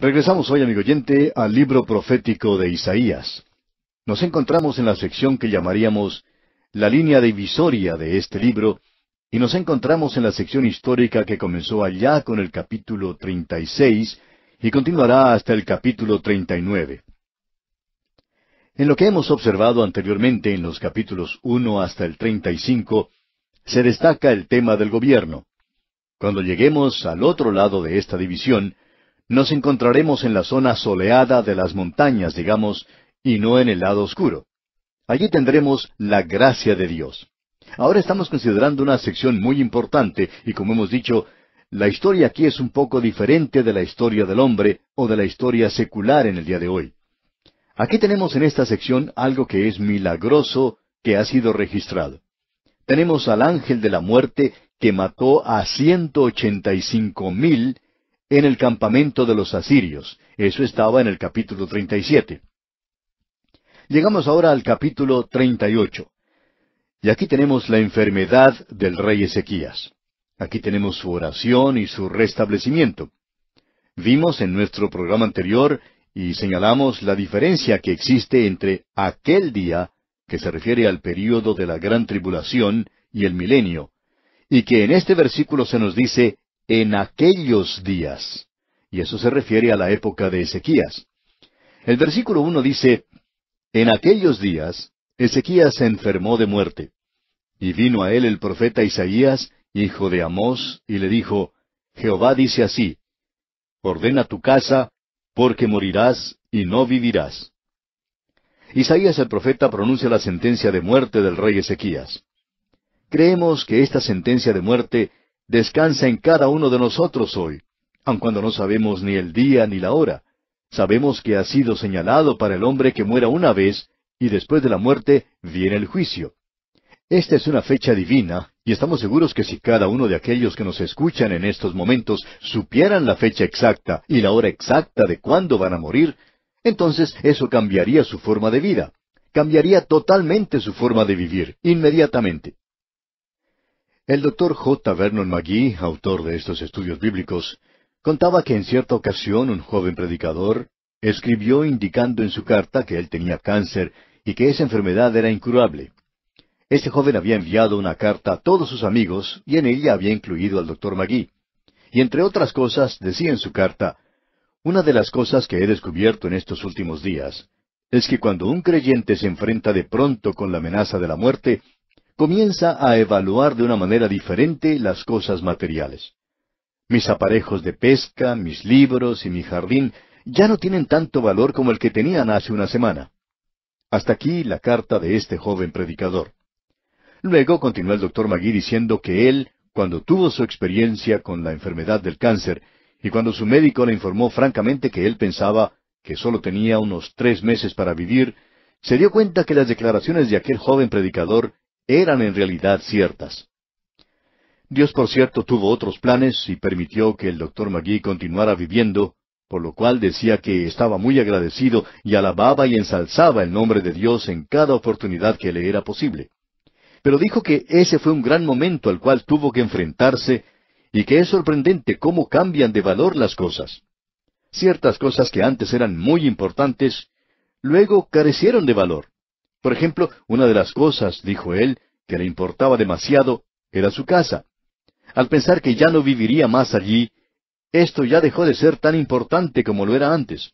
Regresamos hoy, amigo oyente, al libro profético de Isaías. Nos encontramos en la sección que llamaríamos la línea divisoria de este libro y nos encontramos en la sección histórica que comenzó allá con el capítulo 36 y continuará hasta el capítulo 39. En lo que hemos observado anteriormente en los capítulos 1 hasta el 35, se destaca el tema del gobierno. Cuando lleguemos al otro lado de esta división, nos encontraremos en la zona soleada de las montañas, digamos, y no en el lado oscuro. Allí tendremos la gracia de Dios. Ahora estamos considerando una sección muy importante y como hemos dicho, la historia aquí es un poco diferente de la historia del hombre o de la historia secular en el día de hoy. Aquí tenemos en esta sección algo que es milagroso que ha sido registrado. Tenemos al ángel de la muerte que mató a ciento ochenta y cinco mil en el campamento de los asirios. Eso estaba en el capítulo 37. Llegamos ahora al capítulo 38. Y aquí tenemos la enfermedad del rey Ezequías. Aquí tenemos su oración y su restablecimiento. Vimos en nuestro programa anterior y señalamos la diferencia que existe entre aquel día, que se refiere al período de la gran tribulación, y el milenio, y que en este versículo se nos dice en aquellos días. Y eso se refiere a la época de Ezequías. El versículo uno dice, En aquellos días, Ezequías se enfermó de muerte. Y vino a él el profeta Isaías, hijo de Amós, y le dijo, Jehová dice así, Ordena tu casa, porque morirás y no vivirás. Isaías el profeta pronuncia la sentencia de muerte del rey Ezequías. Creemos que esta sentencia de muerte descansa en cada uno de nosotros hoy, aun cuando no sabemos ni el día ni la hora. Sabemos que ha sido señalado para el hombre que muera una vez, y después de la muerte viene el juicio. Esta es una fecha divina, y estamos seguros que si cada uno de aquellos que nos escuchan en estos momentos supieran la fecha exacta y la hora exacta de cuándo van a morir, entonces eso cambiaría su forma de vida, cambiaría totalmente su forma de vivir, inmediatamente. El doctor J. Vernon McGee, autor de estos estudios bíblicos, contaba que en cierta ocasión un joven predicador escribió indicando en su carta que él tenía cáncer y que esa enfermedad era incurable. Este joven había enviado una carta a todos sus amigos y en ella había incluido al doctor Magui. Y entre otras cosas decía en su carta, Una de las cosas que he descubierto en estos últimos días es que cuando un creyente se enfrenta de pronto con la amenaza de la muerte, comienza a evaluar de una manera diferente las cosas materiales. Mis aparejos de pesca, mis libros y mi jardín ya no tienen tanto valor como el que tenían hace una semana. Hasta aquí la carta de este joven predicador. Luego continuó el doctor Magui diciendo que él, cuando tuvo su experiencia con la enfermedad del cáncer, y cuando su médico le informó francamente que él pensaba que sólo tenía unos tres meses para vivir, se dio cuenta que las declaraciones de aquel joven predicador eran en realidad ciertas. Dios, por cierto, tuvo otros planes y permitió que el doctor Magui continuara viviendo, por lo cual decía que estaba muy agradecido y alababa y ensalzaba el nombre de Dios en cada oportunidad que le era posible. Pero dijo que ese fue un gran momento al cual tuvo que enfrentarse y que es sorprendente cómo cambian de valor las cosas. Ciertas cosas que antes eran muy importantes, luego carecieron de valor. Por ejemplo, una de las cosas, dijo él, que le importaba demasiado, era su casa. Al pensar que ya no viviría más allí, esto ya dejó de ser tan importante como lo era antes.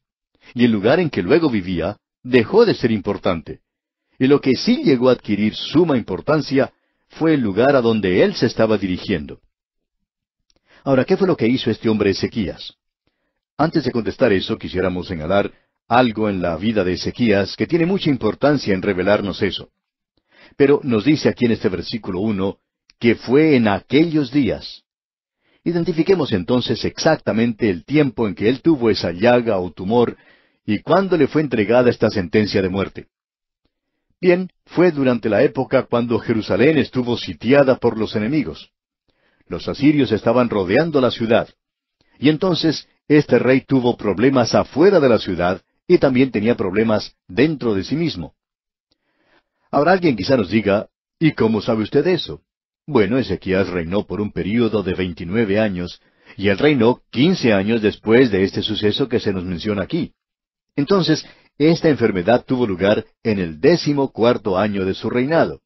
Y el lugar en que luego vivía dejó de ser importante. Y lo que sí llegó a adquirir suma importancia fue el lugar a donde él se estaba dirigiendo. Ahora, ¿qué fue lo que hizo este hombre Ezequías? Antes de contestar eso, quisiéramos señalar algo en la vida de Ezequías que tiene mucha importancia en revelarnos eso. Pero nos dice aquí en este versículo uno que fue en aquellos días. Identifiquemos entonces exactamente el tiempo en que él tuvo esa llaga o tumor y cuándo le fue entregada esta sentencia de muerte. Bien, fue durante la época cuando Jerusalén estuvo sitiada por los enemigos. Los asirios estaban rodeando la ciudad. Y entonces este rey tuvo problemas afuera de la ciudad y también tenía problemas dentro de sí mismo. Ahora alguien quizá nos diga, ¿y cómo sabe usted eso? Bueno, Ezequías reinó por un período de veintinueve años, y él reinó quince años después de este suceso que se nos menciona aquí. Entonces, esta enfermedad tuvo lugar en el décimo cuarto año de su reinado.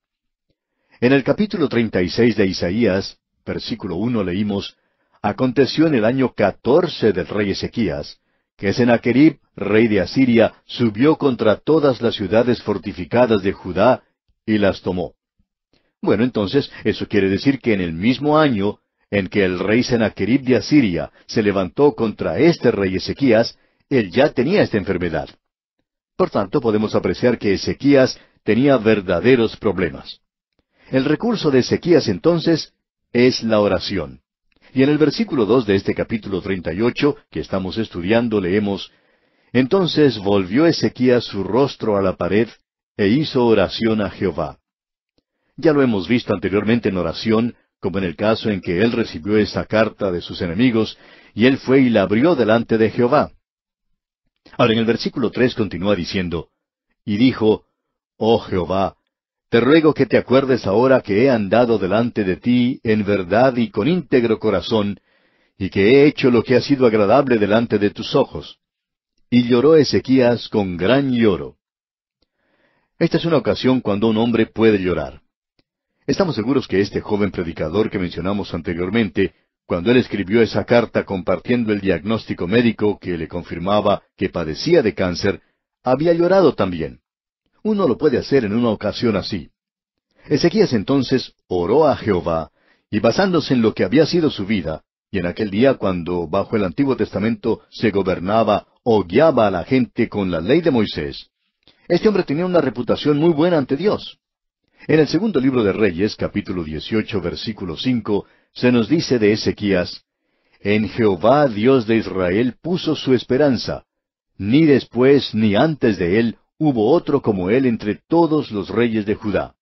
En el capítulo treinta y seis de Isaías, versículo uno leímos Aconteció en el año catorce del rey Ezequías, que rey de Asiria, subió contra todas las ciudades fortificadas de Judá y las tomó. Bueno, entonces, eso quiere decir que en el mismo año en que el rey Sennacherib de Asiria se levantó contra este rey Ezequías, él ya tenía esta enfermedad. Por tanto, podemos apreciar que Ezequías tenía verdaderos problemas. El recurso de Ezequías entonces es la oración. Y en el versículo dos de este capítulo treinta y ocho que estamos estudiando leemos Entonces volvió Ezequías su rostro a la pared e hizo oración a Jehová. Ya lo hemos visto anteriormente en oración, como en el caso en que él recibió esa carta de sus enemigos, y él fue y la abrió delante de Jehová. Ahora en el versículo tres continúa diciendo Y dijo, Oh Jehová, te ruego que te acuerdes ahora que he andado delante de ti en verdad y con íntegro corazón, y que he hecho lo que ha sido agradable delante de tus ojos. Y lloró Ezequías con gran lloro. Esta es una ocasión cuando un hombre puede llorar. Estamos seguros que este joven predicador que mencionamos anteriormente, cuando él escribió esa carta compartiendo el diagnóstico médico que le confirmaba que padecía de cáncer, había llorado también. Uno lo puede hacer en una ocasión así. Ezequías entonces oró a Jehová, y basándose en lo que había sido su vida, y en aquel día cuando bajo el Antiguo Testamento se gobernaba o guiaba a la gente con la ley de Moisés, este hombre tenía una reputación muy buena ante Dios. En el segundo libro de Reyes, capítulo 18, versículo 5, se nos dice de Ezequías, En Jehová Dios de Israel puso su esperanza, ni después ni antes de él hubo otro como él entre todos los reyes de Judá.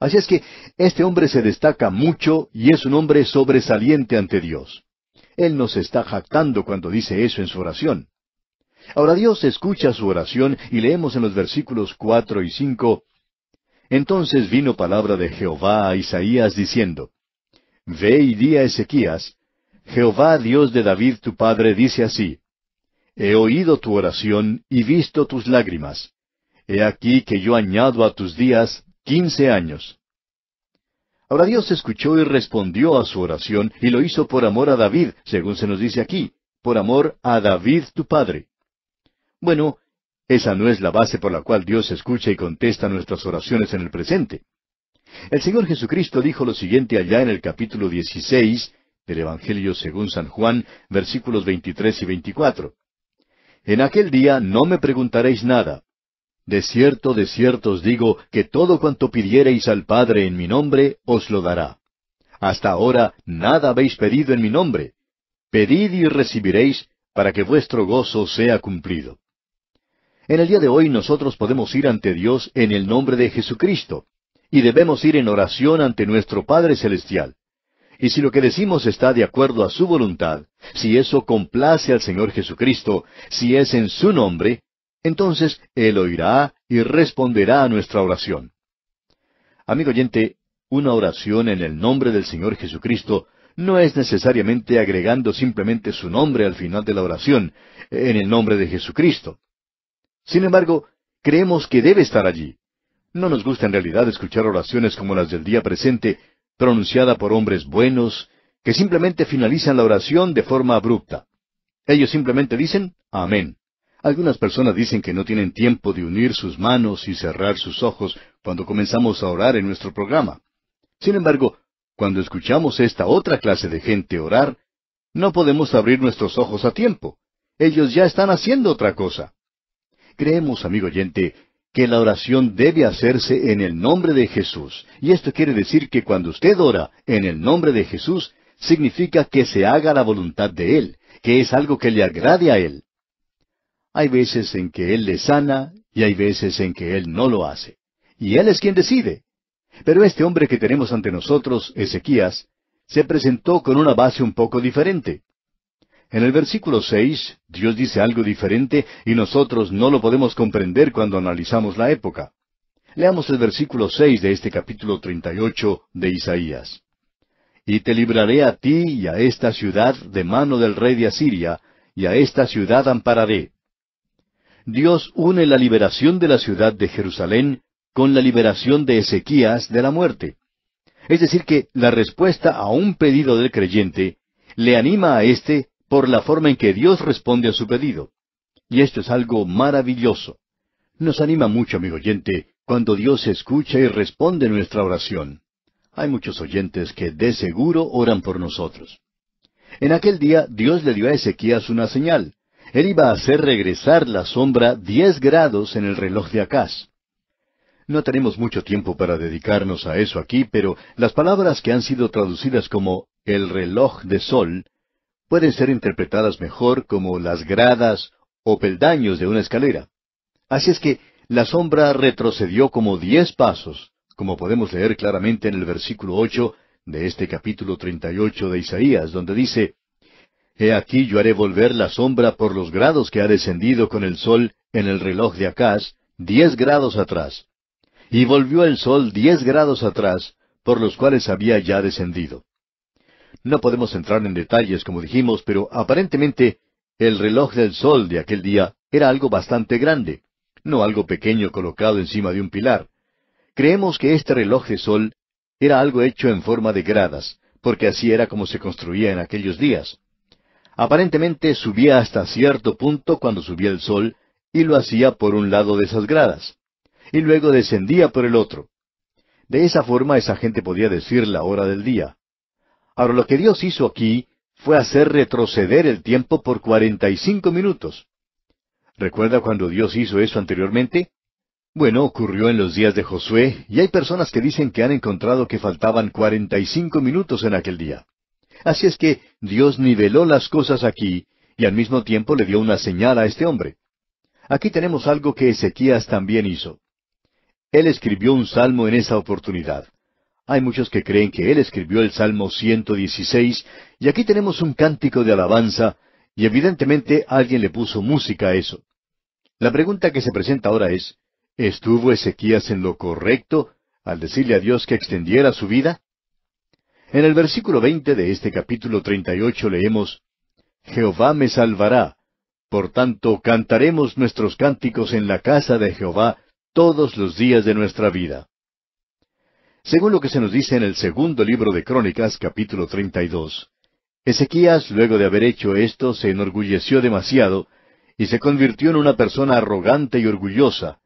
Así es que este hombre se destaca mucho y es un hombre sobresaliente ante Dios. Él nos está jactando cuando dice eso en su oración. Ahora Dios escucha su oración y leemos en los versículos cuatro y cinco Entonces vino palabra de Jehová a Isaías diciendo Ve y di a Ezequías Jehová Dios de David tu padre dice así He oído tu oración y visto tus lágrimas. He aquí que yo añado a tus días quince años. Ahora Dios escuchó y respondió a su oración y lo hizo por amor a David, según se nos dice aquí, por amor a David tu padre. Bueno, esa no es la base por la cual Dios escucha y contesta nuestras oraciones en el presente. El Señor Jesucristo dijo lo siguiente allá en el capítulo 16 del Evangelio según San Juan, versículos 23 y 24. En aquel día no me preguntaréis nada. De cierto, de cierto os digo que todo cuanto pidiereis al Padre en mi nombre, os lo dará. Hasta ahora nada habéis pedido en mi nombre. Pedid y recibiréis para que vuestro gozo sea cumplido. En el día de hoy nosotros podemos ir ante Dios en el nombre de Jesucristo, y debemos ir en oración ante nuestro Padre Celestial. Y si lo que decimos está de acuerdo a su voluntad, si eso complace al Señor Jesucristo, si es en su nombre, entonces Él oirá y responderá a nuestra oración. Amigo oyente, una oración en el nombre del Señor Jesucristo no es necesariamente agregando simplemente su nombre al final de la oración, en el nombre de Jesucristo. Sin embargo, creemos que debe estar allí. No nos gusta en realidad escuchar oraciones como las del día presente, pronunciada por hombres buenos, que simplemente finalizan la oración de forma abrupta. Ellos simplemente dicen, amén. Algunas personas dicen que no tienen tiempo de unir sus manos y cerrar sus ojos cuando comenzamos a orar en nuestro programa. Sin embargo, cuando escuchamos esta otra clase de gente orar, no podemos abrir nuestros ojos a tiempo. Ellos ya están haciendo otra cosa. Creemos, amigo oyente, que la oración debe hacerse en el nombre de Jesús. Y esto quiere decir que cuando usted ora en el nombre de Jesús, significa que se haga la voluntad de Él, que es algo que le agrade a Él. Hay veces en que Él le sana y hay veces en que Él no lo hace. Y Él es quien decide. Pero este hombre que tenemos ante nosotros, Ezequías, se presentó con una base un poco diferente. En el versículo seis, Dios dice algo diferente y nosotros no lo podemos comprender cuando analizamos la época. Leamos el versículo seis de este capítulo treinta y ocho de Isaías. Y te libraré a ti y a esta ciudad de mano del rey de Asiria, y a esta ciudad ampararé. Dios une la liberación de la ciudad de Jerusalén con la liberación de Ezequías de la muerte. Es decir, que la respuesta a un pedido del creyente le anima a éste por la forma en que Dios responde a su pedido. Y esto es algo maravilloso. Nos anima mucho, amigo oyente, cuando Dios escucha y responde nuestra oración. Hay muchos oyentes que de seguro oran por nosotros. En aquel día Dios le dio a Ezequías una señal. Él iba a hacer regresar la sombra diez grados en el reloj de Acaz. No tenemos mucho tiempo para dedicarnos a eso aquí, pero las palabras que han sido traducidas como el reloj de sol pueden ser interpretadas mejor como las gradas o peldaños de una escalera. Así es que la sombra retrocedió como diez pasos, como podemos leer claramente en el versículo ocho de este capítulo treinta y de Isaías, donde dice He aquí yo haré volver la sombra por los grados que ha descendido con el sol en el reloj de Acaz, diez grados atrás. Y volvió el sol diez grados atrás, por los cuales había ya descendido. No podemos entrar en detalles, como dijimos, pero aparentemente el reloj del sol de aquel día era algo bastante grande, no algo pequeño colocado encima de un pilar. Creemos que este reloj de sol era algo hecho en forma de gradas, porque así era como se construía en aquellos días. Aparentemente subía hasta cierto punto cuando subía el sol y lo hacía por un lado de esas gradas, y luego descendía por el otro. De esa forma esa gente podía decir la hora del día, Ahora, lo que Dios hizo aquí fue hacer retroceder el tiempo por cuarenta y cinco minutos. ¿Recuerda cuando Dios hizo eso anteriormente? Bueno, ocurrió en los días de Josué, y hay personas que dicen que han encontrado que faltaban cuarenta y cinco minutos en aquel día. Así es que Dios niveló las cosas aquí, y al mismo tiempo le dio una señal a este hombre. Aquí tenemos algo que Ezequías también hizo. Él escribió un salmo en esa oportunidad. Hay muchos que creen que él escribió el Salmo 116 y aquí tenemos un cántico de alabanza y evidentemente alguien le puso música a eso. La pregunta que se presenta ahora es, ¿estuvo Ezequías en lo correcto al decirle a Dios que extendiera su vida? En el versículo 20 de este capítulo 38 leemos, Jehová me salvará, por tanto cantaremos nuestros cánticos en la casa de Jehová todos los días de nuestra vida. Según lo que se nos dice en el segundo libro de Crónicas, capítulo 32, Ezequías, luego de haber hecho esto, se enorgulleció demasiado y se convirtió en una persona arrogante y orgullosa.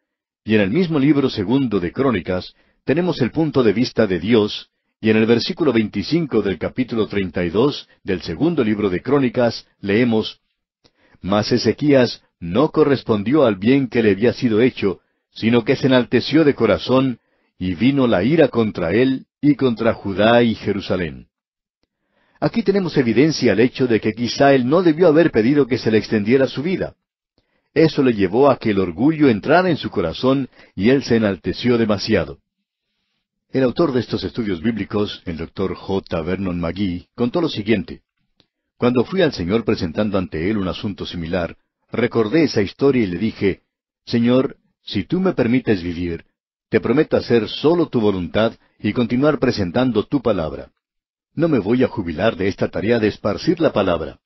Y en el mismo libro segundo de Crónicas tenemos el punto de vista de Dios, y en el versículo 25 del capítulo 32 del segundo libro de Crónicas leemos, Mas Ezequías no correspondió al bien que le había sido hecho, sino que se enalteció de corazón y vino la ira contra él y contra Judá y Jerusalén. Aquí tenemos evidencia al hecho de que quizá él no debió haber pedido que se le extendiera su vida. Eso le llevó a que el orgullo entrara en su corazón y él se enalteció demasiado. El autor de estos estudios bíblicos, el doctor J. Vernon McGee, contó lo siguiente. Cuando fui al Señor presentando ante él un asunto similar, recordé esa historia y le dije, Señor, si tú me permites vivir, te prometo hacer solo tu voluntad y continuar presentando tu palabra. No me voy a jubilar de esta tarea de esparcir la palabra.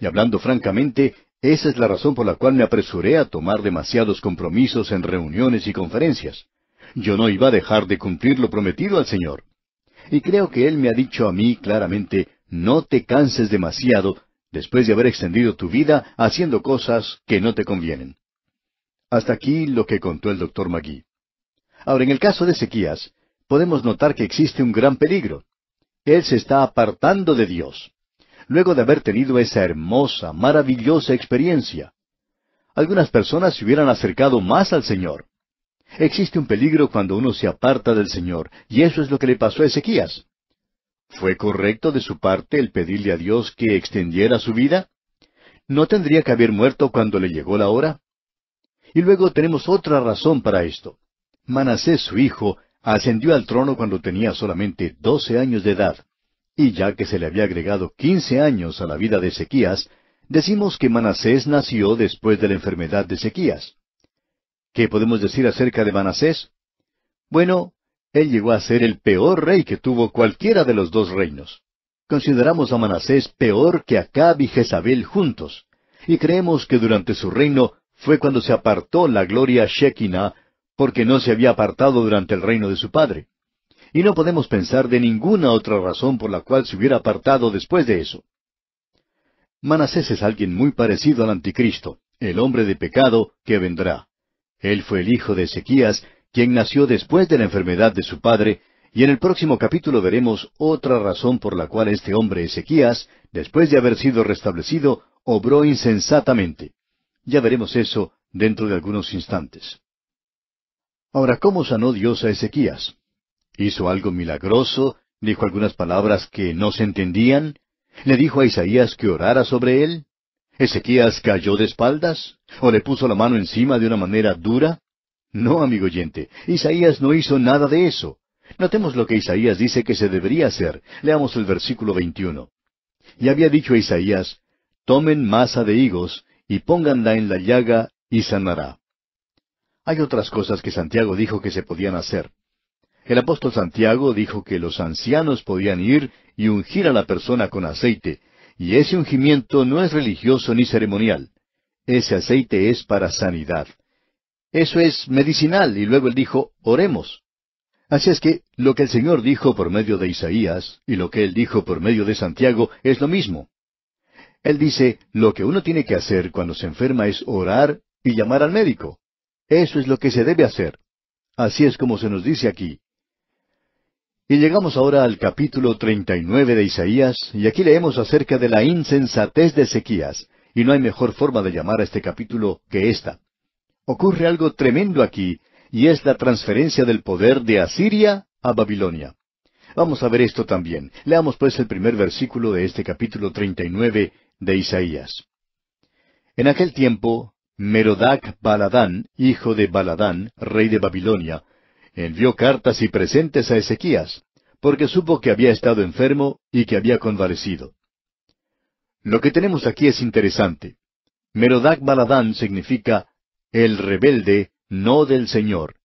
Y hablando francamente, esa es la razón por la cual me apresuré a tomar demasiados compromisos en reuniones y conferencias. Yo no iba a dejar de cumplir lo prometido al Señor. Y creo que Él me ha dicho a mí claramente, no te canses demasiado después de haber extendido tu vida haciendo cosas que no te convienen. Hasta aquí lo que contó el doctor Magui. Ahora, en el caso de Ezequías, podemos notar que existe un gran peligro. Él se está apartando de Dios, luego de haber tenido esa hermosa, maravillosa experiencia. Algunas personas se hubieran acercado más al Señor. Existe un peligro cuando uno se aparta del Señor, y eso es lo que le pasó a Ezequías. ¿Fue correcto de su parte el pedirle a Dios que extendiera su vida? ¿No tendría que haber muerto cuando le llegó la hora? Y luego tenemos otra razón para esto. Manasés su hijo ascendió al trono cuando tenía solamente doce años de edad, y ya que se le había agregado quince años a la vida de Ezequías, decimos que Manasés nació después de la enfermedad de Ezequías. ¿Qué podemos decir acerca de Manasés? Bueno, él llegó a ser el peor rey que tuvo cualquiera de los dos reinos. Consideramos a Manasés peor que Acab y Jezabel juntos, y creemos que durante su reino fue cuando se apartó la gloria Shekinah porque no se había apartado durante el reino de su padre. Y no podemos pensar de ninguna otra razón por la cual se hubiera apartado después de eso. Manasés es alguien muy parecido al anticristo, el hombre de pecado que vendrá. Él fue el hijo de Ezequías, quien nació después de la enfermedad de su padre, y en el próximo capítulo veremos otra razón por la cual este hombre Ezequías, después de haber sido restablecido, obró insensatamente. Ya veremos eso dentro de algunos instantes. Ahora, ¿cómo sanó Dios a Ezequías? ¿Hizo algo milagroso? ¿Dijo algunas palabras que no se entendían? ¿Le dijo a Isaías que orara sobre él? ¿Ezequías cayó de espaldas? ¿O le puso la mano encima de una manera dura? No, amigo oyente, Isaías no hizo nada de eso. Notemos lo que Isaías dice que se debería hacer. Leamos el versículo 21. Y había dicho a Isaías, Tomen masa de higos y pónganla en la llaga y sanará. Hay otras cosas que Santiago dijo que se podían hacer. El apóstol Santiago dijo que los ancianos podían ir y ungir a la persona con aceite, y ese ungimiento no es religioso ni ceremonial. Ese aceite es para sanidad. Eso es medicinal, y luego él dijo, oremos. Así es que lo que el Señor dijo por medio de Isaías y lo que él dijo por medio de Santiago es lo mismo. Él dice, lo que uno tiene que hacer cuando se enferma es orar y llamar al médico. Eso es lo que se debe hacer. Así es como se nos dice aquí. Y llegamos ahora al capítulo 39 de Isaías, y aquí leemos acerca de la insensatez de Ezequías, y no hay mejor forma de llamar a este capítulo que esta. Ocurre algo tremendo aquí, y es la transferencia del poder de Asiria a Babilonia. Vamos a ver esto también. Leamos pues el primer versículo de este capítulo 39 de Isaías. En aquel tiempo Merodac Baladán, hijo de Baladán, rey de Babilonia, envió cartas y presentes a Ezequías, porque supo que había estado enfermo y que había convalecido. Lo que tenemos aquí es interesante. Merodac Baladán significa el rebelde, no del Señor,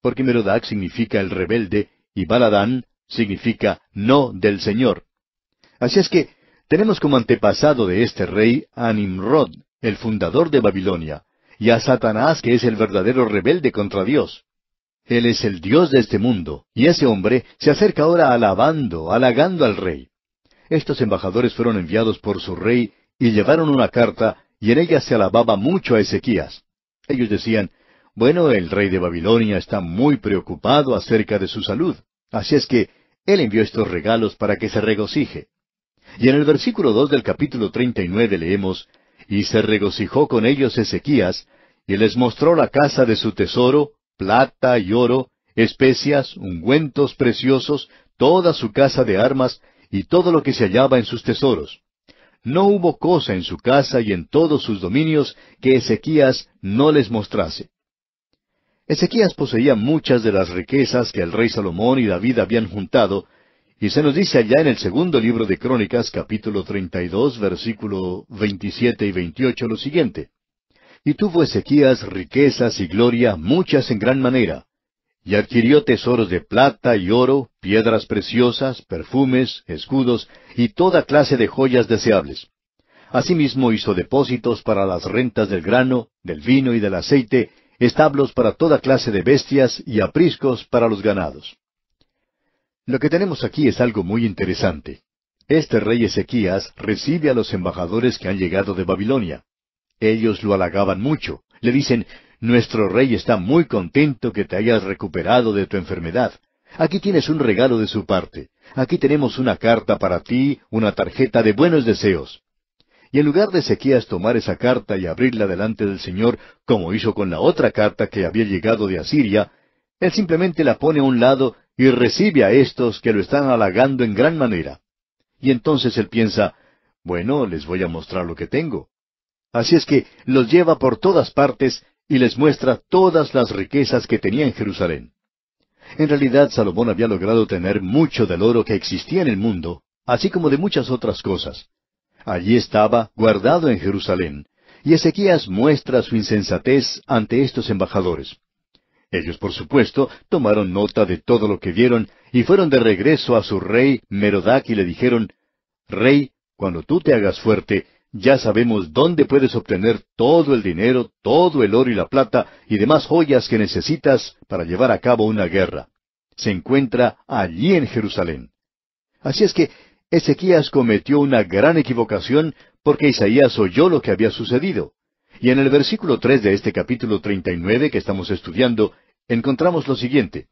porque Merodac significa el rebelde y Baladán significa no del Señor. Así es que tenemos como antepasado de este rey a Nimrod, el fundador de Babilonia, y a Satanás, que es el verdadero rebelde contra Dios. Él es el Dios de este mundo, y ese hombre se acerca ahora alabando, halagando al rey. Estos embajadores fueron enviados por su rey y llevaron una carta, y en ella se alababa mucho a Ezequías. Ellos decían, bueno, el rey de Babilonia está muy preocupado acerca de su salud, así es que él envió estos regalos para que se regocije. Y en el versículo dos del capítulo treinta y nueve leemos y se regocijó con ellos Ezequías, y les mostró la casa de su tesoro, plata y oro, especias, ungüentos preciosos, toda su casa de armas, y todo lo que se hallaba en sus tesoros. No hubo cosa en su casa y en todos sus dominios que Ezequías no les mostrase. Ezequías poseía muchas de las riquezas que el rey Salomón y David habían juntado, y se nos dice allá en el segundo libro de Crónicas, capítulo 32, versículo 27 y 28 lo siguiente. Y tuvo Ezequías riquezas y gloria muchas en gran manera, y adquirió tesoros de plata y oro, piedras preciosas, perfumes, escudos y toda clase de joyas deseables. Asimismo hizo depósitos para las rentas del grano, del vino y del aceite, establos para toda clase de bestias y apriscos para los ganados. Lo que tenemos aquí es algo muy interesante. Este rey Ezequías recibe a los embajadores que han llegado de Babilonia. Ellos lo halagaban mucho. Le dicen, Nuestro rey está muy contento que te hayas recuperado de tu enfermedad. Aquí tienes un regalo de su parte. Aquí tenemos una carta para ti, una tarjeta de buenos deseos. Y en lugar de Ezequías tomar esa carta y abrirla delante del Señor, como hizo con la otra carta que había llegado de Asiria, él simplemente la pone a un lado y recibe a estos que lo están halagando en gran manera. Y entonces él piensa, bueno, les voy a mostrar lo que tengo. Así es que los lleva por todas partes y les muestra todas las riquezas que tenía en Jerusalén. En realidad Salomón había logrado tener mucho del oro que existía en el mundo, así como de muchas otras cosas. Allí estaba, guardado en Jerusalén, y Ezequías muestra su insensatez ante estos embajadores. Ellos, por supuesto, tomaron nota de todo lo que vieron y fueron de regreso a su rey Merodac y le dijeron, Rey, cuando tú te hagas fuerte, ya sabemos dónde puedes obtener todo el dinero, todo el oro y la plata y demás joyas que necesitas para llevar a cabo una guerra. Se encuentra allí en Jerusalén. Así es que Ezequías cometió una gran equivocación porque Isaías oyó lo que había sucedido. Y en el versículo tres de este capítulo treinta y nueve que estamos estudiando, encontramos lo siguiente.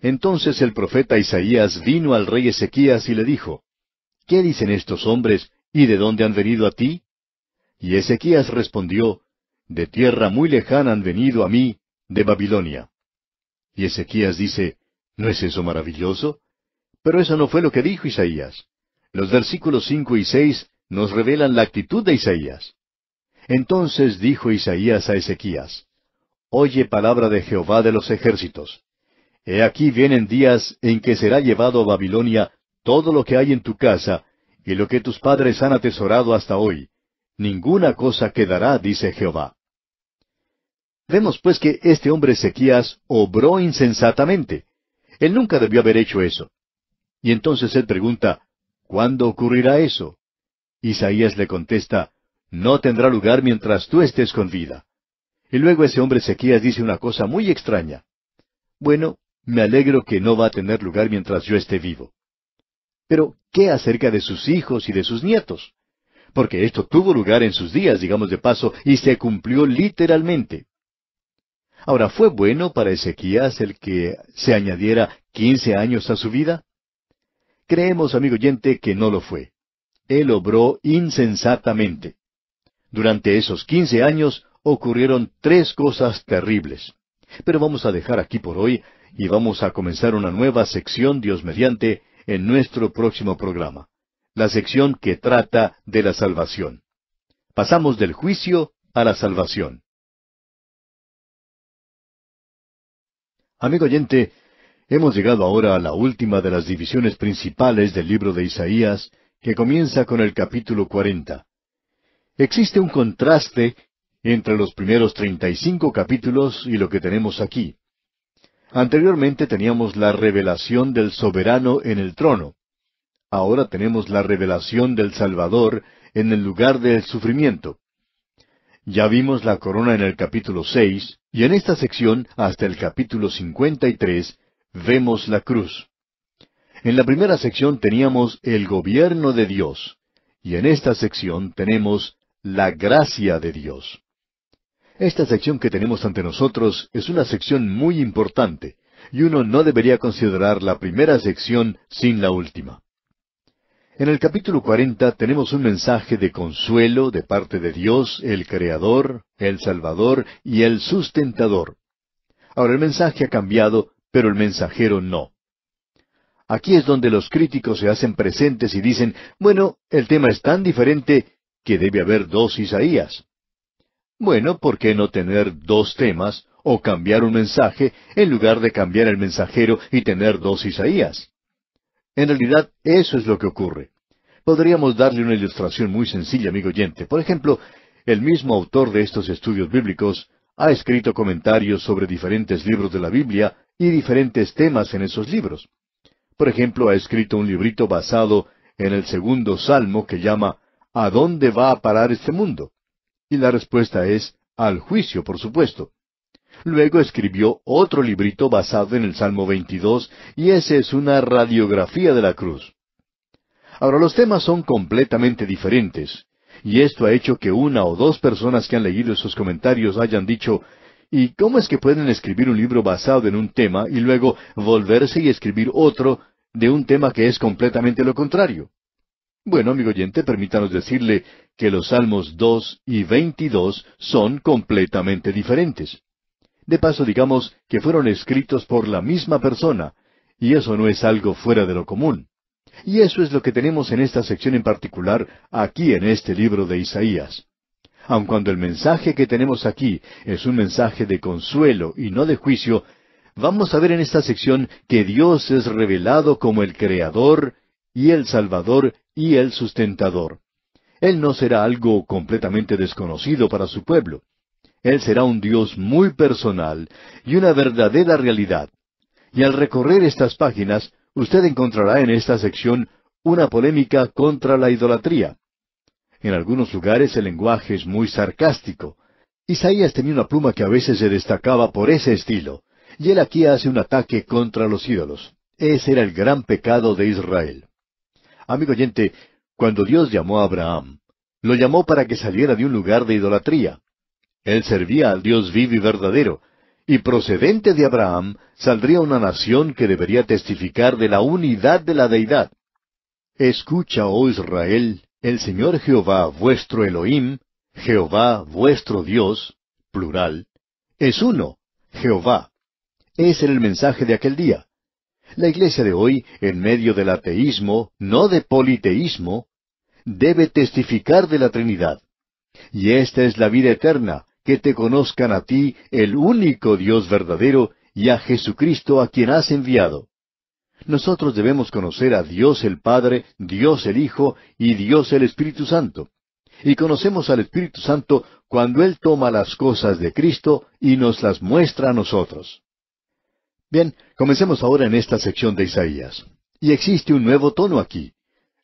Entonces el profeta Isaías vino al rey Ezequías y le dijo, ¿Qué dicen estos hombres y de dónde han venido a ti? Y Ezequías respondió, De tierra muy lejana han venido a mí, de Babilonia. Y Ezequías dice, ¿No es eso maravilloso? Pero eso no fue lo que dijo Isaías. Los versículos cinco y seis nos revelan la actitud de Isaías. Entonces dijo Isaías a Ezequías, Oye palabra de Jehová de los ejércitos. He aquí vienen días en que será llevado a Babilonia todo lo que hay en tu casa y lo que tus padres han atesorado hasta hoy. Ninguna cosa quedará, dice Jehová. Vemos pues que este hombre Ezequías obró insensatamente. Él nunca debió haber hecho eso. Y entonces él pregunta, ¿cuándo ocurrirá eso? Isaías le contesta, no tendrá lugar mientras tú estés con vida. Y luego ese hombre Ezequías dice una cosa muy extraña. Bueno, me alegro que no va a tener lugar mientras yo esté vivo. Pero, ¿qué acerca de sus hijos y de sus nietos? Porque esto tuvo lugar en sus días, digamos de paso, y se cumplió literalmente. Ahora, ¿fue bueno para Ezequías el que se añadiera quince años a su vida? Creemos, amigo oyente, que no lo fue. Él obró insensatamente. Durante esos quince años ocurrieron tres cosas terribles. Pero vamos a dejar aquí por hoy y vamos a comenzar una nueva sección, Dios mediante, en nuestro próximo programa. La sección que trata de la salvación. Pasamos del juicio a la salvación. Amigo oyente, hemos llegado ahora a la última de las divisiones principales del libro de Isaías, que comienza con el capítulo cuarenta. Existe un contraste entre los primeros treinta y cinco capítulos y lo que tenemos aquí. Anteriormente teníamos la revelación del soberano en el trono. Ahora tenemos la revelación del Salvador en el lugar del sufrimiento. Ya vimos la corona en el capítulo seis, y en esta sección, hasta el capítulo cincuenta y tres, vemos la cruz. En la primera sección teníamos el gobierno de Dios, y en esta sección tenemos la gracia de Dios. Esta sección que tenemos ante nosotros es una sección muy importante, y uno no debería considerar la primera sección sin la última. En el capítulo 40 tenemos un mensaje de consuelo de parte de Dios, el Creador, el Salvador y el Sustentador. Ahora el mensaje ha cambiado, pero el mensajero no. Aquí es donde los críticos se hacen presentes y dicen, bueno, el tema es tan diferente que debe haber dos Isaías. Bueno, ¿por qué no tener dos temas o cambiar un mensaje en lugar de cambiar el mensajero y tener dos Isaías? En realidad, eso es lo que ocurre. Podríamos darle una ilustración muy sencilla, amigo oyente. Por ejemplo, el mismo autor de estos estudios bíblicos ha escrito comentarios sobre diferentes libros de la Biblia y diferentes temas en esos libros. Por ejemplo, ha escrito un librito basado en el segundo salmo que llama ¿a dónde va a parar este mundo? Y la respuesta es al juicio, por supuesto. Luego escribió otro librito basado en el Salmo 22 y ese es una radiografía de la cruz. Ahora los temas son completamente diferentes y esto ha hecho que una o dos personas que han leído esos comentarios hayan dicho, ¿y cómo es que pueden escribir un libro basado en un tema y luego volverse y escribir otro de un tema que es completamente lo contrario? Bueno, amigo oyente, permítanos decirle que los Salmos 2 y 22 son completamente diferentes. De paso, digamos que fueron escritos por la misma persona, y eso no es algo fuera de lo común. Y eso es lo que tenemos en esta sección en particular, aquí en este libro de Isaías. Aun cuando el mensaje que tenemos aquí es un mensaje de consuelo y no de juicio, vamos a ver en esta sección que Dios es revelado como el Creador y el Salvador y el sustentador. Él no será algo completamente desconocido para su pueblo. Él será un Dios muy personal y una verdadera realidad. Y al recorrer estas páginas, usted encontrará en esta sección una polémica contra la idolatría. En algunos lugares el lenguaje es muy sarcástico. Isaías tenía una pluma que a veces se destacaba por ese estilo, y él aquí hace un ataque contra los ídolos. Ese era el gran pecado de Israel. Amigo oyente, cuando Dios llamó a Abraham, lo llamó para que saliera de un lugar de idolatría. Él servía al Dios vivo y verdadero, y procedente de Abraham saldría una nación que debería testificar de la unidad de la deidad. Escucha, oh Israel, el Señor Jehová vuestro Elohim, Jehová vuestro Dios, plural, es uno, Jehová. Ese era el mensaje de aquel día. La iglesia de hoy, en medio del ateísmo, no de politeísmo, debe testificar de la Trinidad. Y esta es la vida eterna, que te conozcan a ti, el único Dios verdadero, y a Jesucristo a quien has enviado. Nosotros debemos conocer a Dios el Padre, Dios el Hijo y Dios el Espíritu Santo. Y conocemos al Espíritu Santo cuando Él toma las cosas de Cristo y nos las muestra a nosotros. Bien, comencemos ahora en esta sección de Isaías. Y existe un nuevo tono aquí.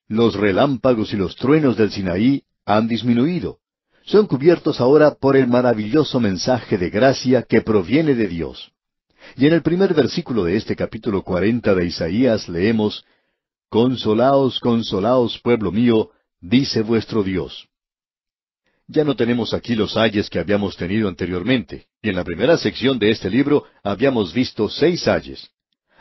Los relámpagos y los truenos del Sinaí han disminuido. Son cubiertos ahora por el maravilloso mensaje de gracia que proviene de Dios. Y en el primer versículo de este capítulo cuarenta de Isaías leemos Consolaos, consolaos, pueblo mío, dice vuestro Dios. Ya no tenemos aquí los ayes que habíamos tenido anteriormente, y en la primera sección de este libro habíamos visto seis ayes.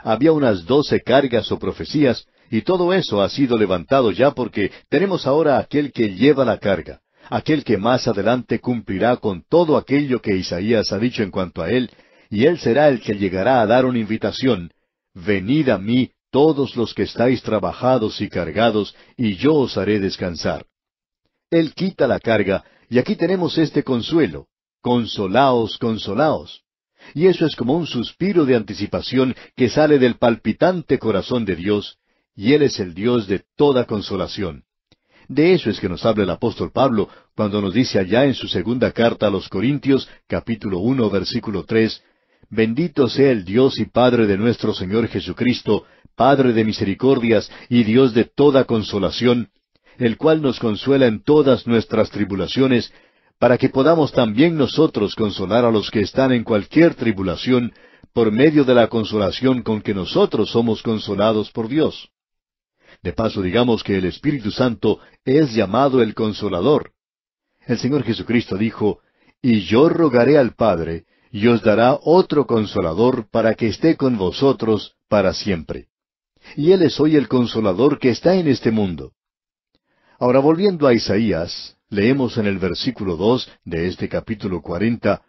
Había unas doce cargas o profecías, y todo eso ha sido levantado ya porque tenemos ahora aquel que lleva la carga, aquel que más adelante cumplirá con todo aquello que Isaías ha dicho en cuanto a él, y él será el que llegará a dar una invitación, Venid a mí todos los que estáis trabajados y cargados, y yo os haré descansar. Él quita la carga y aquí tenemos este consuelo, consolaos, consolaos. Y eso es como un suspiro de anticipación que sale del palpitante corazón de Dios, y Él es el Dios de toda consolación. De eso es que nos habla el apóstol Pablo cuando nos dice allá en su segunda carta a los Corintios, capítulo uno, versículo tres, Bendito sea el Dios y Padre de nuestro Señor Jesucristo, Padre de misericordias y Dios de toda consolación, el cual nos consuela en todas nuestras tribulaciones, para que podamos también nosotros consolar a los que están en cualquier tribulación por medio de la consolación con que nosotros somos consolados por Dios. De paso, digamos que el Espíritu Santo es llamado el consolador. El Señor Jesucristo dijo, Y yo rogaré al Padre, y os dará otro consolador para que esté con vosotros para siempre. Y Él es hoy el consolador que está en este mundo. Ahora volviendo a Isaías, leemos en el versículo dos de este capítulo cuarenta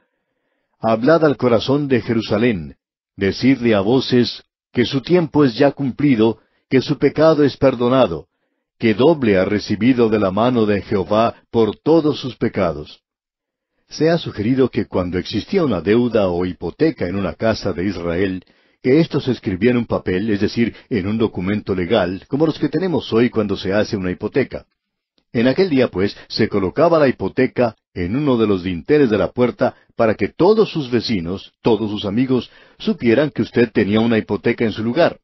Hablad al corazón de Jerusalén, decirle a voces que su tiempo es ya cumplido, que su pecado es perdonado, que doble ha recibido de la mano de Jehová por todos sus pecados. Se ha sugerido que cuando existía una deuda o hipoteca en una casa de Israel, que esto se escribía en un papel, es decir, en un documento legal, como los que tenemos hoy cuando se hace una hipoteca. En aquel día, pues, se colocaba la hipoteca en uno de los dinteles de la puerta para que todos sus vecinos, todos sus amigos, supieran que usted tenía una hipoteca en su lugar.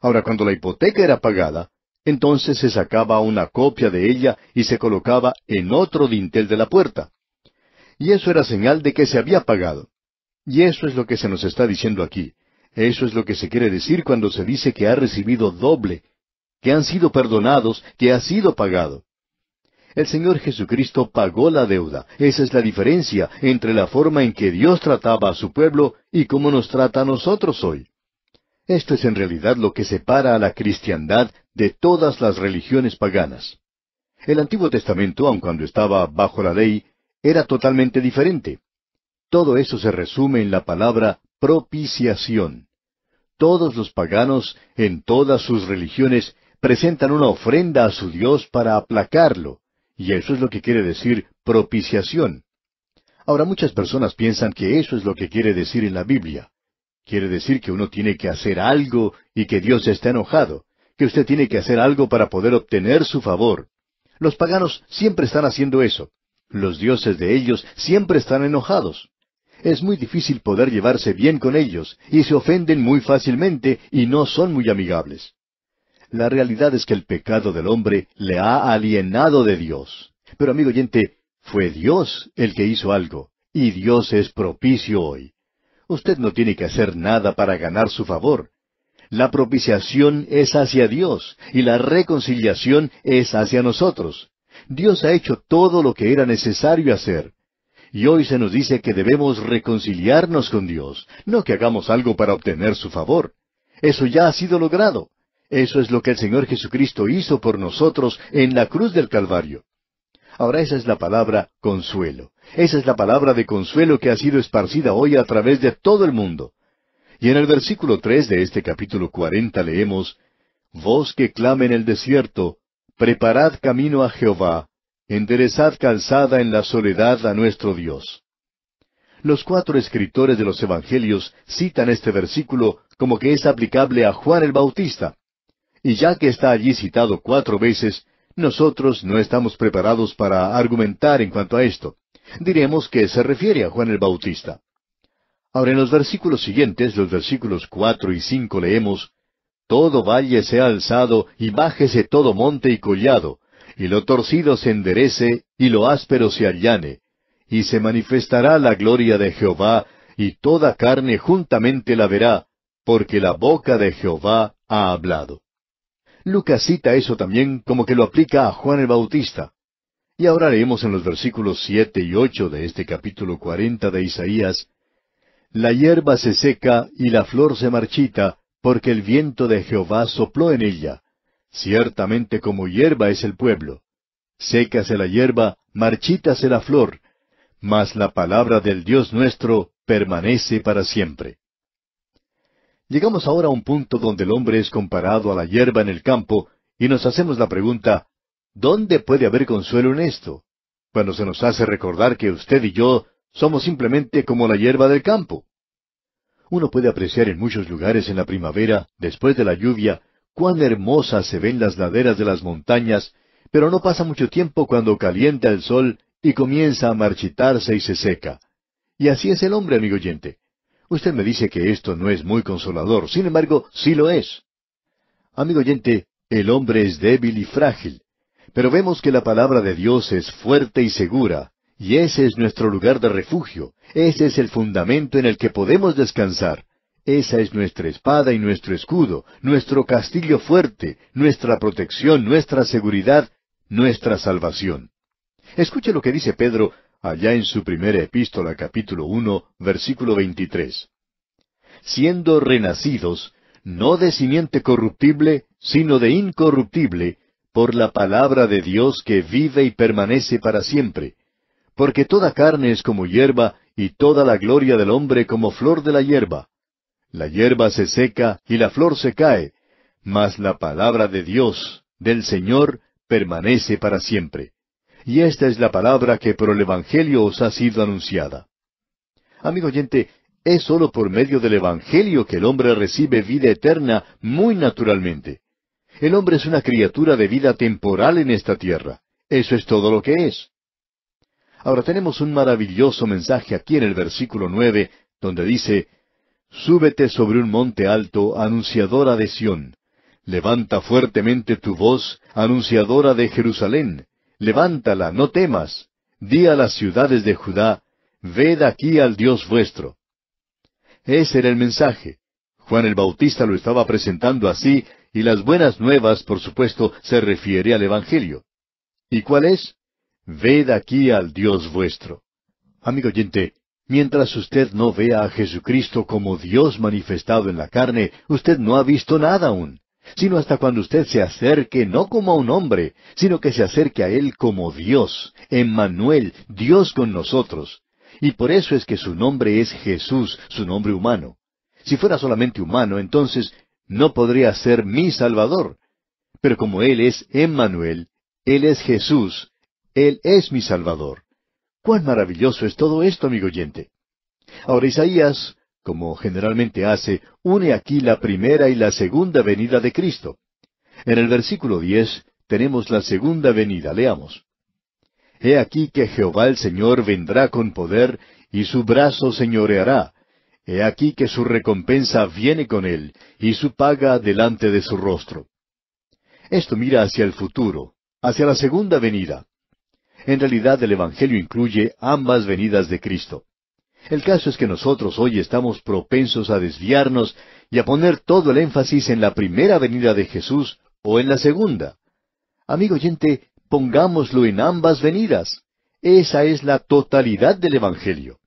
Ahora, cuando la hipoteca era pagada, entonces se sacaba una copia de ella y se colocaba en otro dintel de la puerta. Y eso era señal de que se había pagado. Y eso es lo que se nos está diciendo aquí. Eso es lo que se quiere decir cuando se dice que ha recibido doble, que han sido perdonados, que ha sido pagado. El Señor Jesucristo pagó la deuda. Esa es la diferencia entre la forma en que Dios trataba a su pueblo y cómo nos trata a nosotros hoy. Esto es en realidad lo que separa a la cristiandad de todas las religiones paganas. El Antiguo Testamento, aun cuando estaba bajo la ley, era totalmente diferente. Todo eso se resume en la palabra propiciación. Todos los paganos, en todas sus religiones, presentan una ofrenda a su Dios para aplacarlo, y eso es lo que quiere decir propiciación. Ahora muchas personas piensan que eso es lo que quiere decir en la Biblia. Quiere decir que uno tiene que hacer algo y que Dios está enojado, que usted tiene que hacer algo para poder obtener su favor. Los paganos siempre están haciendo eso. Los dioses de ellos siempre están enojados. Es muy difícil poder llevarse bien con ellos, y se ofenden muy fácilmente y no son muy amigables. La realidad es que el pecado del hombre le ha alienado de Dios. Pero amigo oyente, fue Dios el que hizo algo, y Dios es propicio hoy. Usted no tiene que hacer nada para ganar su favor. La propiciación es hacia Dios, y la reconciliación es hacia nosotros. Dios ha hecho todo lo que era necesario hacer. Y hoy se nos dice que debemos reconciliarnos con Dios, no que hagamos algo para obtener su favor. Eso ya ha sido logrado. Eso es lo que el Señor Jesucristo hizo por nosotros en la cruz del Calvario. Ahora esa es la palabra consuelo. Esa es la palabra de consuelo que ha sido esparcida hoy a través de todo el mundo. Y en el versículo tres de este capítulo cuarenta leemos Vos que clame en el desierto, preparad camino a Jehová, enderezad calzada en la soledad a nuestro Dios. Los cuatro escritores de los Evangelios citan este versículo como que es aplicable a Juan el Bautista, y ya que está allí citado cuatro veces, nosotros no estamos preparados para argumentar en cuanto a esto. Diremos que se refiere a Juan el Bautista. Ahora en los versículos siguientes, los versículos cuatro y cinco leemos, Todo valle ha alzado y bájese todo monte y collado, y lo torcido se enderece y lo áspero se allane, y se manifestará la gloria de Jehová, y toda carne juntamente la verá, porque la boca de Jehová ha hablado. Lucas cita eso también como que lo aplica a Juan el Bautista. Y ahora leemos en los versículos siete y ocho de este capítulo cuarenta de Isaías La hierba se seca y la flor se marchita, porque el viento de Jehová sopló en ella. Ciertamente como hierba es el pueblo. Sécase la hierba, marchítase la flor, mas la palabra del Dios nuestro permanece para siempre. Llegamos ahora a un punto donde el hombre es comparado a la hierba en el campo y nos hacemos la pregunta, ¿dónde puede haber consuelo en esto? Cuando se nos hace recordar que usted y yo somos simplemente como la hierba del campo. Uno puede apreciar en muchos lugares en la primavera, después de la lluvia, cuán hermosas se ven las laderas de las montañas, pero no pasa mucho tiempo cuando calienta el sol y comienza a marchitarse y se seca. Y así es el hombre, amigo oyente. Usted me dice que esto no es muy consolador, sin embargo, sí lo es. Amigo oyente, el hombre es débil y frágil, pero vemos que la palabra de Dios es fuerte y segura, y ese es nuestro lugar de refugio, ese es el fundamento en el que podemos descansar. Esa es nuestra espada y nuestro escudo, nuestro castillo fuerte, nuestra protección, nuestra seguridad, nuestra salvación. Escuche lo que dice Pedro allá en su primera epístola capítulo 1, versículo 23. Siendo renacidos, no de simiente corruptible, sino de incorruptible, por la palabra de Dios que vive y permanece para siempre. Porque toda carne es como hierba, y toda la gloria del hombre como flor de la hierba. La hierba se seca y la flor se cae, mas la palabra de Dios, del Señor, permanece para siempre y esta es la palabra que por el Evangelio os ha sido anunciada. Amigo oyente, es sólo por medio del Evangelio que el hombre recibe vida eterna muy naturalmente. El hombre es una criatura de vida temporal en esta tierra. Eso es todo lo que es. Ahora tenemos un maravilloso mensaje aquí en el versículo nueve, donde dice Súbete sobre un monte alto, anunciadora de Sión. Levanta fuertemente tu voz, anunciadora de Jerusalén. Levántala, no temas. Di a las ciudades de Judá, ved aquí al Dios vuestro. Ese era el mensaje. Juan el Bautista lo estaba presentando así, y las buenas nuevas, por supuesto, se refiere al Evangelio. ¿Y cuál es? Ved aquí al Dios vuestro. Amigo oyente, mientras usted no vea a Jesucristo como Dios manifestado en la carne, usted no ha visto nada aún sino hasta cuando usted se acerque no como a un hombre, sino que se acerque a Él como Dios, Emmanuel, Dios con nosotros. Y por eso es que su nombre es Jesús, su nombre humano. Si fuera solamente humano, entonces no podría ser mi Salvador. Pero como Él es Emmanuel, Él es Jesús, Él es mi Salvador. ¡Cuán maravilloso es todo esto, amigo oyente! Ahora Isaías como generalmente hace, une aquí la primera y la segunda venida de Cristo. En el versículo 10 tenemos la segunda venida, leamos. He aquí que Jehová el Señor vendrá con poder y su brazo señoreará. He aquí que su recompensa viene con él y su paga delante de su rostro. Esto mira hacia el futuro, hacia la segunda venida. En realidad el Evangelio incluye ambas venidas de Cristo. El caso es que nosotros hoy estamos propensos a desviarnos y a poner todo el énfasis en la primera venida de Jesús o en la segunda. Amigo oyente, pongámoslo en ambas venidas. Esa es la totalidad del Evangelio.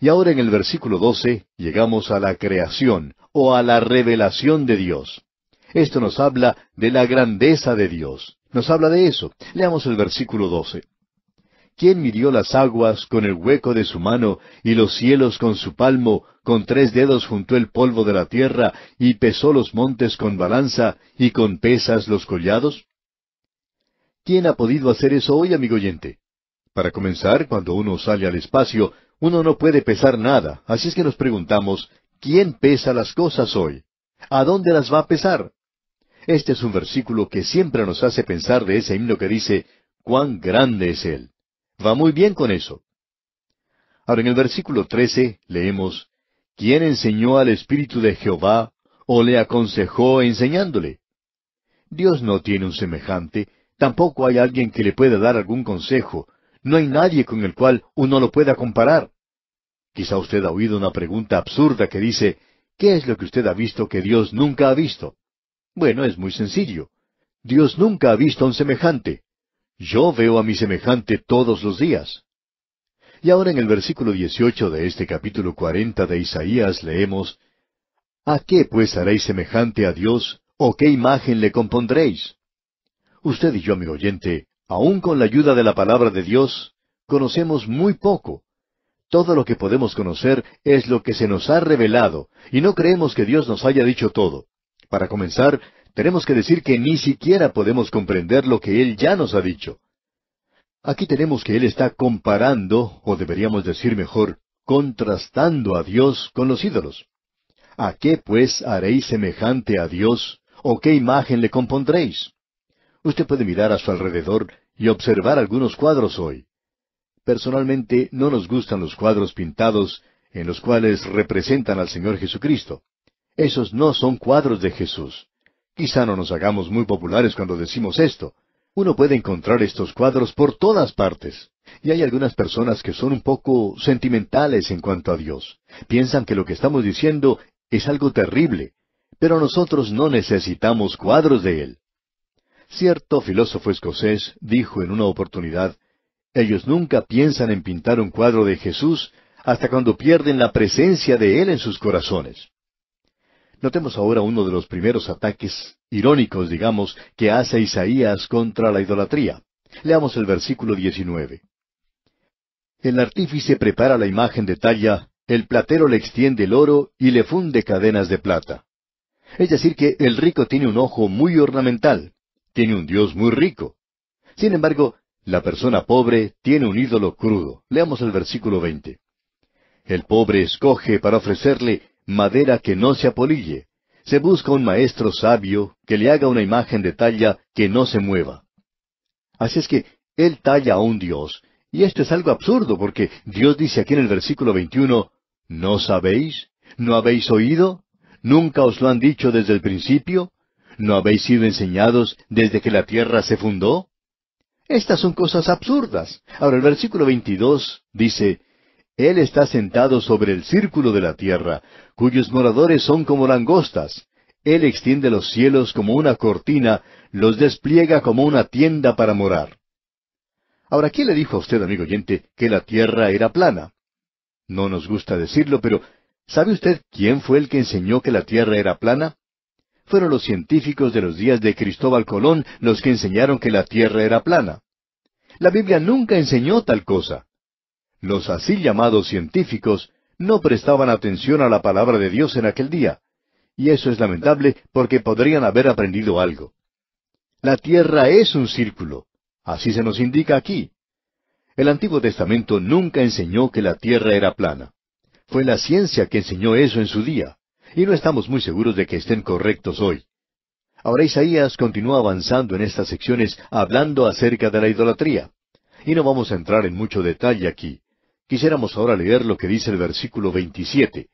Y ahora en el versículo 12 llegamos a la creación o a la revelación de Dios. Esto nos habla de la grandeza de Dios. Nos habla de eso. Leamos el versículo 12. ¿Quién midió las aguas con el hueco de su mano, y los cielos con su palmo, con tres dedos juntó el polvo de la tierra, y pesó los montes con balanza, y con pesas los collados? ¿Quién ha podido hacer eso hoy, amigo oyente? Para comenzar, cuando uno sale al espacio, uno no puede pesar nada, así es que nos preguntamos, ¿quién pesa las cosas hoy? ¿A dónde las va a pesar? Este es un versículo que siempre nos hace pensar de ese himno que dice, cuán grande es Él va muy bien con eso. Ahora en el versículo 13 leemos, ¿quién enseñó al Espíritu de Jehová o le aconsejó enseñándole? Dios no tiene un semejante, tampoco hay alguien que le pueda dar algún consejo, no hay nadie con el cual uno lo pueda comparar. Quizá usted ha oído una pregunta absurda que dice, ¿qué es lo que usted ha visto que Dios nunca ha visto? Bueno, es muy sencillo. Dios nunca ha visto un semejante. Yo veo a mi semejante todos los días. Y ahora en el versículo 18 de este capítulo 40 de Isaías leemos, ¿A qué pues haréis semejante a Dios, o qué imagen le compondréis? Usted y yo, mi oyente, aun con la ayuda de la palabra de Dios, conocemos muy poco. Todo lo que podemos conocer es lo que se nos ha revelado, y no creemos que Dios nos haya dicho todo. Para comenzar, tenemos que decir que ni siquiera podemos comprender lo que Él ya nos ha dicho. Aquí tenemos que Él está comparando, o deberíamos decir mejor, contrastando a Dios con los ídolos. ¿A qué pues haréis semejante a Dios, o qué imagen le compondréis? Usted puede mirar a su alrededor y observar algunos cuadros hoy. Personalmente no nos gustan los cuadros pintados en los cuales representan al Señor Jesucristo. Esos no son cuadros de Jesús. Quizá no nos hagamos muy populares cuando decimos esto. Uno puede encontrar estos cuadros por todas partes. Y hay algunas personas que son un poco sentimentales en cuanto a Dios. Piensan que lo que estamos diciendo es algo terrible. Pero nosotros no necesitamos cuadros de Él. Cierto filósofo escocés dijo en una oportunidad, ellos nunca piensan en pintar un cuadro de Jesús hasta cuando pierden la presencia de Él en sus corazones. Notemos ahora uno de los primeros ataques irónicos, digamos, que hace Isaías contra la idolatría. Leamos el versículo 19. El artífice prepara la imagen de talla, el platero le extiende el oro y le funde cadenas de plata. Es decir, que el rico tiene un ojo muy ornamental, tiene un Dios muy rico. Sin embargo, la persona pobre tiene un ídolo crudo. Leamos el versículo 20. El pobre escoge para ofrecerle madera que no se apolille. Se busca un maestro sabio que le haga una imagen de talla que no se mueva. Así es que él talla a un Dios, y esto es algo absurdo, porque Dios dice aquí en el versículo 21, ¿no sabéis? ¿No habéis oído? ¿Nunca os lo han dicho desde el principio? ¿No habéis sido enseñados desde que la tierra se fundó? Estas son cosas absurdas. Ahora el versículo 22 dice, él está sentado sobre el círculo de la tierra, cuyos moradores son como langostas. Él extiende los cielos como una cortina, los despliega como una tienda para morar. Ahora, ¿quién le dijo a usted, amigo oyente, que la tierra era plana? No nos gusta decirlo, pero ¿sabe usted quién fue el que enseñó que la tierra era plana? Fueron los científicos de los días de Cristóbal Colón los que enseñaron que la tierra era plana. La Biblia nunca enseñó tal cosa. Los así llamados científicos no prestaban atención a la palabra de Dios en aquel día, y eso es lamentable porque podrían haber aprendido algo. La tierra es un círculo, así se nos indica aquí. El Antiguo Testamento nunca enseñó que la tierra era plana. Fue la ciencia que enseñó eso en su día, y no estamos muy seguros de que estén correctos hoy. Ahora Isaías continúa avanzando en estas secciones hablando acerca de la idolatría, y no vamos a entrar en mucho detalle aquí. Quisiéramos ahora leer lo que dice el versículo 27.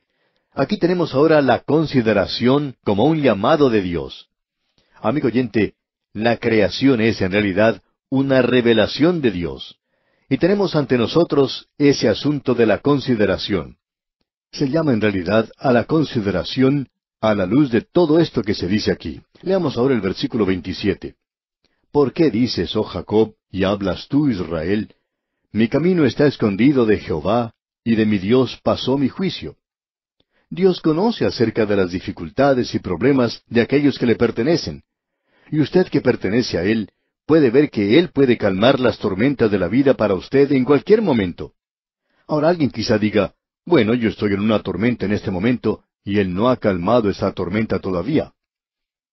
Aquí tenemos ahora la consideración como un llamado de Dios. Amigo oyente, la creación es en realidad una revelación de Dios. Y tenemos ante nosotros ese asunto de la consideración. Se llama en realidad a la consideración a la luz de todo esto que se dice aquí. Leamos ahora el versículo 27. ¿Por qué dices, oh Jacob, y hablas tú, Israel, mi camino está escondido de Jehová, y de mi Dios pasó mi juicio. Dios conoce acerca de las dificultades y problemas de aquellos que le pertenecen. Y usted que pertenece a Él puede ver que Él puede calmar las tormentas de la vida para usted en cualquier momento. Ahora alguien quizá diga, bueno, yo estoy en una tormenta en este momento y Él no ha calmado esa tormenta todavía.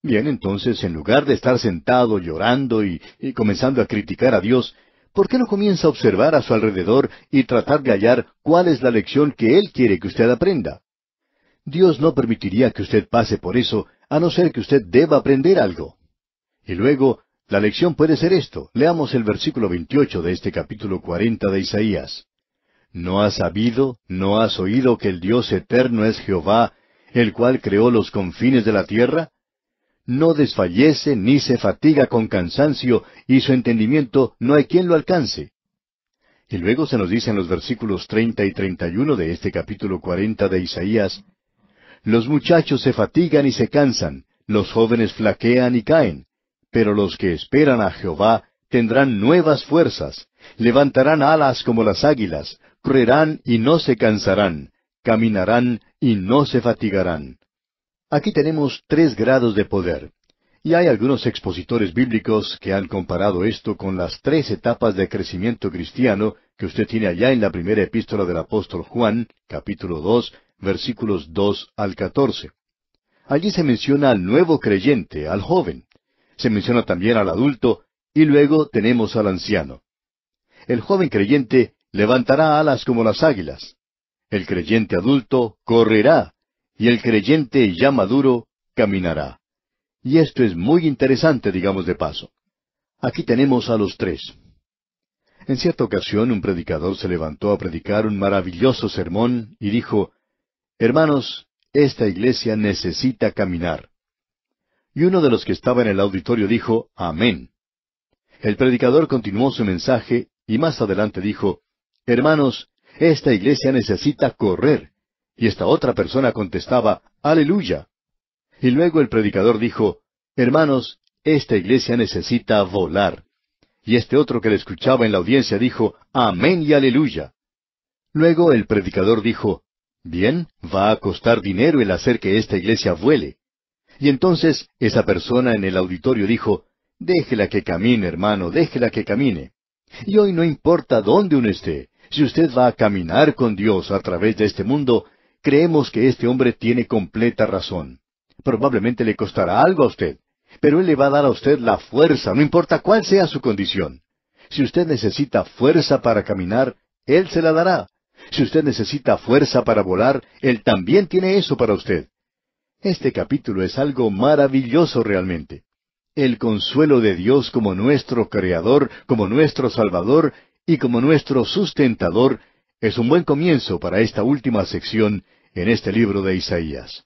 Bien, entonces, en lugar de estar sentado llorando y, y comenzando a criticar a Dios, ¿por qué no comienza a observar a su alrededor y tratar de hallar cuál es la lección que Él quiere que usted aprenda? Dios no permitiría que usted pase por eso, a no ser que usted deba aprender algo. Y luego, la lección puede ser esto. Leamos el versículo 28 de este capítulo 40 de Isaías. ¿No has sabido, no has oído que el Dios eterno es Jehová, el cual creó los confines de la tierra? no desfallece ni se fatiga con cansancio, y su entendimiento no hay quien lo alcance. Y luego se nos dice en los versículos 30 y 31 de este capítulo 40 de Isaías, Los muchachos se fatigan y se cansan, los jóvenes flaquean y caen, pero los que esperan a Jehová tendrán nuevas fuerzas, levantarán alas como las águilas, correrán y no se cansarán, caminarán y no se fatigarán. Aquí tenemos tres grados de poder. Y hay algunos expositores bíblicos que han comparado esto con las tres etapas de crecimiento cristiano que usted tiene allá en la primera epístola del apóstol Juan, capítulo 2, versículos 2 al 14. Allí se menciona al nuevo creyente, al joven. Se menciona también al adulto y luego tenemos al anciano. El joven creyente levantará alas como las águilas. El creyente adulto correrá y el creyente ya maduro caminará. Y esto es muy interesante, digamos de paso. Aquí tenemos a los tres. En cierta ocasión un predicador se levantó a predicar un maravilloso sermón y dijo, Hermanos, esta iglesia necesita caminar. Y uno de los que estaba en el auditorio dijo, Amén. El predicador continuó su mensaje y más adelante dijo, Hermanos, esta iglesia necesita correr. Y esta otra persona contestaba, Aleluya. Y luego el predicador dijo, Hermanos, esta iglesia necesita volar. Y este otro que le escuchaba en la audiencia dijo, Amén y aleluya. Luego el predicador dijo, Bien, va a costar dinero el hacer que esta iglesia vuele. Y entonces esa persona en el auditorio dijo, Déjela que camine, hermano, déjela que camine. Y hoy no importa dónde uno esté, si usted va a caminar con Dios a través de este mundo, Creemos que este hombre tiene completa razón. Probablemente le costará algo a usted, pero él le va a dar a usted la fuerza, no importa cuál sea su condición. Si usted necesita fuerza para caminar, él se la dará. Si usted necesita fuerza para volar, Él también tiene eso para usted. Este capítulo es algo maravilloso realmente. El consuelo de Dios como nuestro Creador, como nuestro Salvador y como nuestro sustentador es un buen comienzo para esta última sección en este libro de Isaías.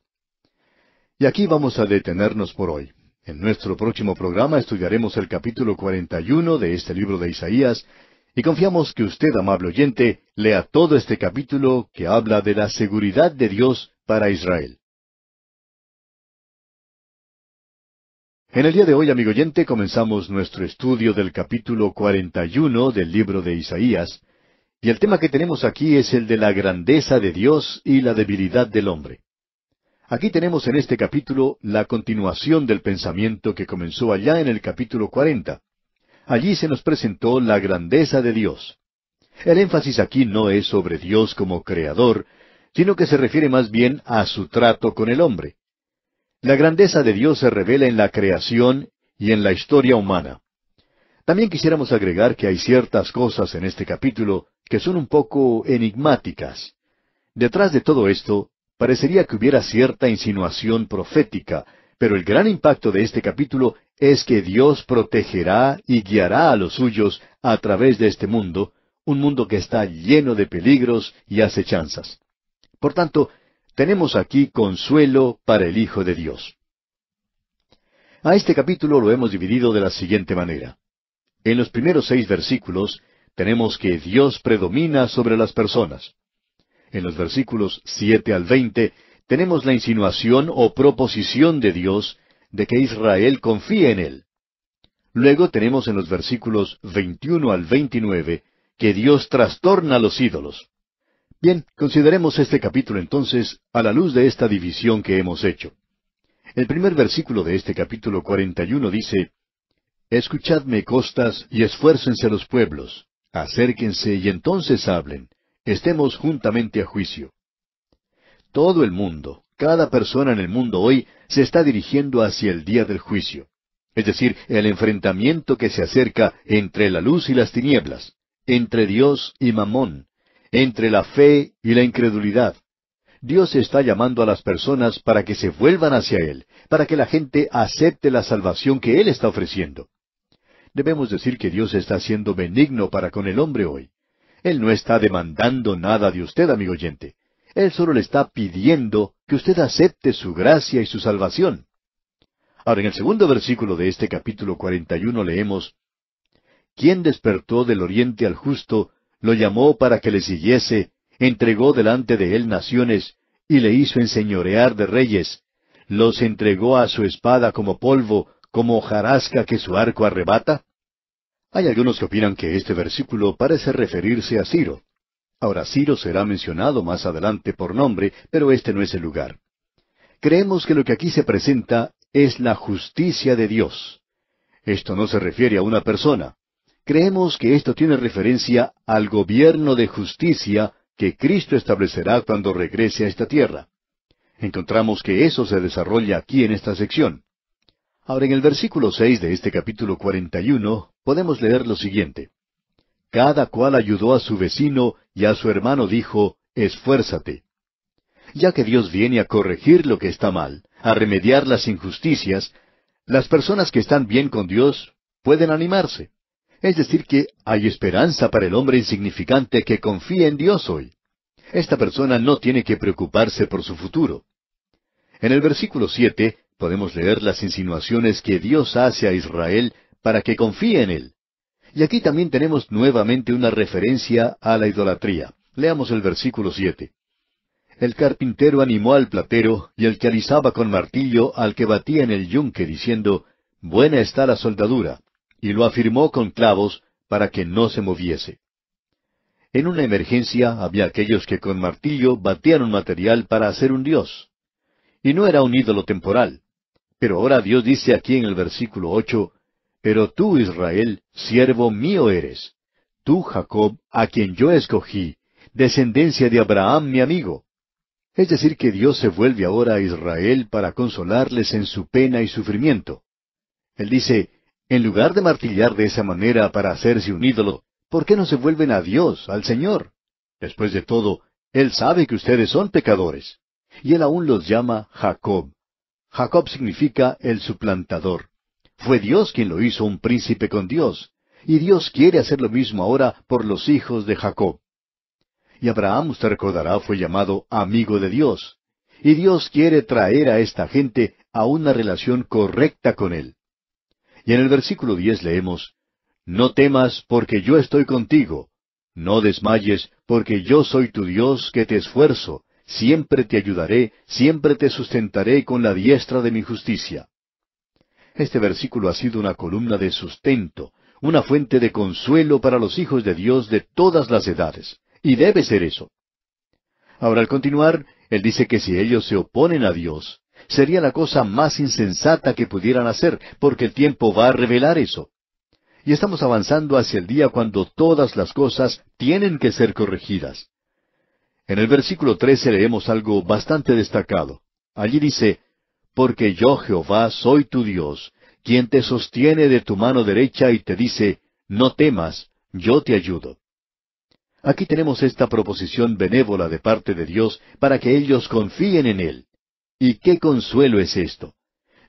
Y aquí vamos a detenernos por hoy. En nuestro próximo programa estudiaremos el capítulo 41 de este libro de Isaías y confiamos que usted, amable oyente, lea todo este capítulo que habla de la seguridad de Dios para Israel. En el día de hoy, amigo oyente, comenzamos nuestro estudio del capítulo 41 del libro de Isaías, y el tema que tenemos aquí es el de la grandeza de Dios y la debilidad del hombre. Aquí tenemos en este capítulo la continuación del pensamiento que comenzó allá en el capítulo 40. Allí se nos presentó la grandeza de Dios. El énfasis aquí no es sobre Dios como creador, sino que se refiere más bien a su trato con el hombre. La grandeza de Dios se revela en la creación y en la historia humana. También quisiéramos agregar que hay ciertas cosas en este capítulo que son un poco enigmáticas. Detrás de todo esto, parecería que hubiera cierta insinuación profética, pero el gran impacto de este capítulo es que Dios protegerá y guiará a los suyos a través de este mundo, un mundo que está lleno de peligros y acechanzas. Por tanto, tenemos aquí consuelo para el Hijo de Dios. A este capítulo lo hemos dividido de la siguiente manera. En los primeros seis versículos tenemos que Dios predomina sobre las personas. En los versículos siete al veinte tenemos la insinuación o proposición de Dios de que Israel confía en Él. Luego tenemos en los versículos 21 al 29 que Dios trastorna a los ídolos. Bien, consideremos este capítulo entonces a la luz de esta división que hemos hecho. El primer versículo de este capítulo 41 dice, Escuchadme costas y esfuércense los pueblos, acérquense y entonces hablen, estemos juntamente a juicio. Todo el mundo, cada persona en el mundo hoy, se está dirigiendo hacia el día del juicio, es decir, el enfrentamiento que se acerca entre la luz y las tinieblas, entre Dios y Mamón, entre la fe y la incredulidad. Dios está llamando a las personas para que se vuelvan hacia Él, para que la gente acepte la salvación que Él está ofreciendo. Debemos decir que Dios está siendo benigno para con el hombre hoy. Él no está demandando nada de usted, amigo oyente. Él solo le está pidiendo que usted acepte su gracia y su salvación. Ahora, en el segundo versículo de este capítulo 41 leemos, «Quien despertó del oriente al justo, lo llamó para que le siguiese, entregó delante de él naciones, y le hizo enseñorear de reyes, los entregó a su espada como polvo, como hojarasca que su arco arrebata? Hay algunos que opinan que este versículo parece referirse a Ciro. Ahora Ciro será mencionado más adelante por nombre, pero este no es el lugar. Creemos que lo que aquí se presenta es la justicia de Dios. Esto no se refiere a una persona. Creemos que esto tiene referencia al gobierno de justicia que Cristo establecerá cuando regrese a esta tierra. Encontramos que eso se desarrolla aquí en esta sección. Ahora en el versículo seis de este capítulo cuarenta y uno podemos leer lo siguiente Cada cual ayudó a su vecino y a su hermano dijo Esfuérzate. Ya que Dios viene a corregir lo que está mal, a remediar las injusticias, las personas que están bien con Dios pueden animarse. Es decir, que hay esperanza para el hombre insignificante que confía en Dios hoy. Esta persona no tiene que preocuparse por su futuro. En el versículo siete podemos leer las insinuaciones que Dios hace a Israel para que confíe en Él. Y aquí también tenemos nuevamente una referencia a la idolatría. Leamos el versículo siete. El carpintero animó al platero y el que alisaba con martillo al que batía en el yunque, diciendo, Buena está la soldadura, y lo afirmó con clavos para que no se moviese. En una emergencia había aquellos que con martillo batían un material para hacer un dios. Y no era un ídolo temporal, pero ahora Dios dice aquí en el versículo ocho, Pero tú, Israel, siervo mío eres, tú, Jacob, a quien yo escogí, descendencia de Abraham, mi amigo. Es decir, que Dios se vuelve ahora a Israel para consolarles en su pena y sufrimiento. Él dice, en lugar de martillar de esa manera para hacerse un ídolo, ¿por qué no se vuelven a Dios, al Señor? Después de todo, Él sabe que ustedes son pecadores. Y Él aún los llama Jacob, Jacob significa el suplantador. Fue Dios quien lo hizo un príncipe con Dios, y Dios quiere hacer lo mismo ahora por los hijos de Jacob. Y Abraham, usted recordará, fue llamado amigo de Dios, y Dios quiere traer a esta gente a una relación correcta con Él. Y en el versículo diez leemos, No temas porque yo estoy contigo, no desmayes porque yo soy tu Dios que te esfuerzo, siempre te ayudaré, siempre te sustentaré con la diestra de mi justicia. Este versículo ha sido una columna de sustento, una fuente de consuelo para los hijos de Dios de todas las edades, y debe ser eso. Ahora, al continuar, él dice que si ellos se oponen a Dios, sería la cosa más insensata que pudieran hacer, porque el tiempo va a revelar eso. Y estamos avanzando hacia el día cuando todas las cosas tienen que ser corregidas. En el versículo 13 leemos algo bastante destacado. Allí dice, Porque yo Jehová soy tu Dios, quien te sostiene de tu mano derecha y te dice, No temas, yo te ayudo. Aquí tenemos esta proposición benévola de parte de Dios para que ellos confíen en Él. ¿Y qué consuelo es esto?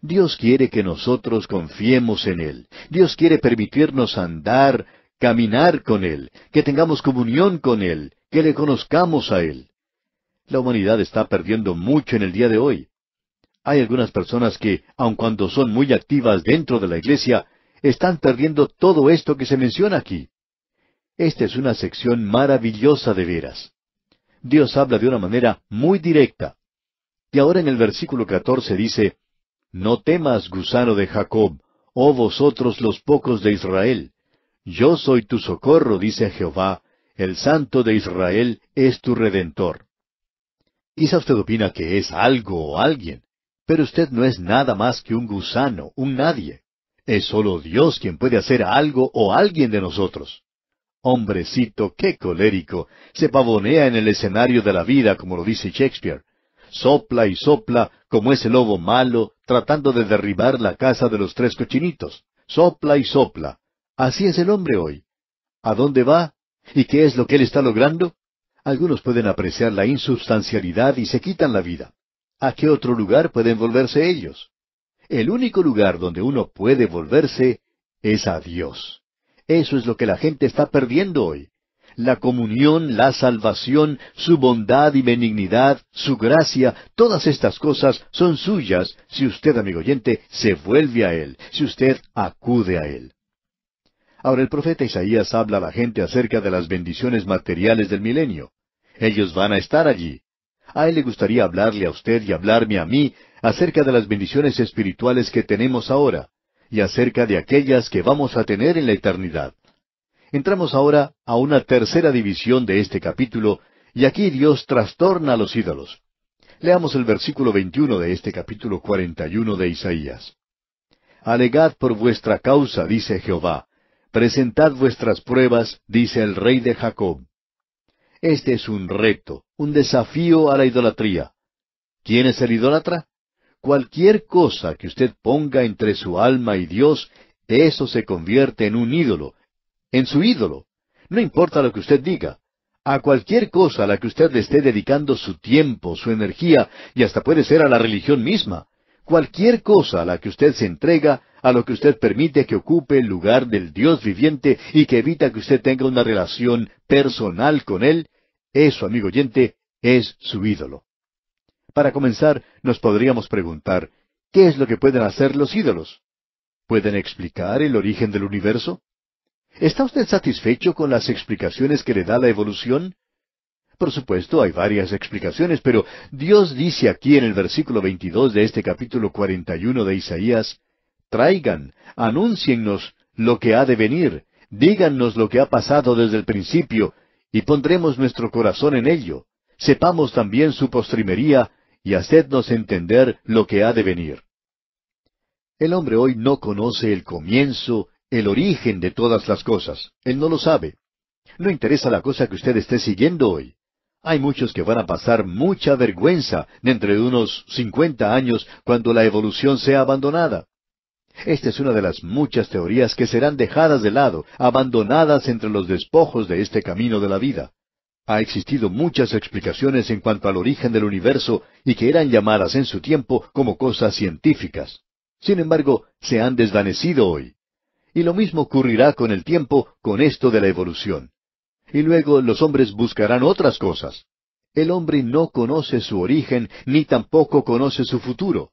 Dios quiere que nosotros confiemos en Él. Dios quiere permitirnos andar, caminar con Él, que tengamos comunión con Él, que le conozcamos a Él. La humanidad está perdiendo mucho en el día de hoy. Hay algunas personas que, aun cuando son muy activas dentro de la iglesia, están perdiendo todo esto que se menciona aquí. Esta es una sección maravillosa de veras. Dios habla de una manera muy directa. Y ahora en el versículo 14 dice, No temas, gusano de Jacob, oh vosotros los pocos de Israel. Yo soy tu socorro, dice Jehová, el Santo de Israel es tu redentor. Quizá usted opina que es algo o alguien, pero usted no es nada más que un gusano, un nadie. Es solo Dios quien puede hacer algo o alguien de nosotros. Hombrecito, qué colérico, se pavonea en el escenario de la vida, como lo dice Shakespeare. Sopla y sopla como ese lobo malo tratando de derribar la casa de los tres cochinitos. Sopla y sopla. Así es el hombre hoy. ¿A dónde va? ¿Y qué es lo que él está logrando? Algunos pueden apreciar la insubstancialidad y se quitan la vida. ¿A qué otro lugar pueden volverse ellos? El único lugar donde uno puede volverse es a Dios. Eso es lo que la gente está perdiendo hoy. La comunión, la salvación, su bondad y benignidad, su gracia, todas estas cosas son suyas si usted, amigo oyente, se vuelve a Él, si usted acude a Él. Ahora el profeta Isaías habla a la gente acerca de las bendiciones materiales del milenio. Ellos van a estar allí. A él le gustaría hablarle a usted y hablarme a mí acerca de las bendiciones espirituales que tenemos ahora y acerca de aquellas que vamos a tener en la eternidad. Entramos ahora a una tercera división de este capítulo y aquí Dios trastorna a los ídolos. Leamos el versículo 21 de este capítulo 41 de Isaías. Alegad por vuestra causa, dice Jehová, Presentad vuestras pruebas, dice el rey de Jacob. Este es un reto, un desafío a la idolatría. ¿Quién es el idólatra? Cualquier cosa que usted ponga entre su alma y Dios, eso se convierte en un ídolo, en su ídolo. No importa lo que usted diga. A cualquier cosa a la que usted le esté dedicando su tiempo, su energía, y hasta puede ser a la religión misma, cualquier cosa a la que usted se entrega, a lo que usted permite que ocupe el lugar del Dios viviente y que evita que usted tenga una relación personal con Él, eso, amigo oyente, es su ídolo. Para comenzar, nos podríamos preguntar, ¿qué es lo que pueden hacer los ídolos? ¿Pueden explicar el origen del universo? ¿Está usted satisfecho con las explicaciones que le da la evolución? Por supuesto, hay varias explicaciones, pero Dios dice aquí en el versículo 22 de este capítulo 41 de Isaías, traigan, anúnciennos lo que ha de venir, dígannos lo que ha pasado desde el principio, y pondremos nuestro corazón en ello. Sepamos también su postrimería, y hacednos entender lo que ha de venir. El hombre hoy no conoce el comienzo, el origen de todas las cosas. Él no lo sabe. No interesa la cosa que usted esté siguiendo hoy. Hay muchos que van a pasar mucha vergüenza dentro de unos cincuenta años cuando la evolución sea abandonada. Esta es una de las muchas teorías que serán dejadas de lado, abandonadas entre los despojos de este camino de la vida. Ha existido muchas explicaciones en cuanto al origen del universo y que eran llamadas en su tiempo como cosas científicas. Sin embargo, se han desvanecido hoy. Y lo mismo ocurrirá con el tiempo con esto de la evolución. Y luego los hombres buscarán otras cosas. El hombre no conoce su origen ni tampoco conoce su futuro.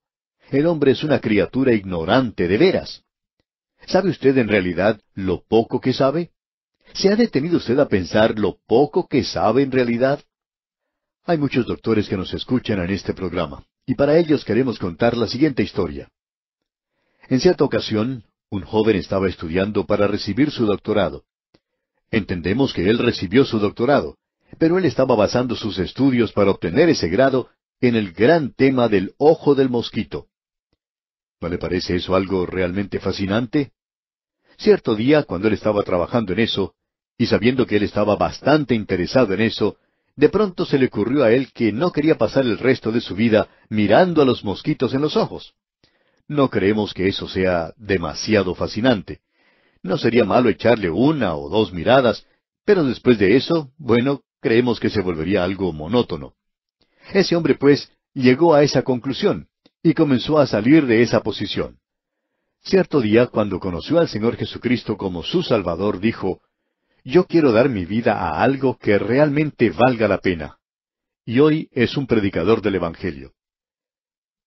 El hombre es una criatura ignorante de veras. ¿Sabe usted en realidad lo poco que sabe? ¿Se ha detenido usted a pensar lo poco que sabe en realidad? Hay muchos doctores que nos escuchan en este programa, y para ellos queremos contar la siguiente historia. En cierta ocasión, un joven estaba estudiando para recibir su doctorado. Entendemos que él recibió su doctorado, pero él estaba basando sus estudios para obtener ese grado en el gran tema del ojo del mosquito. ¿No le parece eso algo realmente fascinante? Cierto día, cuando él estaba trabajando en eso, y sabiendo que él estaba bastante interesado en eso, de pronto se le ocurrió a él que no quería pasar el resto de su vida mirando a los mosquitos en los ojos. No creemos que eso sea demasiado fascinante. No sería malo echarle una o dos miradas, pero después de eso, bueno, creemos que se volvería algo monótono. Ese hombre, pues, llegó a esa conclusión, y comenzó a salir de esa posición. Cierto día, cuando conoció al Señor Jesucristo como su Salvador, dijo, Yo quiero dar mi vida a algo que realmente valga la pena. Y hoy es un predicador del Evangelio.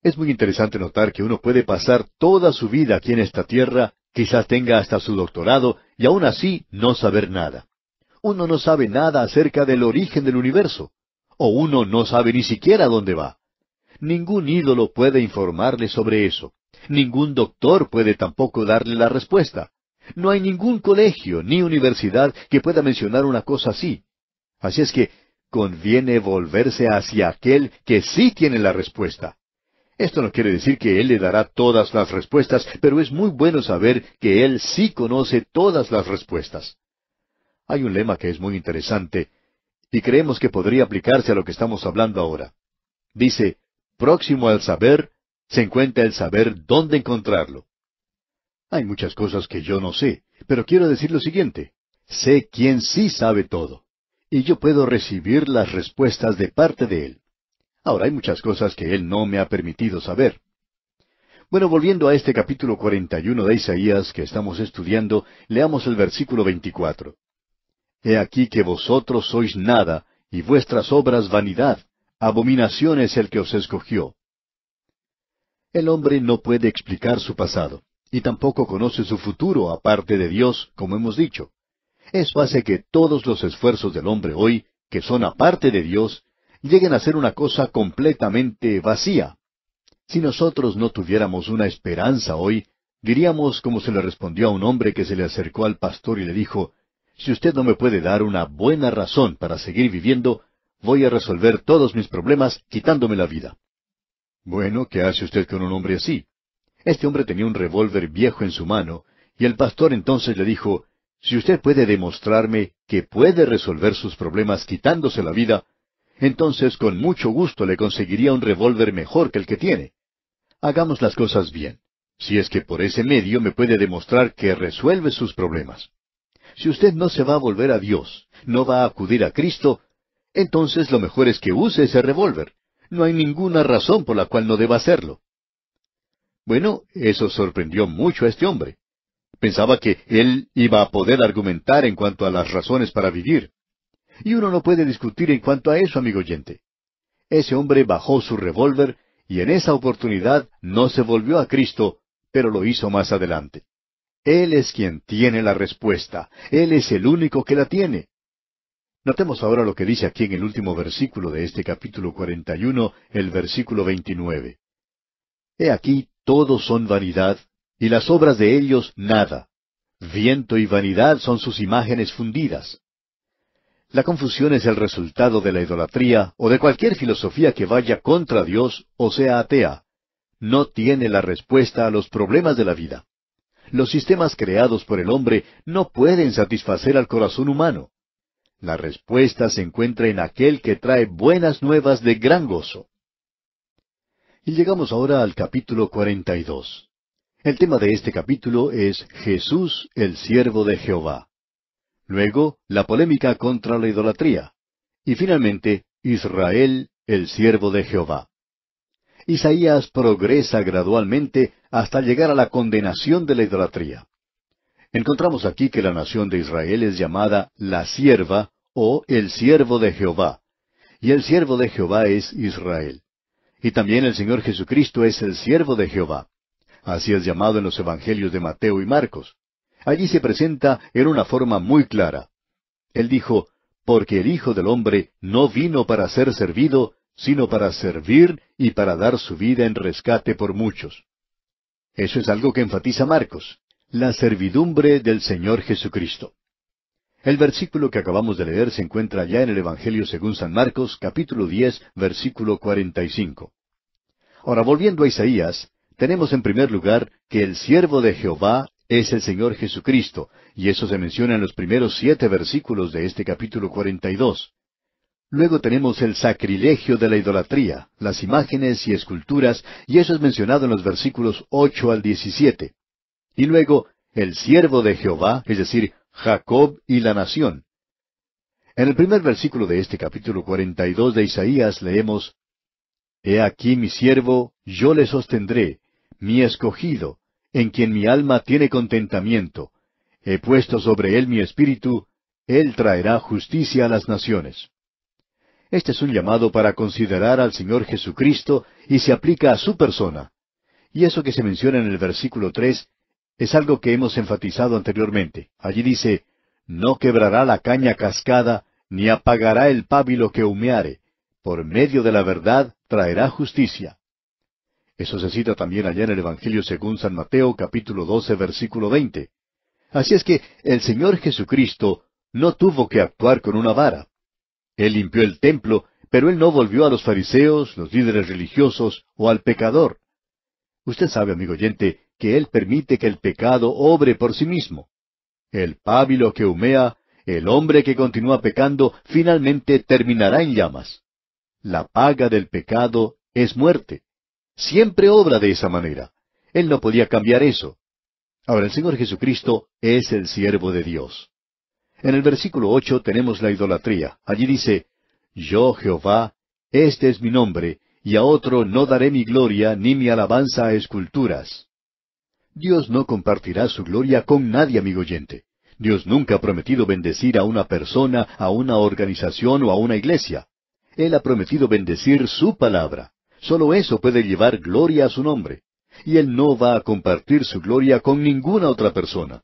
Es muy interesante notar que uno puede pasar toda su vida aquí en esta tierra, quizás tenga hasta su doctorado, y aún así no saber nada. Uno no sabe nada acerca del origen del universo, o uno no sabe ni siquiera dónde va. Ningún ídolo puede informarle sobre eso. Ningún doctor puede tampoco darle la respuesta. No hay ningún colegio ni universidad que pueda mencionar una cosa así. Así es que conviene volverse hacia aquel que sí tiene la respuesta. Esto no quiere decir que Él le dará todas las respuestas, pero es muy bueno saber que Él sí conoce todas las respuestas. Hay un lema que es muy interesante, y creemos que podría aplicarse a lo que estamos hablando ahora. Dice, Próximo al saber se encuentra el saber dónde encontrarlo. Hay muchas cosas que yo no sé, pero quiero decir lo siguiente. Sé quién sí sabe todo. Y yo puedo recibir las respuestas de parte de él. Ahora hay muchas cosas que él no me ha permitido saber. Bueno, volviendo a este capítulo 41 de Isaías que estamos estudiando, leamos el versículo 24. He aquí que vosotros sois nada y vuestras obras vanidad abominación es el que os escogió. El hombre no puede explicar su pasado, y tampoco conoce su futuro aparte de Dios, como hemos dicho. Eso hace que todos los esfuerzos del hombre hoy, que son aparte de Dios, lleguen a ser una cosa completamente vacía. Si nosotros no tuviéramos una esperanza hoy, diríamos como se le respondió a un hombre que se le acercó al pastor y le dijo, Si usted no me puede dar una buena razón para seguir viviendo, Voy a resolver todos mis problemas quitándome la vida. Bueno, ¿qué hace usted con un hombre así? Este hombre tenía un revólver viejo en su mano, y el pastor entonces le dijo, Si usted puede demostrarme que puede resolver sus problemas quitándose la vida, entonces con mucho gusto le conseguiría un revólver mejor que el que tiene. Hagamos las cosas bien, si es que por ese medio me puede demostrar que resuelve sus problemas. Si usted no se va a volver a Dios, no va a acudir a Cristo, entonces lo mejor es que use ese revólver. No hay ninguna razón por la cual no deba hacerlo. Bueno, eso sorprendió mucho a este hombre. Pensaba que él iba a poder argumentar en cuanto a las razones para vivir. Y uno no puede discutir en cuanto a eso, amigo oyente. Ese hombre bajó su revólver y en esa oportunidad no se volvió a Cristo, pero lo hizo más adelante. Él es quien tiene la respuesta, Él es el único que la tiene. Notemos ahora lo que dice aquí en el último versículo de este capítulo 41, el versículo 29. He aquí todos son vanidad, y las obras de ellos nada. Viento y vanidad son sus imágenes fundidas. La confusión es el resultado de la idolatría o de cualquier filosofía que vaya contra Dios o sea atea. No tiene la respuesta a los problemas de la vida. Los sistemas creados por el hombre no pueden satisfacer al corazón humano. La respuesta se encuentra en aquel que trae buenas nuevas de gran gozo. Y llegamos ahora al capítulo 42. El tema de este capítulo es Jesús, el siervo de Jehová. Luego, la polémica contra la idolatría. Y finalmente, Israel, el siervo de Jehová. Isaías progresa gradualmente hasta llegar a la condenación de la idolatría. Encontramos aquí que la nación de Israel es llamada la sierva o el siervo de Jehová. Y el siervo de Jehová es Israel. Y también el Señor Jesucristo es el siervo de Jehová. Así es llamado en los Evangelios de Mateo y Marcos. Allí se presenta en una forma muy clara. Él dijo, porque el Hijo del Hombre no vino para ser servido, sino para servir y para dar su vida en rescate por muchos. Eso es algo que enfatiza Marcos. La servidumbre del Señor Jesucristo. El versículo que acabamos de leer se encuentra ya en el Evangelio según San Marcos, capítulo 10, versículo 45. Ahora, volviendo a Isaías, tenemos en primer lugar que el siervo de Jehová es el Señor Jesucristo, y eso se menciona en los primeros siete versículos de este capítulo 42. Luego tenemos el sacrilegio de la idolatría, las imágenes y esculturas, y eso es mencionado en los versículos ocho al diecisiete. Y luego, el siervo de Jehová, es decir, Jacob y la nación. En el primer versículo de este capítulo 42 de Isaías leemos, He aquí mi siervo, yo le sostendré, mi escogido, en quien mi alma tiene contentamiento. He puesto sobre él mi espíritu, él traerá justicia a las naciones. Este es un llamado para considerar al Señor Jesucristo y se aplica a su persona. Y eso que se menciona en el versículo tres es algo que hemos enfatizado anteriormente. Allí dice, no quebrará la caña cascada, ni apagará el pábilo que humeare. Por medio de la verdad traerá justicia. Eso se cita también allá en el Evangelio según San Mateo capítulo 12 versículo 20. Así es que el Señor Jesucristo no tuvo que actuar con una vara. Él limpió el templo, pero él no volvió a los fariseos, los líderes religiosos o al pecador. Usted sabe, amigo oyente, que Él permite que el pecado obre por sí mismo. El pábilo que humea, el hombre que continúa pecando, finalmente terminará en llamas. La paga del pecado es muerte. Siempre obra de esa manera. Él no podía cambiar eso. Ahora, el Señor Jesucristo es el siervo de Dios. En el versículo ocho tenemos la idolatría. Allí dice, Yo Jehová, este es mi nombre, y a otro no daré mi gloria ni mi alabanza a esculturas. Dios no compartirá su gloria con nadie, amigo oyente. Dios nunca ha prometido bendecir a una persona, a una organización o a una iglesia. Él ha prometido bendecir su palabra. Solo eso puede llevar gloria a su nombre. Y Él no va a compartir su gloria con ninguna otra persona.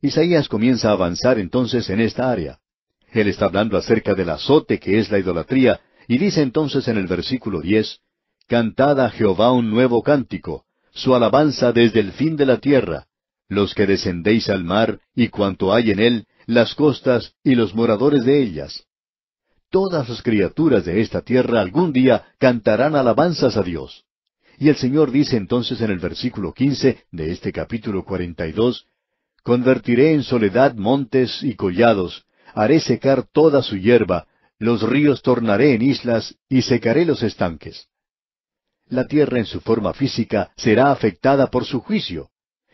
Isaías comienza a avanzar entonces en esta área. Él está hablando acerca del azote que es la idolatría, y dice entonces en el versículo diez, Cantad a Jehová un nuevo cántico, su alabanza desde el fin de la tierra, los que descendéis al mar y cuanto hay en él, las costas y los moradores de ellas. Todas las criaturas de esta tierra algún día cantarán alabanzas a Dios. Y el Señor dice entonces en el versículo quince de este capítulo cuarenta y dos Convertiré en soledad montes y collados, haré secar toda su hierba, los ríos tornaré en islas y secaré los estanques la tierra en su forma física será afectada por su juicio.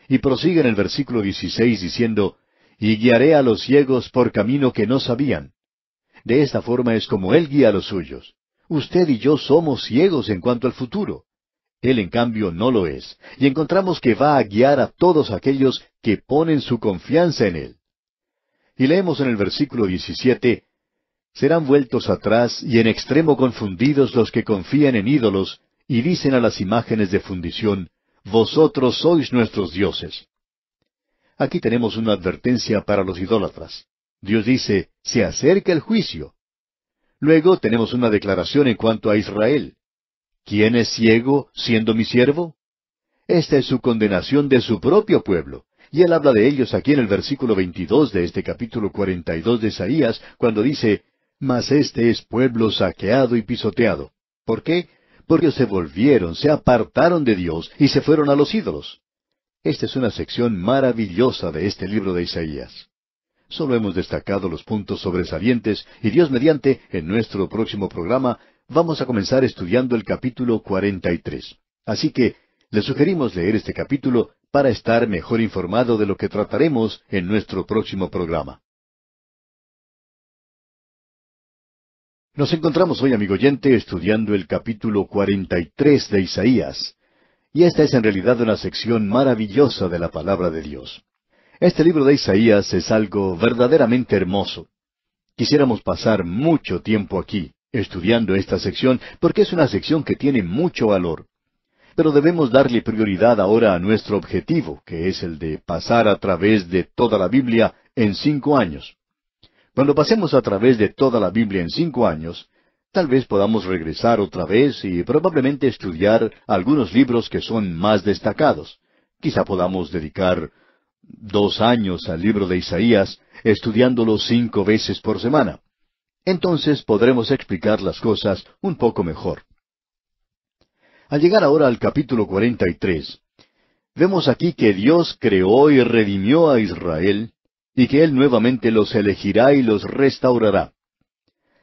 Y prosigue en el versículo 16 diciendo, Y guiaré a los ciegos por camino que no sabían. De esta forma es como Él guía a los suyos. Usted y yo somos ciegos en cuanto al futuro. Él en cambio no lo es, y encontramos que va a guiar a todos aquellos que ponen su confianza en Él. Y leemos en el versículo 17, Serán vueltos atrás y en extremo confundidos los que confían en ídolos, y dicen a las imágenes de fundición, Vosotros sois nuestros dioses. Aquí tenemos una advertencia para los idólatras. Dios dice, se acerca el juicio. Luego tenemos una declaración en cuanto a Israel. ¿Quién es ciego siendo mi siervo? Esta es su condenación de su propio pueblo. Y él habla de ellos aquí en el versículo 22 de este capítulo 42 de Isaías, cuando dice, Mas este es pueblo saqueado y pisoteado. ¿Por qué? porque se volvieron, se apartaron de Dios y se fueron a los ídolos. Esta es una sección maravillosa de este libro de Isaías. Solo hemos destacado los puntos sobresalientes y Dios mediante, en nuestro próximo programa, vamos a comenzar estudiando el capítulo 43. Así que le sugerimos leer este capítulo para estar mejor informado de lo que trataremos en nuestro próximo programa. Nos encontramos hoy, amigo oyente, estudiando el capítulo 43 de Isaías. Y esta es en realidad una sección maravillosa de la palabra de Dios. Este libro de Isaías es algo verdaderamente hermoso. Quisiéramos pasar mucho tiempo aquí, estudiando esta sección, porque es una sección que tiene mucho valor. Pero debemos darle prioridad ahora a nuestro objetivo, que es el de pasar a través de toda la Biblia en cinco años. Cuando pasemos a través de toda la Biblia en cinco años, tal vez podamos regresar otra vez y probablemente estudiar algunos libros que son más destacados. Quizá podamos dedicar dos años al libro de Isaías, estudiándolo cinco veces por semana. Entonces podremos explicar las cosas un poco mejor. Al llegar ahora al capítulo 43, vemos aquí que Dios creó y redimió a Israel y que Él nuevamente los elegirá y los restaurará.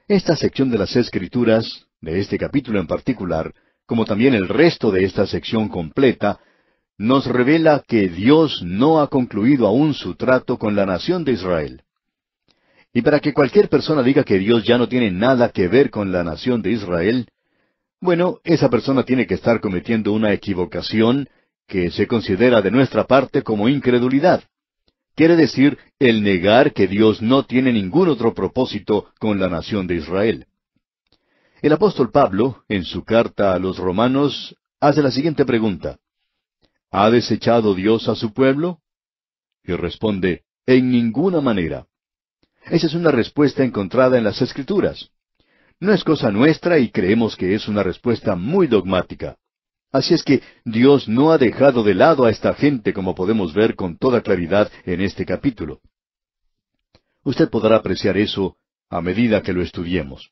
Esta sección de las Escrituras, de este capítulo en particular, como también el resto de esta sección completa, nos revela que Dios no ha concluido aún su trato con la nación de Israel. Y para que cualquier persona diga que Dios ya no tiene nada que ver con la nación de Israel, bueno, esa persona tiene que estar cometiendo una equivocación que se considera de nuestra parte como incredulidad. Quiere decir el negar que Dios no tiene ningún otro propósito con la nación de Israel. El apóstol Pablo, en su carta a los romanos, hace la siguiente pregunta. ¿Ha desechado Dios a su pueblo? Y responde, en ninguna manera. Esa es una respuesta encontrada en las Escrituras. No es cosa nuestra y creemos que es una respuesta muy dogmática. Así es que Dios no ha dejado de lado a esta gente, como podemos ver con toda claridad en este capítulo. Usted podrá apreciar eso a medida que lo estudiemos.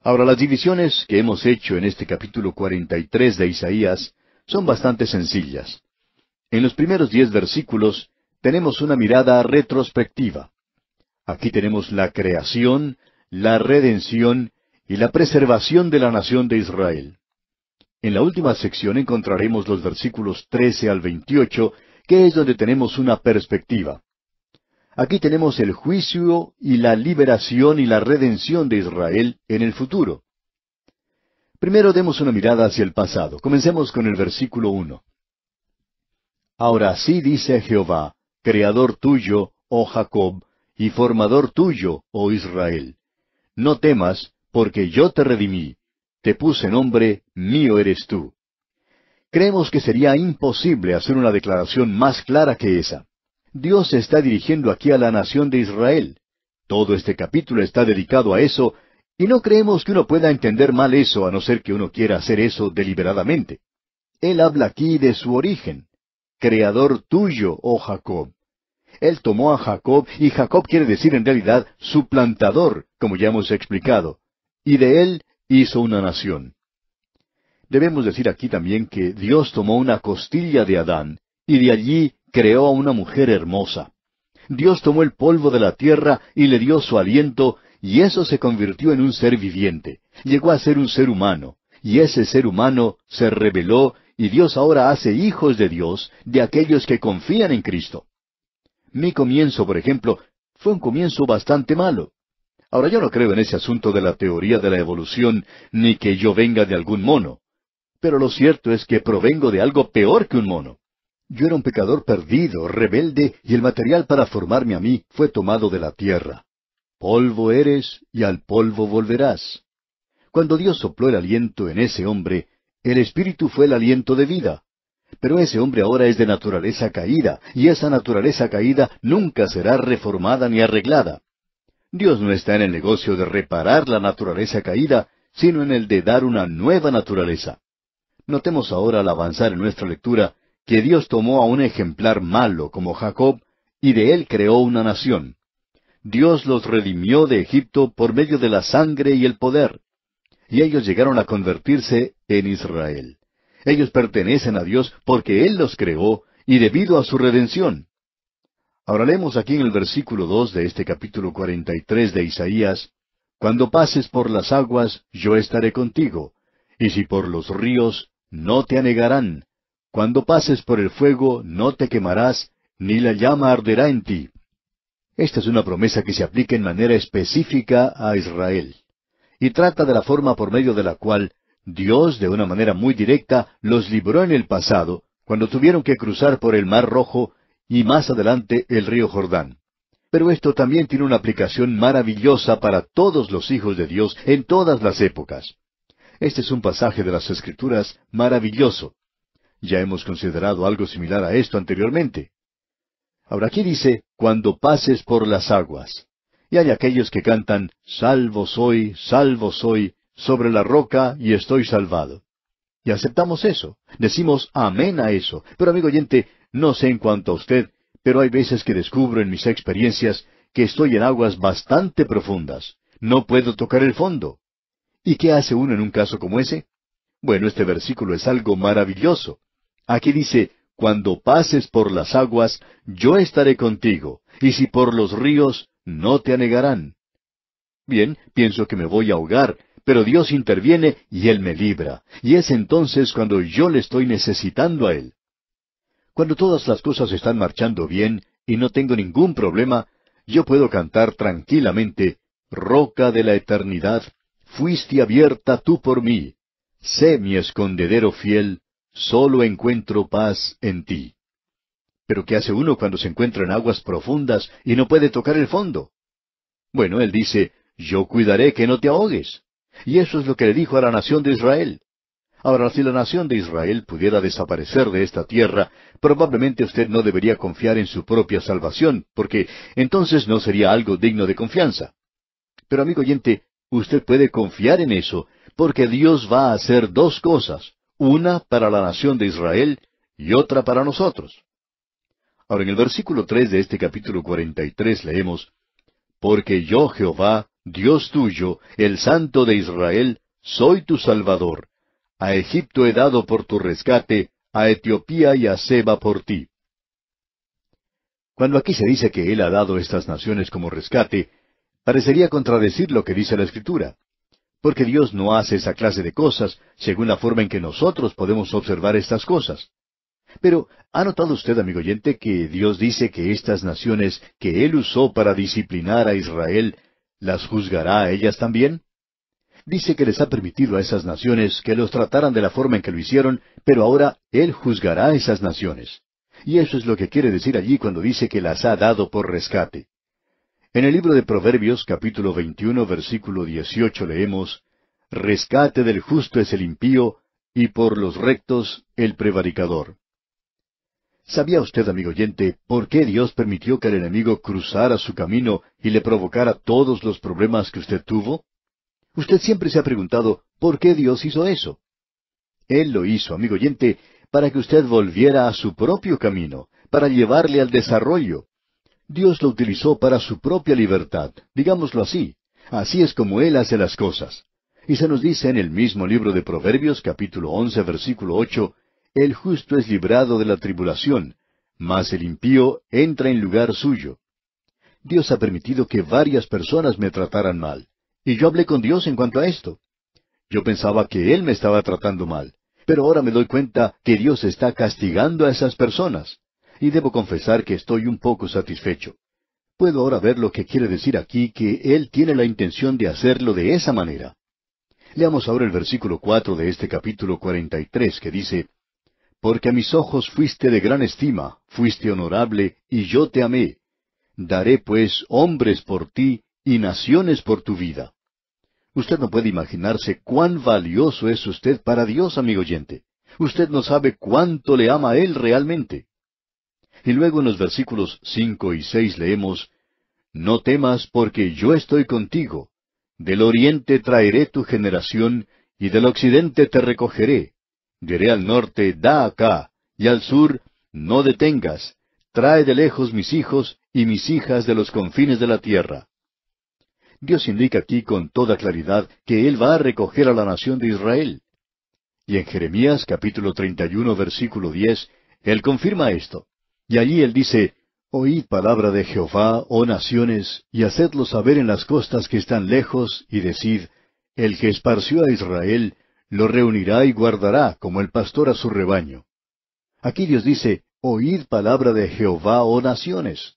Ahora, las divisiones que hemos hecho en este capítulo 43 de Isaías son bastante sencillas. En los primeros diez versículos tenemos una mirada retrospectiva. Aquí tenemos la creación, la redención y la preservación de la nación de Israel. En la última sección encontraremos los versículos 13 al 28, que es donde tenemos una perspectiva. Aquí tenemos el juicio y la liberación y la redención de Israel en el futuro. Primero demos una mirada hacia el pasado. Comencemos con el versículo 1. Ahora sí dice Jehová, Creador tuyo, oh Jacob, y formador tuyo, oh Israel. No temas, porque yo te redimí, te puse nombre, mío eres tú. Creemos que sería imposible hacer una declaración más clara que esa. Dios se está dirigiendo aquí a la nación de Israel. Todo este capítulo está dedicado a eso, y no creemos que uno pueda entender mal eso a no ser que uno quiera hacer eso deliberadamente. Él habla aquí de su origen. Creador tuyo, oh Jacob. Él tomó a Jacob, y Jacob quiere decir en realidad su plantador, como ya hemos explicado. Y de él hizo una nación. Debemos decir aquí también que Dios tomó una costilla de Adán y de allí creó a una mujer hermosa. Dios tomó el polvo de la tierra y le dio su aliento y eso se convirtió en un ser viviente. Llegó a ser un ser humano y ese ser humano se rebeló y Dios ahora hace hijos de Dios de aquellos que confían en Cristo. Mi comienzo, por ejemplo, fue un comienzo bastante malo. Ahora yo no creo en ese asunto de la teoría de la evolución, ni que yo venga de algún mono. Pero lo cierto es que provengo de algo peor que un mono. Yo era un pecador perdido, rebelde, y el material para formarme a mí fue tomado de la tierra. Polvo eres y al polvo volverás. Cuando Dios sopló el aliento en ese hombre, el espíritu fue el aliento de vida. Pero ese hombre ahora es de naturaleza caída, y esa naturaleza caída nunca será reformada ni arreglada. Dios no está en el negocio de reparar la naturaleza caída, sino en el de dar una nueva naturaleza. Notemos ahora al avanzar en nuestra lectura que Dios tomó a un ejemplar malo como Jacob y de él creó una nación. Dios los redimió de Egipto por medio de la sangre y el poder. Y ellos llegaron a convertirse en Israel. Ellos pertenecen a Dios porque Él los creó y debido a su redención. Ahora leemos aquí en el versículo dos de este capítulo cuarenta de Isaías Cuando pases por las aguas, yo estaré contigo, y si por los ríos, no te anegarán. Cuando pases por el fuego, no te quemarás, ni la llama arderá en ti. Esta es una promesa que se aplica en manera específica a Israel, y trata de la forma por medio de la cual Dios, de una manera muy directa, los libró en el pasado, cuando tuvieron que cruzar por el Mar Rojo y más adelante el río Jordán. Pero esto también tiene una aplicación maravillosa para todos los hijos de Dios en todas las épocas. Este es un pasaje de las Escrituras maravilloso. Ya hemos considerado algo similar a esto anteriormente. Ahora aquí dice, cuando pases por las aguas. Y hay aquellos que cantan, salvo soy, salvo soy, sobre la roca y estoy salvado. Y aceptamos eso, decimos amén a eso. Pero amigo oyente, no sé en cuanto a usted, pero hay veces que descubro en mis experiencias que estoy en aguas bastante profundas. No puedo tocar el fondo. ¿Y qué hace uno en un caso como ese? Bueno, este versículo es algo maravilloso. Aquí dice, Cuando pases por las aguas, yo estaré contigo, y si por los ríos, no te anegarán. Bien, pienso que me voy a ahogar, pero Dios interviene y Él me libra, y es entonces cuando yo le estoy necesitando a Él. Cuando todas las cosas están marchando bien y no tengo ningún problema, yo puedo cantar tranquilamente, Roca de la eternidad, fuiste abierta tú por mí. Sé mi escondedero fiel, solo encuentro paz en ti. Pero ¿qué hace uno cuando se encuentra en aguas profundas y no puede tocar el fondo? Bueno, él dice, yo cuidaré que no te ahogues. Y eso es lo que le dijo a la nación de Israel. Ahora, si la nación de Israel pudiera desaparecer de esta tierra, probablemente usted no debería confiar en su propia salvación, porque entonces no sería algo digno de confianza. Pero amigo oyente, usted puede confiar en eso, porque Dios va a hacer dos cosas, una para la nación de Israel y otra para nosotros. Ahora, en el versículo 3 de este capítulo 43 leemos, Porque yo Jehová, Dios tuyo, el Santo de Israel, soy tu Salvador a Egipto he dado por tu rescate, a Etiopía y a Seba por ti. Cuando aquí se dice que Él ha dado estas naciones como rescate, parecería contradecir lo que dice la Escritura, porque Dios no hace esa clase de cosas según la forma en que nosotros podemos observar estas cosas. Pero, ¿ha notado usted, amigo oyente, que Dios dice que estas naciones que Él usó para disciplinar a Israel, las juzgará a ellas también? dice que les ha permitido a esas naciones que los trataran de la forma en que lo hicieron, pero ahora Él juzgará a esas naciones. Y eso es lo que quiere decir allí cuando dice que las ha dado por rescate. En el libro de Proverbios capítulo 21 versículo 18 leemos, Rescate del justo es el impío, y por los rectos el prevaricador. ¿Sabía usted, amigo oyente, por qué Dios permitió que el enemigo cruzara su camino y le provocara todos los problemas que usted tuvo? Usted siempre se ha preguntado por qué Dios hizo eso. Él lo hizo, amigo oyente, para que usted volviera a su propio camino, para llevarle al desarrollo. Dios lo utilizó para su propia libertad, digámoslo así. Así es como Él hace las cosas. Y se nos dice en el mismo libro de Proverbios, capítulo once, versículo ocho, El justo es librado de la tribulación, mas el impío entra en lugar suyo. Dios ha permitido que varias personas me trataran mal. Y yo hablé con Dios en cuanto a esto. Yo pensaba que Él me estaba tratando mal, pero ahora me doy cuenta que Dios está castigando a esas personas. Y debo confesar que estoy un poco satisfecho. Puedo ahora ver lo que quiere decir aquí que Él tiene la intención de hacerlo de esa manera. Leamos ahora el versículo cuatro de este capítulo cuarenta y tres que dice Porque a mis ojos fuiste de gran estima, fuiste honorable, y yo te amé. Daré pues hombres por ti, y naciones por tu vida. Usted no puede imaginarse cuán valioso es usted para Dios, amigo oyente. Usted no sabe cuánto le ama a Él realmente. Y luego en los versículos cinco y seis leemos No temas, porque yo estoy contigo. Del oriente traeré tu generación, y del occidente te recogeré. Diré al norte, da acá, y al sur, no detengas. Trae de lejos mis hijos y mis hijas de los confines de la tierra. Dios indica aquí con toda claridad que Él va a recoger a la nación de Israel. Y en Jeremías capítulo 31 versículo 10, Él confirma esto. Y allí Él dice, Oíd palabra de Jehová, oh naciones, y hacedlo saber en las costas que están lejos, y decid, El que esparció a Israel, lo reunirá y guardará como el pastor a su rebaño. Aquí Dios dice, Oíd palabra de Jehová, oh naciones.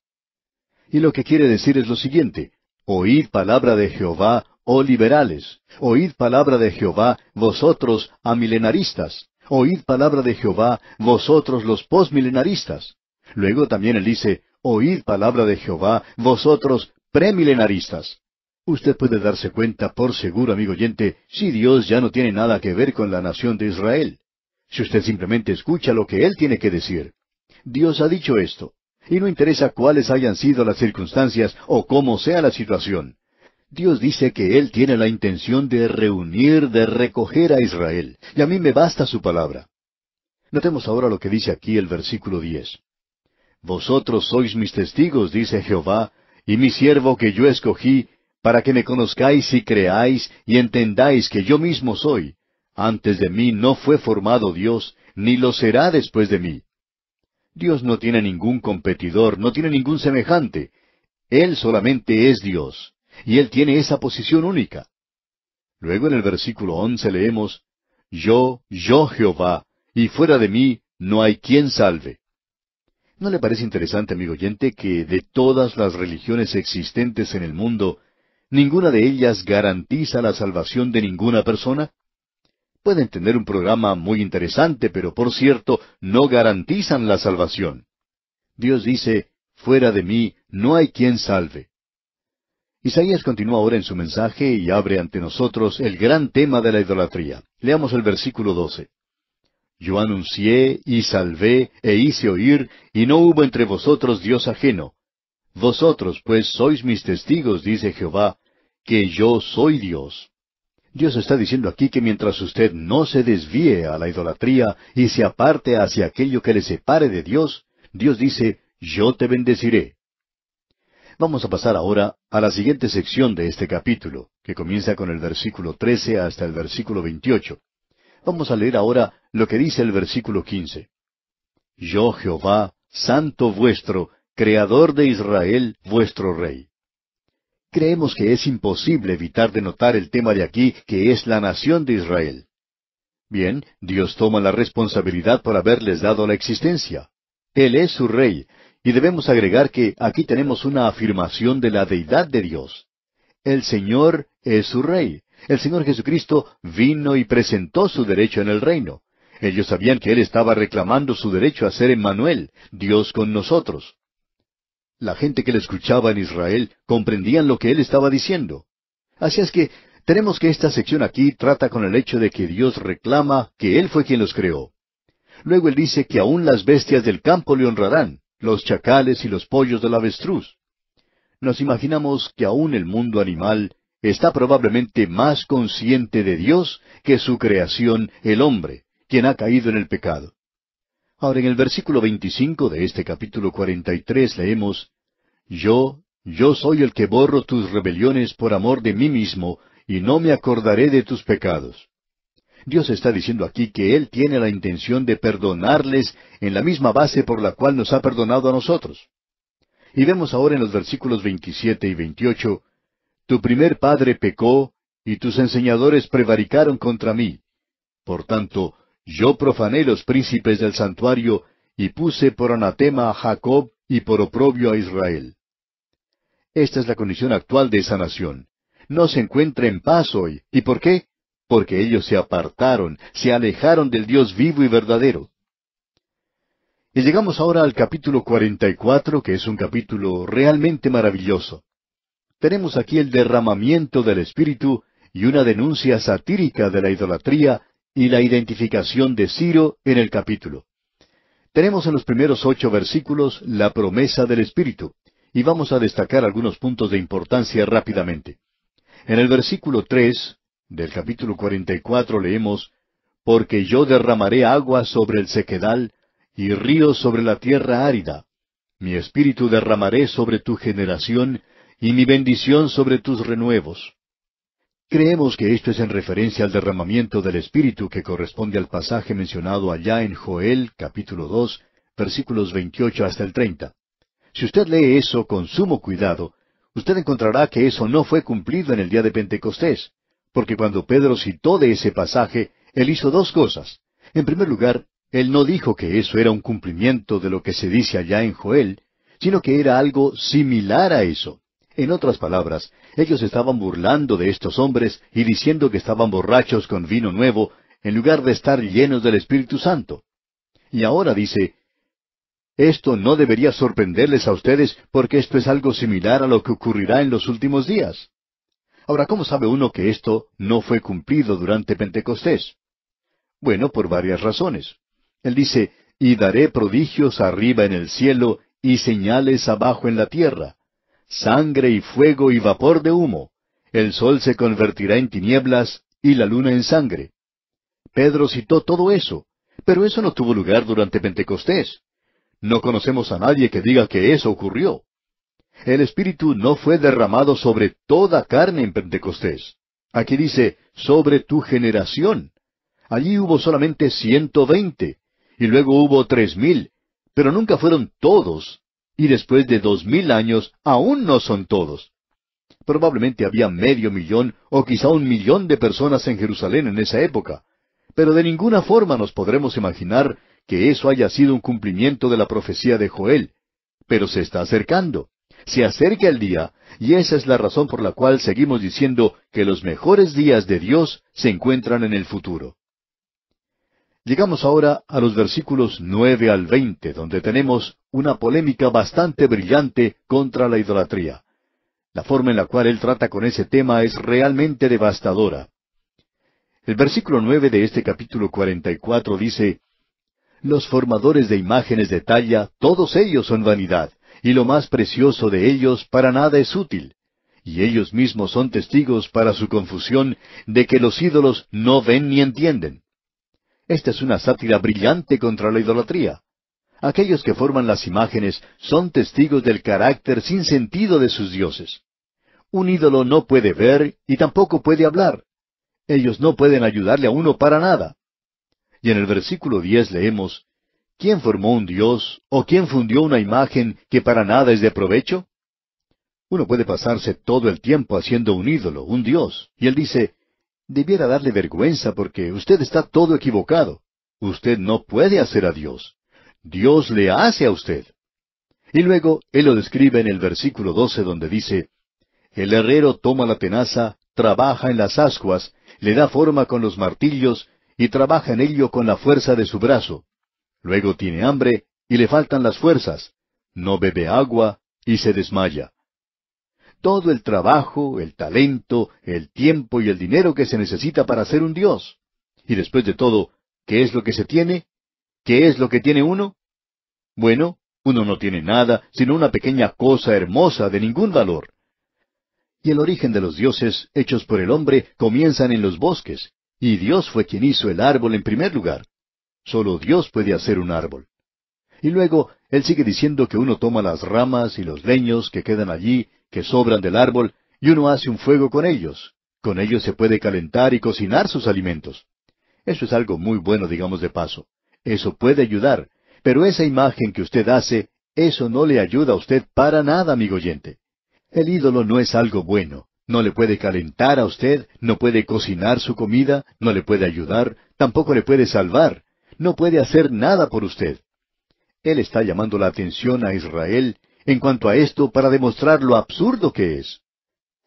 Y lo que quiere decir es lo siguiente, Oíd palabra de Jehová, oh liberales, oíd palabra de Jehová, vosotros amilenaristas, oíd palabra de Jehová, vosotros los posmilenaristas. Luego también él dice, oíd palabra de Jehová, vosotros premilenaristas. Usted puede darse cuenta por seguro, amigo oyente, si Dios ya no tiene nada que ver con la nación de Israel. Si usted simplemente escucha lo que Él tiene que decir. Dios ha dicho esto. Y no interesa cuáles hayan sido las circunstancias o cómo sea la situación. Dios dice que Él tiene la intención de reunir, de recoger a Israel, y a mí me basta su palabra. Notemos ahora lo que dice aquí el versículo diez. Vosotros sois mis testigos, dice Jehová, y mi siervo que yo escogí, para que me conozcáis y creáis y entendáis que yo mismo soy. Antes de mí no fue formado Dios, ni lo será después de mí. Dios no tiene ningún competidor, no tiene ningún semejante. Él solamente es Dios, y Él tiene esa posición única. Luego en el versículo once leemos, Yo, yo Jehová, y fuera de mí no hay quien salve. ¿No le parece interesante, amigo oyente, que de todas las religiones existentes en el mundo, ninguna de ellas garantiza la salvación de ninguna persona? Pueden tener un programa muy interesante, pero por cierto, no garantizan la salvación. Dios dice, fuera de mí no hay quien salve. Isaías continúa ahora en su mensaje y abre ante nosotros el gran tema de la idolatría. Leamos el versículo 12. Yo anuncié y salvé e hice oír, y no hubo entre vosotros Dios ajeno. Vosotros pues sois mis testigos, dice Jehová, que yo soy Dios. Dios está diciendo aquí que mientras usted no se desvíe a la idolatría y se aparte hacia aquello que le separe de Dios, Dios dice, yo te bendeciré. Vamos a pasar ahora a la siguiente sección de este capítulo, que comienza con el versículo 13 hasta el versículo 28. Vamos a leer ahora lo que dice el versículo 15. Yo Jehová, santo vuestro, creador de Israel, vuestro rey creemos que es imposible evitar de notar el tema de aquí, que es la nación de Israel. Bien, Dios toma la responsabilidad por haberles dado la existencia. Él es su rey, y debemos agregar que aquí tenemos una afirmación de la deidad de Dios. El Señor es su rey. El Señor Jesucristo vino y presentó su derecho en el reino. Ellos sabían que Él estaba reclamando su derecho a ser Emmanuel, Dios con nosotros. La gente que le escuchaba en Israel comprendían lo que él estaba diciendo. Así es que tenemos que esta sección aquí trata con el hecho de que Dios reclama que Él fue quien los creó. Luego Él dice que aún las bestias del campo le honrarán, los chacales y los pollos del avestruz. Nos imaginamos que aún el mundo animal está probablemente más consciente de Dios que su creación, el hombre, quien ha caído en el pecado. Ahora en el versículo 25 de este capítulo 43 leemos, Yo, yo soy el que borro tus rebeliones por amor de mí mismo, y no me acordaré de tus pecados. Dios está diciendo aquí que Él tiene la intención de perdonarles en la misma base por la cual nos ha perdonado a nosotros. Y vemos ahora en los versículos 27 y 28, Tu primer padre pecó, y tus enseñadores prevaricaron contra mí. Por tanto, yo profané los príncipes del santuario, y puse por anatema a Jacob y por oprobio a Israel. Esta es la condición actual de esa nación. No se encuentra en paz hoy. ¿Y por qué? Porque ellos se apartaron, se alejaron del Dios vivo y verdadero. Y llegamos ahora al capítulo 44, que es un capítulo realmente maravilloso. Tenemos aquí el derramamiento del Espíritu y una denuncia satírica de la idolatría y la identificación de Ciro en el capítulo. Tenemos en los primeros ocho versículos la promesa del Espíritu, y vamos a destacar algunos puntos de importancia rápidamente. En el versículo tres del capítulo cuarenta y cuatro leemos Porque yo derramaré agua sobre el sequedal y ríos sobre la tierra árida. Mi espíritu derramaré sobre tu generación y mi bendición sobre tus renuevos. Creemos que esto es en referencia al derramamiento del Espíritu que corresponde al pasaje mencionado allá en Joel capítulo 2, versículos 28 hasta el 30. Si usted lee eso con sumo cuidado, usted encontrará que eso no fue cumplido en el día de Pentecostés, porque cuando Pedro citó de ese pasaje, él hizo dos cosas. En primer lugar, él no dijo que eso era un cumplimiento de lo que se dice allá en Joel, sino que era algo similar a eso. En otras palabras, ellos estaban burlando de estos hombres y diciendo que estaban borrachos con vino nuevo, en lugar de estar llenos del Espíritu Santo. Y ahora dice, esto no debería sorprenderles a ustedes porque esto es algo similar a lo que ocurrirá en los últimos días. Ahora, ¿cómo sabe uno que esto no fue cumplido durante Pentecostés? Bueno, por varias razones. Él dice, y daré prodigios arriba en el cielo y señales abajo en la tierra, sangre y fuego y vapor de humo. El sol se convertirá en tinieblas y la luna en sangre. Pedro citó todo eso, pero eso no tuvo lugar durante Pentecostés. No conocemos a nadie que diga que eso ocurrió. El Espíritu no fue derramado sobre toda carne en Pentecostés. Aquí dice, sobre tu generación. Allí hubo solamente ciento veinte, y luego hubo tres mil, pero nunca fueron todos y después de dos mil años aún no son todos. Probablemente había medio millón o quizá un millón de personas en Jerusalén en esa época, pero de ninguna forma nos podremos imaginar que eso haya sido un cumplimiento de la profecía de Joel. Pero se está acercando. Se acerca el día, y esa es la razón por la cual seguimos diciendo que los mejores días de Dios se encuentran en el futuro. Llegamos ahora a los versículos nueve al veinte, donde tenemos una polémica bastante brillante contra la idolatría. La forma en la cual él trata con ese tema es realmente devastadora. El versículo nueve de este capítulo cuarenta y cuatro dice Los formadores de imágenes de talla, todos ellos son vanidad, y lo más precioso de ellos para nada es útil. Y ellos mismos son testigos para su confusión de que los ídolos no ven ni entienden. Esta es una sátira brillante contra la idolatría. Aquellos que forman las imágenes son testigos del carácter sin sentido de sus dioses. Un ídolo no puede ver y tampoco puede hablar. Ellos no pueden ayudarle a uno para nada. Y en el versículo diez leemos, ¿Quién formó un dios o quién fundió una imagen que para nada es de provecho? Uno puede pasarse todo el tiempo haciendo un ídolo, un dios, y él dice, Debiera darle vergüenza porque usted está todo equivocado. Usted no puede hacer a Dios. Dios le hace a usted. Y luego él lo describe en el versículo 12 donde dice, El herrero toma la tenaza, trabaja en las ascuas, le da forma con los martillos y trabaja en ello con la fuerza de su brazo. Luego tiene hambre y le faltan las fuerzas. No bebe agua y se desmaya todo el trabajo, el talento, el tiempo y el dinero que se necesita para ser un Dios. Y después de todo, ¿qué es lo que se tiene? ¿Qué es lo que tiene uno? Bueno, uno no tiene nada, sino una pequeña cosa hermosa de ningún valor. Y el origen de los dioses hechos por el hombre comienzan en los bosques, y Dios fue quien hizo el árbol en primer lugar. Solo Dios puede hacer un árbol. Y luego él sigue diciendo que uno toma las ramas y los leños que quedan allí, que sobran del árbol, y uno hace un fuego con ellos. Con ellos se puede calentar y cocinar sus alimentos. Eso es algo muy bueno, digamos de paso. Eso puede ayudar, pero esa imagen que usted hace, eso no le ayuda a usted para nada, amigo oyente. El ídolo no es algo bueno. No le puede calentar a usted, no puede cocinar su comida, no le puede ayudar, tampoco le puede salvar, no puede hacer nada por usted. Él está llamando la atención a Israel en cuanto a esto para demostrar lo absurdo que es.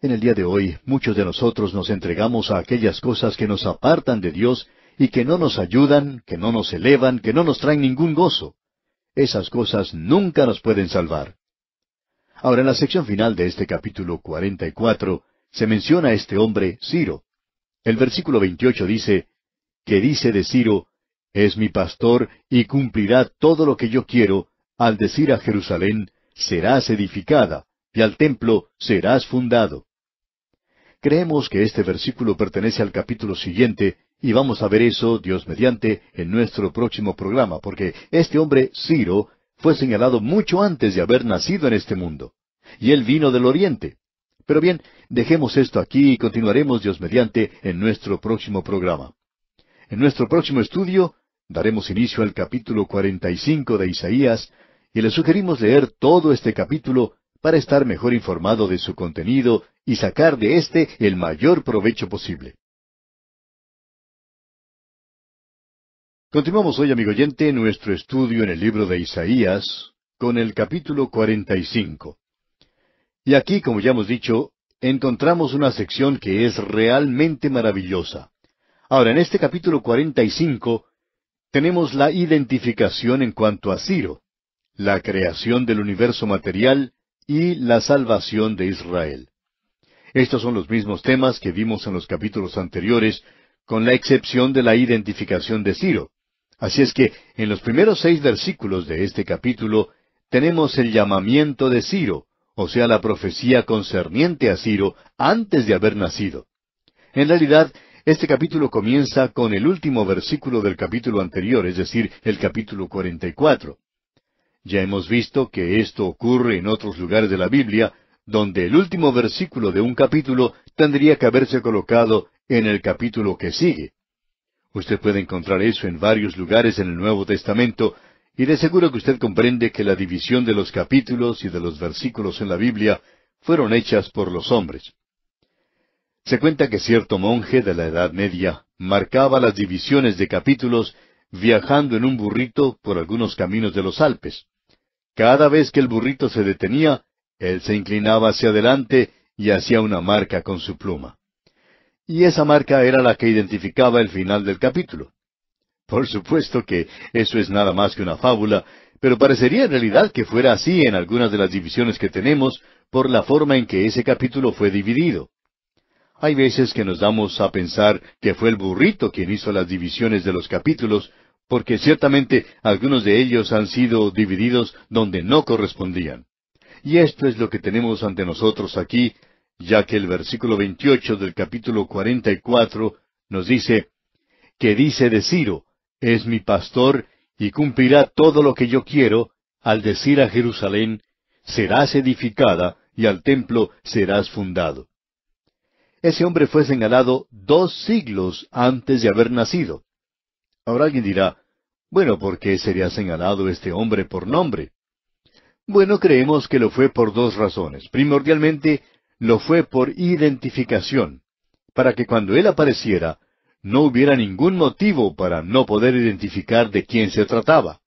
En el día de hoy, muchos de nosotros nos entregamos a aquellas cosas que nos apartan de Dios y que no nos ayudan, que no nos elevan, que no nos traen ningún gozo. Esas cosas nunca nos pueden salvar. Ahora, en la sección final de este capítulo 44, se menciona a este hombre, Ciro. El versículo 28 dice, que dice de Ciro, es mi pastor y cumplirá todo lo que yo quiero, al decir a Jerusalén, serás edificada, y al templo serás fundado. Creemos que este versículo pertenece al capítulo siguiente, y vamos a ver eso, Dios mediante, en nuestro próximo programa, porque este hombre, Ciro, fue señalado mucho antes de haber nacido en este mundo, y él vino del oriente. Pero bien, dejemos esto aquí y continuaremos, Dios mediante, en nuestro próximo programa. En nuestro próximo estudio daremos inicio al capítulo 45 de Isaías y le sugerimos leer todo este capítulo para estar mejor informado de su contenido y sacar de éste el mayor provecho posible. Continuamos hoy, amigo oyente, nuestro estudio en el libro de Isaías con el capítulo 45. Y aquí, como ya hemos dicho, encontramos una sección que es realmente maravillosa. Ahora, en este capítulo 45 tenemos la identificación en cuanto a Ciro, la creación del universo material y la salvación de Israel. Estos son los mismos temas que vimos en los capítulos anteriores, con la excepción de la identificación de Ciro. Así es que en los primeros seis versículos de este capítulo tenemos el llamamiento de Ciro, o sea, la profecía concerniente a Ciro antes de haber nacido. En realidad, este capítulo comienza con el último versículo del capítulo anterior, es decir, el capítulo 44. Ya hemos visto que esto ocurre en otros lugares de la Biblia, donde el último versículo de un capítulo tendría que haberse colocado en el capítulo que sigue. Usted puede encontrar eso en varios lugares en el Nuevo Testamento, y de seguro que usted comprende que la división de los capítulos y de los versículos en la Biblia fueron hechas por los hombres. Se cuenta que cierto monje de la Edad Media marcaba las divisiones de capítulos viajando en un burrito por algunos caminos de los Alpes. Cada vez que el burrito se detenía, él se inclinaba hacia adelante y hacía una marca con su pluma. Y esa marca era la que identificaba el final del capítulo. Por supuesto que eso es nada más que una fábula, pero parecería en realidad que fuera así en algunas de las divisiones que tenemos por la forma en que ese capítulo fue dividido. Hay veces que nos damos a pensar que fue el burrito quien hizo las divisiones de los capítulos, porque ciertamente algunos de ellos han sido divididos donde no correspondían. Y esto es lo que tenemos ante nosotros aquí, ya que el versículo 28 del capítulo 44 nos dice, que dice de Ciro, es mi pastor y cumplirá todo lo que yo quiero, al decir a Jerusalén, serás edificada y al templo serás fundado. Ese hombre fue señalado dos siglos antes de haber nacido. Ahora alguien dirá, bueno, ¿por qué sería señalado este hombre por nombre? Bueno, creemos que lo fue por dos razones. Primordialmente, lo fue por identificación, para que cuando él apareciera, no hubiera ningún motivo para no poder identificar de quién se trataba.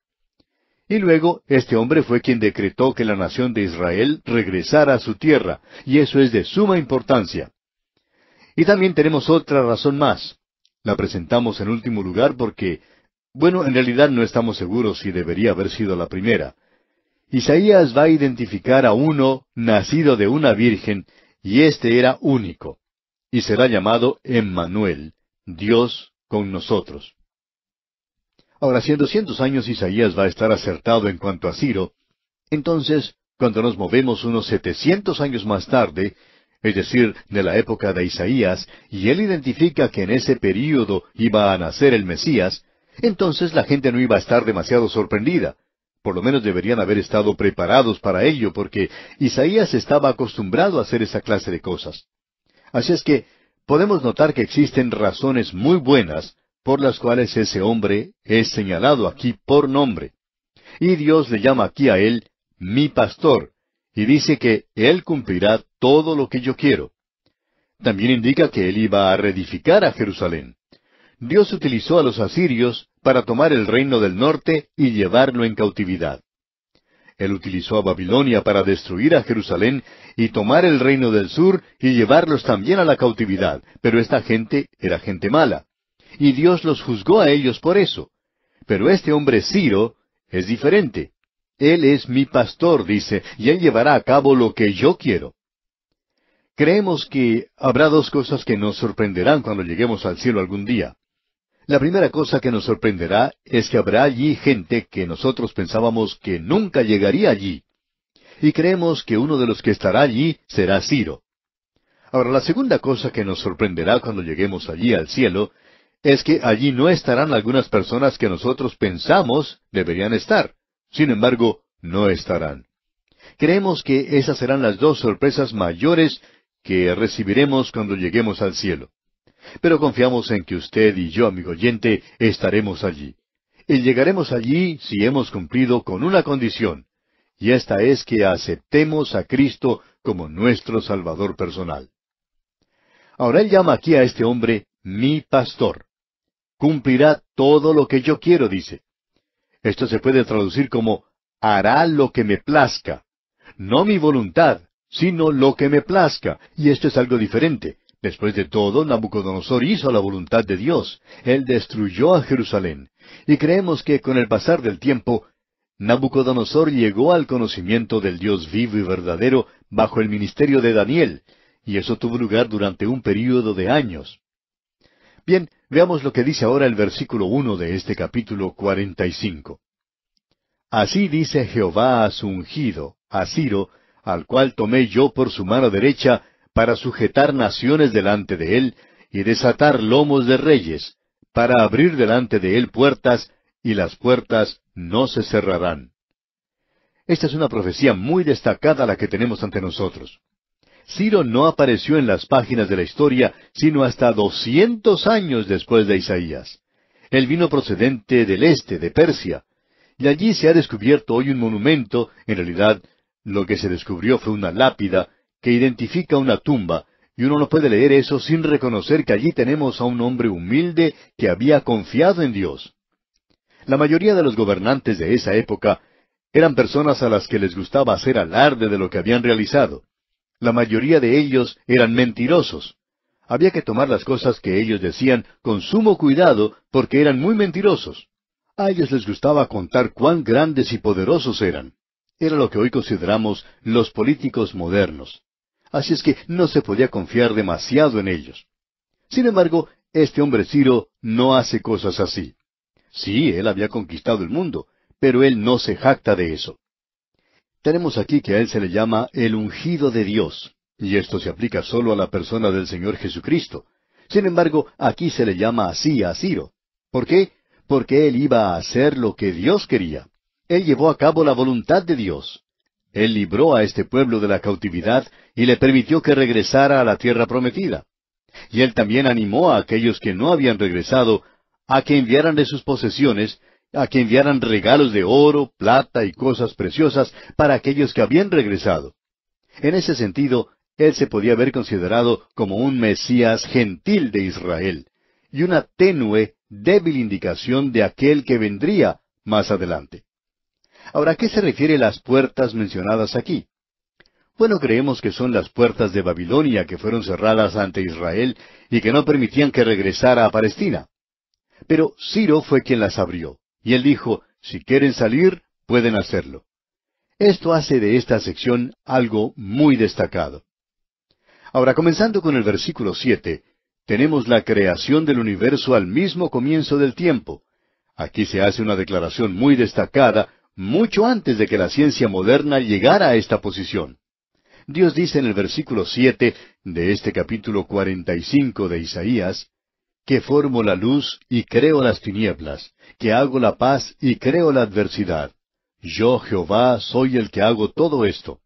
Y luego, este hombre fue quien decretó que la nación de Israel regresara a su tierra, y eso es de suma importancia. Y también tenemos otra razón más. La presentamos en último lugar porque, bueno, en realidad no estamos seguros si debería haber sido la primera. Isaías va a identificar a uno nacido de una virgen, y éste era único, y será llamado Emmanuel, Dios con nosotros. Ahora, si en 200 años Isaías va a estar acertado en cuanto a Ciro, entonces, cuando nos movemos unos setecientos años más tarde, es decir, de la época de Isaías, y él identifica que en ese período iba a nacer el Mesías, entonces la gente no iba a estar demasiado sorprendida. Por lo menos deberían haber estado preparados para ello, porque Isaías estaba acostumbrado a hacer esa clase de cosas. Así es que podemos notar que existen razones muy buenas por las cuales ese hombre es señalado aquí por nombre. Y Dios le llama aquí a él mi pastor, y dice que Él cumplirá todo lo que yo quiero. También indica que Él iba a reedificar a Jerusalén. Dios utilizó a los asirios para tomar el reino del norte y llevarlo en cautividad. Él utilizó a Babilonia para destruir a Jerusalén y tomar el reino del sur y llevarlos también a la cautividad, pero esta gente era gente mala. Y Dios los juzgó a ellos por eso. Pero este hombre Ciro es diferente. Él es mi pastor, dice, y Él llevará a cabo lo que yo quiero. Creemos que habrá dos cosas que nos sorprenderán cuando lleguemos al cielo algún día. La primera cosa que nos sorprenderá es que habrá allí gente que nosotros pensábamos que nunca llegaría allí. Y creemos que uno de los que estará allí será Ciro. Ahora, la segunda cosa que nos sorprenderá cuando lleguemos allí al cielo es que allí no estarán algunas personas que nosotros pensamos deberían estar. Sin embargo, no estarán. Creemos que esas serán las dos sorpresas mayores que recibiremos cuando lleguemos al cielo. Pero confiamos en que usted y yo, amigo oyente, estaremos allí. Y llegaremos allí si hemos cumplido con una condición, y esta es que aceptemos a Cristo como nuestro Salvador personal. Ahora él llama aquí a este hombre mi pastor. Cumplirá todo lo que yo quiero, dice. Esto se puede traducir como hará lo que me plazca. No mi voluntad, sino lo que me plazca. Y esto es algo diferente. Después de todo, Nabucodonosor hizo la voluntad de Dios. Él destruyó a Jerusalén. Y creemos que con el pasar del tiempo, Nabucodonosor llegó al conocimiento del Dios vivo y verdadero bajo el ministerio de Daniel, y eso tuvo lugar durante un período de años. Bien, Veamos lo que dice ahora el versículo uno de este capítulo cuarenta y cinco. Así dice Jehová a su ungido, a Ciro, al cual tomé yo por su mano derecha, para sujetar naciones delante de él, y desatar lomos de reyes, para abrir delante de él puertas, y las puertas no se cerrarán. Esta es una profecía muy destacada la que tenemos ante nosotros. Ciro no apareció en las páginas de la historia sino hasta doscientos años después de Isaías. Él vino procedente del este, de Persia, y allí se ha descubierto hoy un monumento, en realidad lo que se descubrió fue una lápida que identifica una tumba, y uno no puede leer eso sin reconocer que allí tenemos a un hombre humilde que había confiado en Dios. La mayoría de los gobernantes de esa época eran personas a las que les gustaba hacer alarde de lo que habían realizado. La mayoría de ellos eran mentirosos. Había que tomar las cosas que ellos decían con sumo cuidado porque eran muy mentirosos. A ellos les gustaba contar cuán grandes y poderosos eran. Era lo que hoy consideramos los políticos modernos. Así es que no se podía confiar demasiado en ellos. Sin embargo, este hombre Ciro no hace cosas así. Sí, él había conquistado el mundo, pero él no se jacta de eso. Tenemos aquí que a él se le llama el ungido de Dios, y esto se aplica solo a la persona del Señor Jesucristo. Sin embargo, aquí se le llama así a Ciro. ¿Por qué? Porque él iba a hacer lo que Dios quería. Él llevó a cabo la voluntad de Dios. Él libró a este pueblo de la cautividad y le permitió que regresara a la tierra prometida. Y él también animó a aquellos que no habían regresado a que enviaran de sus posesiones a que enviaran regalos de oro, plata y cosas preciosas para aquellos que habían regresado. En ese sentido, él se podía haber considerado como un Mesías gentil de Israel, y una tenue, débil indicación de aquel que vendría más adelante. Ahora, qué se refiere las puertas mencionadas aquí? Bueno, creemos que son las puertas de Babilonia que fueron cerradas ante Israel y que no permitían que regresara a Palestina. Pero Ciro fue quien las abrió. Y él dijo, si quieren salir, pueden hacerlo. Esto hace de esta sección algo muy destacado. Ahora, comenzando con el versículo siete, tenemos la creación del universo al mismo comienzo del tiempo. Aquí se hace una declaración muy destacada, mucho antes de que la ciencia moderna llegara a esta posición. Dios dice en el versículo siete de este capítulo 45 de Isaías que formo la luz y creo las tinieblas, que hago la paz y creo la adversidad. Yo, Jehová, soy el que hago todo esto.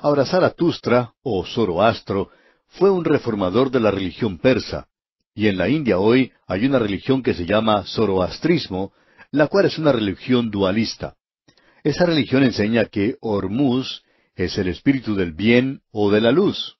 Ahora Zaratustra, o Zoroastro, fue un reformador de la religión persa, y en la India hoy hay una religión que se llama Zoroastrismo, la cual es una religión dualista. Esa religión enseña que Hormuz es el espíritu del bien o de la luz.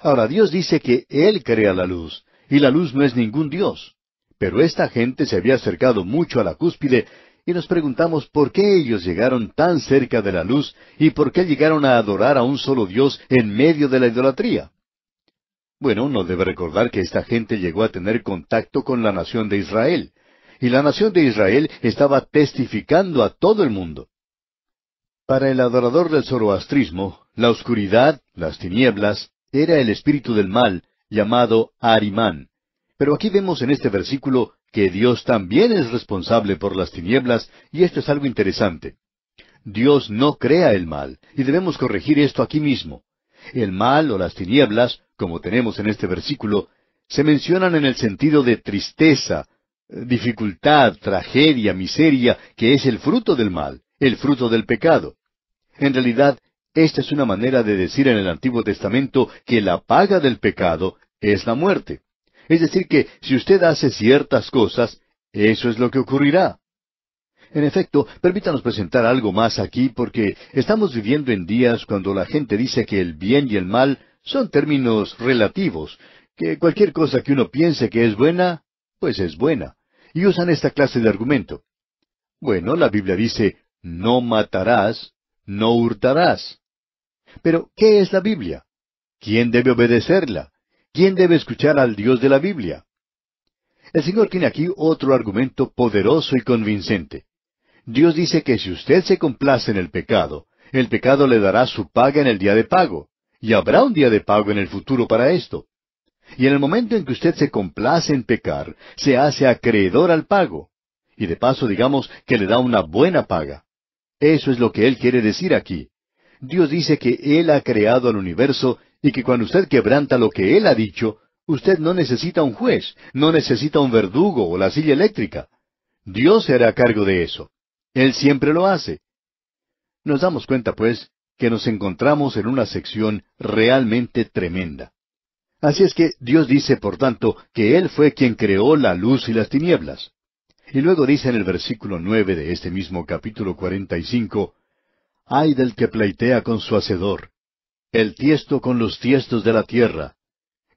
Ahora Dios dice que Él crea la luz, y la luz no es ningún Dios. Pero esta gente se había acercado mucho a la cúspide y nos preguntamos por qué ellos llegaron tan cerca de la luz y por qué llegaron a adorar a un solo Dios en medio de la idolatría. Bueno, uno debe recordar que esta gente llegó a tener contacto con la nación de Israel, y la nación de Israel estaba testificando a todo el mundo. Para el adorador del zoroastrismo, la oscuridad, las tinieblas, era el espíritu del mal, llamado Arimán. Pero aquí vemos en este versículo que Dios también es responsable por las tinieblas, y esto es algo interesante. Dios no crea el mal, y debemos corregir esto aquí mismo. El mal o las tinieblas, como tenemos en este versículo, se mencionan en el sentido de tristeza, dificultad, tragedia, miseria, que es el fruto del mal, el fruto del pecado. En realidad, esta es una manera de decir en el Antiguo Testamento que la paga del pecado es la muerte. Es decir, que si usted hace ciertas cosas, eso es lo que ocurrirá. En efecto, permítanos presentar algo más aquí porque estamos viviendo en días cuando la gente dice que el bien y el mal son términos relativos, que cualquier cosa que uno piense que es buena, pues es buena. Y usan esta clase de argumento. Bueno, la Biblia dice, no matarás, no hurtarás. Pero, ¿qué es la Biblia? ¿Quién debe obedecerla? ¿Quién debe escuchar al Dios de la Biblia? El Señor tiene aquí otro argumento poderoso y convincente. Dios dice que si usted se complace en el pecado, el pecado le dará su paga en el día de pago, y habrá un día de pago en el futuro para esto. Y en el momento en que usted se complace en pecar, se hace acreedor al pago. Y de paso digamos que le da una buena paga. Eso es lo que Él quiere decir aquí. Dios dice que Él ha creado al universo y que cuando usted quebranta lo que Él ha dicho, usted no necesita un juez, no necesita un verdugo o la silla eléctrica. Dios será hará cargo de eso. Él siempre lo hace. Nos damos cuenta, pues, que nos encontramos en una sección realmente tremenda. Así es que Dios dice, por tanto, que Él fue quien creó la luz y las tinieblas. Y luego dice en el versículo nueve de este mismo capítulo 45: Ay del que pleitea con su hacedor, el tiesto con los tiestos de la tierra.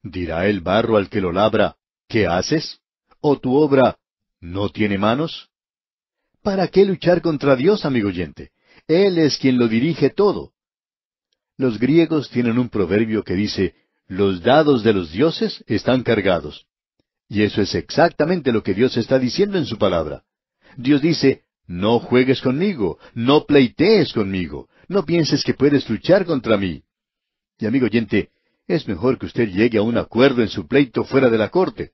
¿Dirá el barro al que lo labra, ¿qué haces? ¿O tu obra no tiene manos? ¿Para qué luchar contra Dios, amigo oyente? Él es quien lo dirige todo. Los griegos tienen un proverbio que dice, los dados de los dioses están cargados. Y eso es exactamente lo que Dios está diciendo en su palabra. Dios dice, no juegues conmigo, no pleitees conmigo, no pienses que puedes luchar contra mí. Y amigo oyente, es mejor que usted llegue a un acuerdo en su pleito fuera de la corte.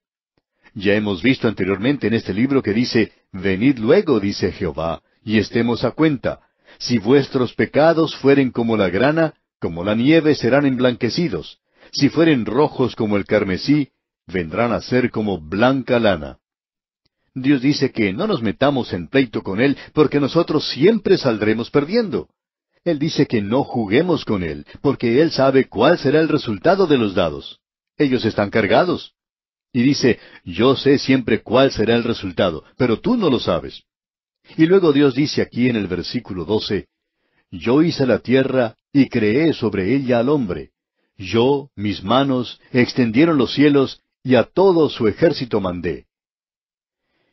Ya hemos visto anteriormente en este libro que dice, Venid luego, dice Jehová, y estemos a cuenta. Si vuestros pecados fueren como la grana, como la nieve serán emblanquecidos. Si fueren rojos como el carmesí, vendrán a ser como blanca lana. Dios dice que no nos metamos en pleito con Él porque nosotros siempre saldremos perdiendo. Él dice que no juguemos con Él, porque Él sabe cuál será el resultado de los dados. Ellos están cargados. Y dice, yo sé siempre cuál será el resultado, pero tú no lo sabes. Y luego Dios dice aquí en el versículo 12, Yo hice la tierra y creé sobre ella al hombre. Yo, mis manos, extendieron los cielos y a todo su ejército mandé.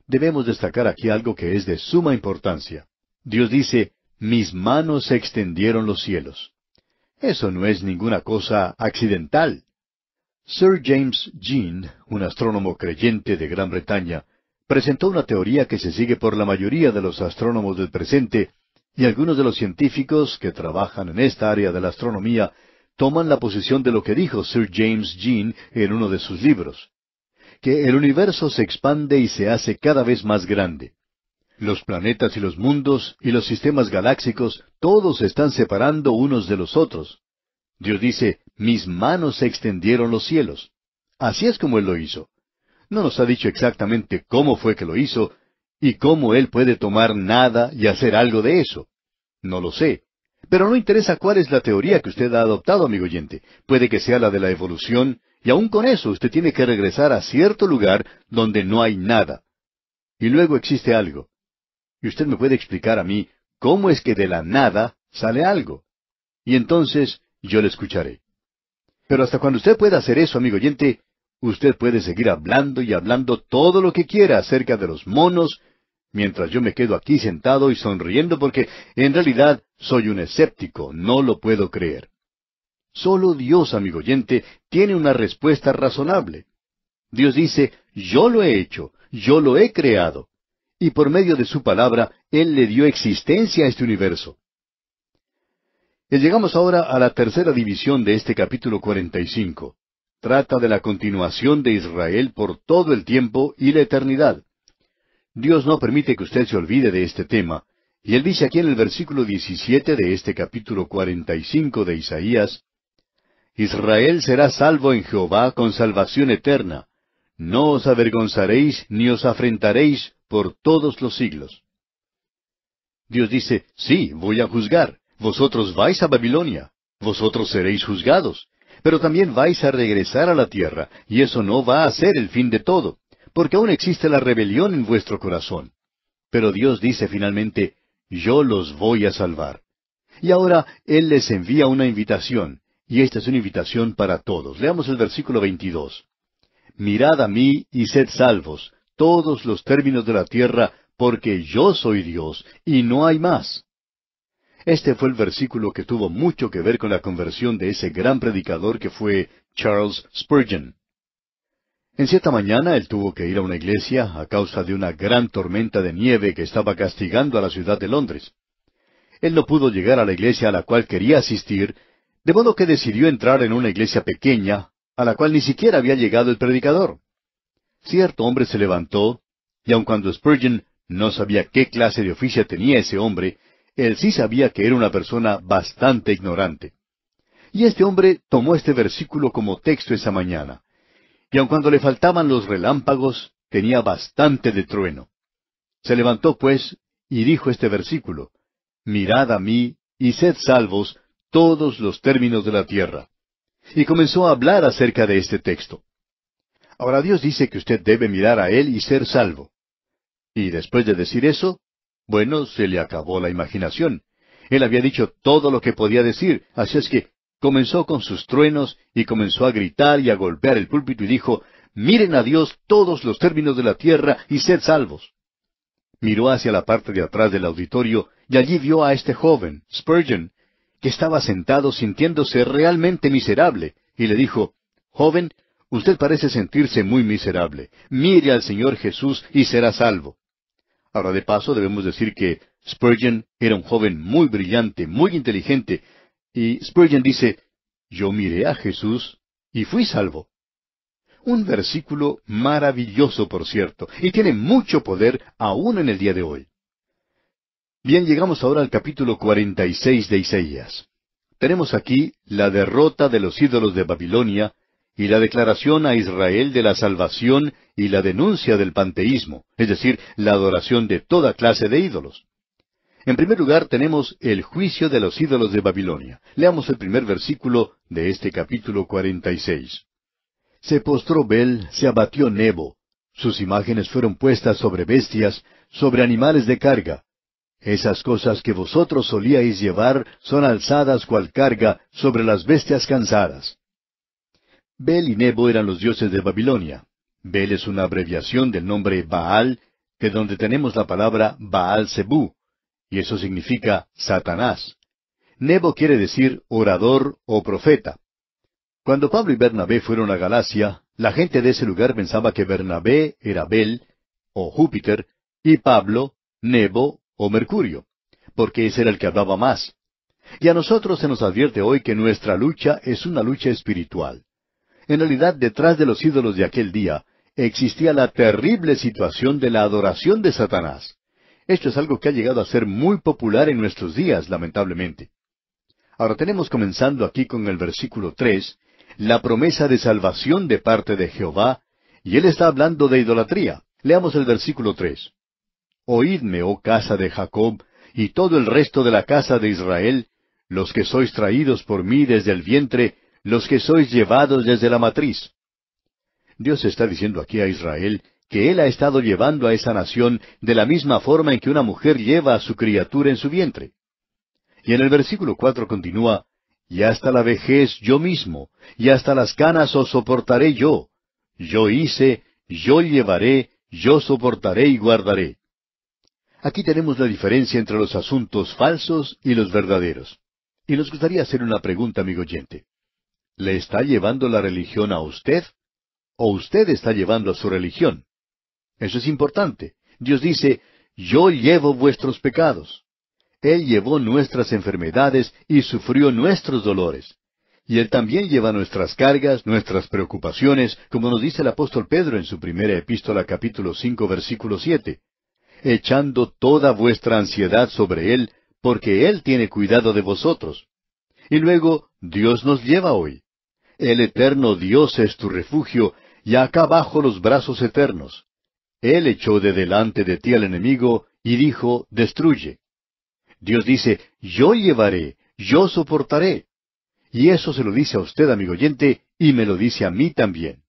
Debemos destacar aquí algo que es de suma importancia. Dios dice, mis manos extendieron los cielos. Eso no es ninguna cosa accidental. Sir James Jean, un astrónomo creyente de Gran Bretaña, presentó una teoría que se sigue por la mayoría de los astrónomos del presente y algunos de los científicos que trabajan en esta área de la astronomía toman la posición de lo que dijo Sir James Jean en uno de sus libros, que el universo se expande y se hace cada vez más grande. Los planetas y los mundos y los sistemas galácticos, todos se están separando unos de los otros. Dios dice, mis manos extendieron los cielos. Así es como Él lo hizo. No nos ha dicho exactamente cómo fue que lo hizo y cómo Él puede tomar nada y hacer algo de eso. No lo sé. Pero no interesa cuál es la teoría que usted ha adoptado, amigo oyente. Puede que sea la de la evolución, y aun con eso usted tiene que regresar a cierto lugar donde no hay nada. Y luego existe algo. Y usted me puede explicar a mí cómo es que de la nada sale algo. Y entonces yo le escucharé. Pero hasta cuando usted pueda hacer eso, amigo oyente, usted puede seguir hablando y hablando todo lo que quiera acerca de los monos, mientras yo me quedo aquí sentado y sonriendo porque en realidad soy un escéptico, no lo puedo creer. Solo Dios, amigo oyente, tiene una respuesta razonable. Dios dice, yo lo he hecho, yo lo he creado y por medio de su palabra Él le dio existencia a este universo. Y llegamos ahora a la tercera división de este capítulo 45. Trata de la continuación de Israel por todo el tiempo y la eternidad. Dios no permite que usted se olvide de este tema, y él dice aquí en el versículo 17 de este capítulo 45 de Isaías, Israel será salvo en Jehová con salvación eterna. No os avergonzaréis ni os afrentaréis por todos los siglos. Dios dice, sí, voy a juzgar, vosotros vais a Babilonia, vosotros seréis juzgados, pero también vais a regresar a la tierra, y eso no va a ser el fin de todo, porque aún existe la rebelión en vuestro corazón. Pero Dios dice finalmente, yo los voy a salvar. Y ahora Él les envía una invitación, y esta es una invitación para todos. Leamos el versículo 22. Mirad a mí y sed salvos, todos los términos de la tierra, porque yo soy Dios, y no hay más. Este fue el versículo que tuvo mucho que ver con la conversión de ese gran predicador que fue Charles Spurgeon. En cierta mañana él tuvo que ir a una iglesia a causa de una gran tormenta de nieve que estaba castigando a la ciudad de Londres. Él no pudo llegar a la iglesia a la cual quería asistir, de modo que decidió entrar en una iglesia pequeña, a la cual ni siquiera había llegado el predicador. Cierto hombre se levantó, y aun cuando Spurgeon no sabía qué clase de oficia tenía ese hombre, él sí sabía que era una persona bastante ignorante. Y este hombre tomó este versículo como texto esa mañana. Y aun cuando le faltaban los relámpagos, tenía bastante de trueno. Se levantó, pues, y dijo este versículo, Mirad a mí y sed salvos todos los términos de la tierra. Y comenzó a hablar acerca de este texto. Ahora Dios dice que usted debe mirar a Él y ser salvo. Y después de decir eso, bueno, se le acabó la imaginación. Él había dicho todo lo que podía decir, así es que comenzó con sus truenos y comenzó a gritar y a golpear el púlpito y dijo, miren a Dios todos los términos de la tierra y sed salvos. Miró hacia la parte de atrás del auditorio y allí vio a este joven, Spurgeon, que estaba sentado sintiéndose realmente miserable, y le dijo, Joven, Usted parece sentirse muy miserable. Mire al Señor Jesús y será salvo. Ahora de paso debemos decir que Spurgeon era un joven muy brillante, muy inteligente, y Spurgeon dice, yo miré a Jesús y fui salvo. Un versículo maravilloso, por cierto, y tiene mucho poder aún en el día de hoy. Bien, llegamos ahora al capítulo 46 de Isaías. Tenemos aquí la derrota de los ídolos de Babilonia y la declaración a Israel de la salvación y la denuncia del panteísmo, es decir, la adoración de toda clase de ídolos. En primer lugar tenemos el juicio de los ídolos de Babilonia. Leamos el primer versículo de este capítulo 46. Se postró Bel, se abatió Nebo, sus imágenes fueron puestas sobre bestias, sobre animales de carga. Esas cosas que vosotros solíais llevar son alzadas cual carga sobre las bestias cansadas. Bel y Nebo eran los dioses de Babilonia. Bel es una abreviación del nombre Baal, que donde tenemos la palabra Baal Zebú, y eso significa Satanás. Nebo quiere decir orador o profeta. Cuando Pablo y Bernabé fueron a Galacia, la gente de ese lugar pensaba que Bernabé era Bel o Júpiter y Pablo Nebo o Mercurio, porque ese era el que hablaba más. Y a nosotros se nos advierte hoy que nuestra lucha es una lucha espiritual. En realidad, detrás de los ídolos de aquel día existía la terrible situación de la adoración de Satanás. Esto es algo que ha llegado a ser muy popular en nuestros días, lamentablemente. Ahora tenemos comenzando aquí con el versículo tres, la promesa de salvación de parte de Jehová, y él está hablando de idolatría. Leamos el versículo tres. Oídme, oh casa de Jacob, y todo el resto de la casa de Israel, los que sois traídos por mí desde el vientre, los que sois llevados desde la matriz. Dios está diciendo aquí a Israel que Él ha estado llevando a esa nación de la misma forma en que una mujer lleva a su criatura en su vientre. Y en el versículo cuatro continúa, Y hasta la vejez yo mismo, y hasta las canas os soportaré yo. Yo hice, yo llevaré, yo soportaré y guardaré. Aquí tenemos la diferencia entre los asuntos falsos y los verdaderos. Y nos gustaría hacer una pregunta, amigo oyente. ¿Le está llevando la religión a usted? ¿O usted está llevando a su religión? Eso es importante. Dios dice, yo llevo vuestros pecados. Él llevó nuestras enfermedades y sufrió nuestros dolores. Y Él también lleva nuestras cargas, nuestras preocupaciones, como nos dice el apóstol Pedro en su primera epístola capítulo cinco versículo siete, echando toda vuestra ansiedad sobre Él, porque Él tiene cuidado de vosotros. Y luego Dios nos lleva hoy. El eterno Dios es tu refugio, y acá bajo los brazos eternos. Él echó de delante de ti al enemigo y dijo, destruye. Dios dice, yo llevaré, yo soportaré. Y eso se lo dice a usted, amigo oyente, y me lo dice a mí también.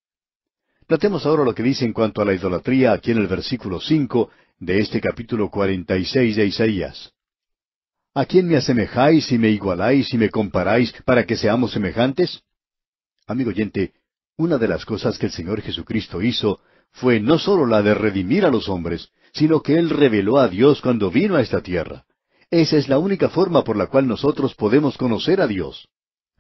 Tratemos ahora lo que dice en cuanto a la idolatría aquí en el versículo cinco de este capítulo cuarenta y seis de Isaías. ¿A quién me asemejáis y me igualáis y me comparáis para que seamos semejantes? Amigo oyente, una de las cosas que el Señor Jesucristo hizo fue no sólo la de redimir a los hombres, sino que Él reveló a Dios cuando vino a esta tierra. Esa es la única forma por la cual nosotros podemos conocer a Dios.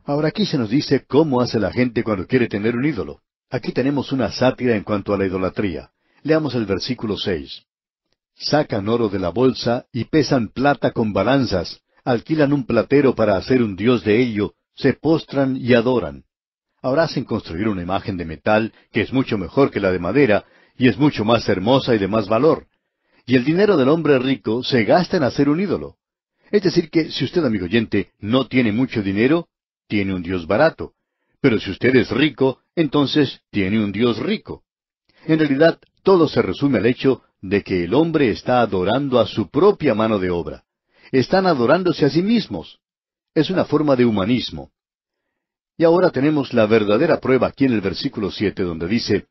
Ahora aquí se nos dice cómo hace la gente cuando quiere tener un ídolo. Aquí tenemos una sátira en cuanto a la idolatría. Leamos el versículo seis. Sacan oro de la bolsa y pesan plata con balanzas, alquilan un platero para hacer un dios de ello, se postran y adoran. Ahora hacen construir una imagen de metal que es mucho mejor que la de madera y es mucho más hermosa y de más valor. Y el dinero del hombre rico se gasta en hacer un ídolo. Es decir, que si usted, amigo oyente, no tiene mucho dinero, tiene un Dios barato. Pero si usted es rico, entonces tiene un Dios rico. En realidad, todo se resume al hecho de que el hombre está adorando a su propia mano de obra. Están adorándose a sí mismos. Es una forma de humanismo. Y ahora tenemos la verdadera prueba aquí en el versículo siete, donde dice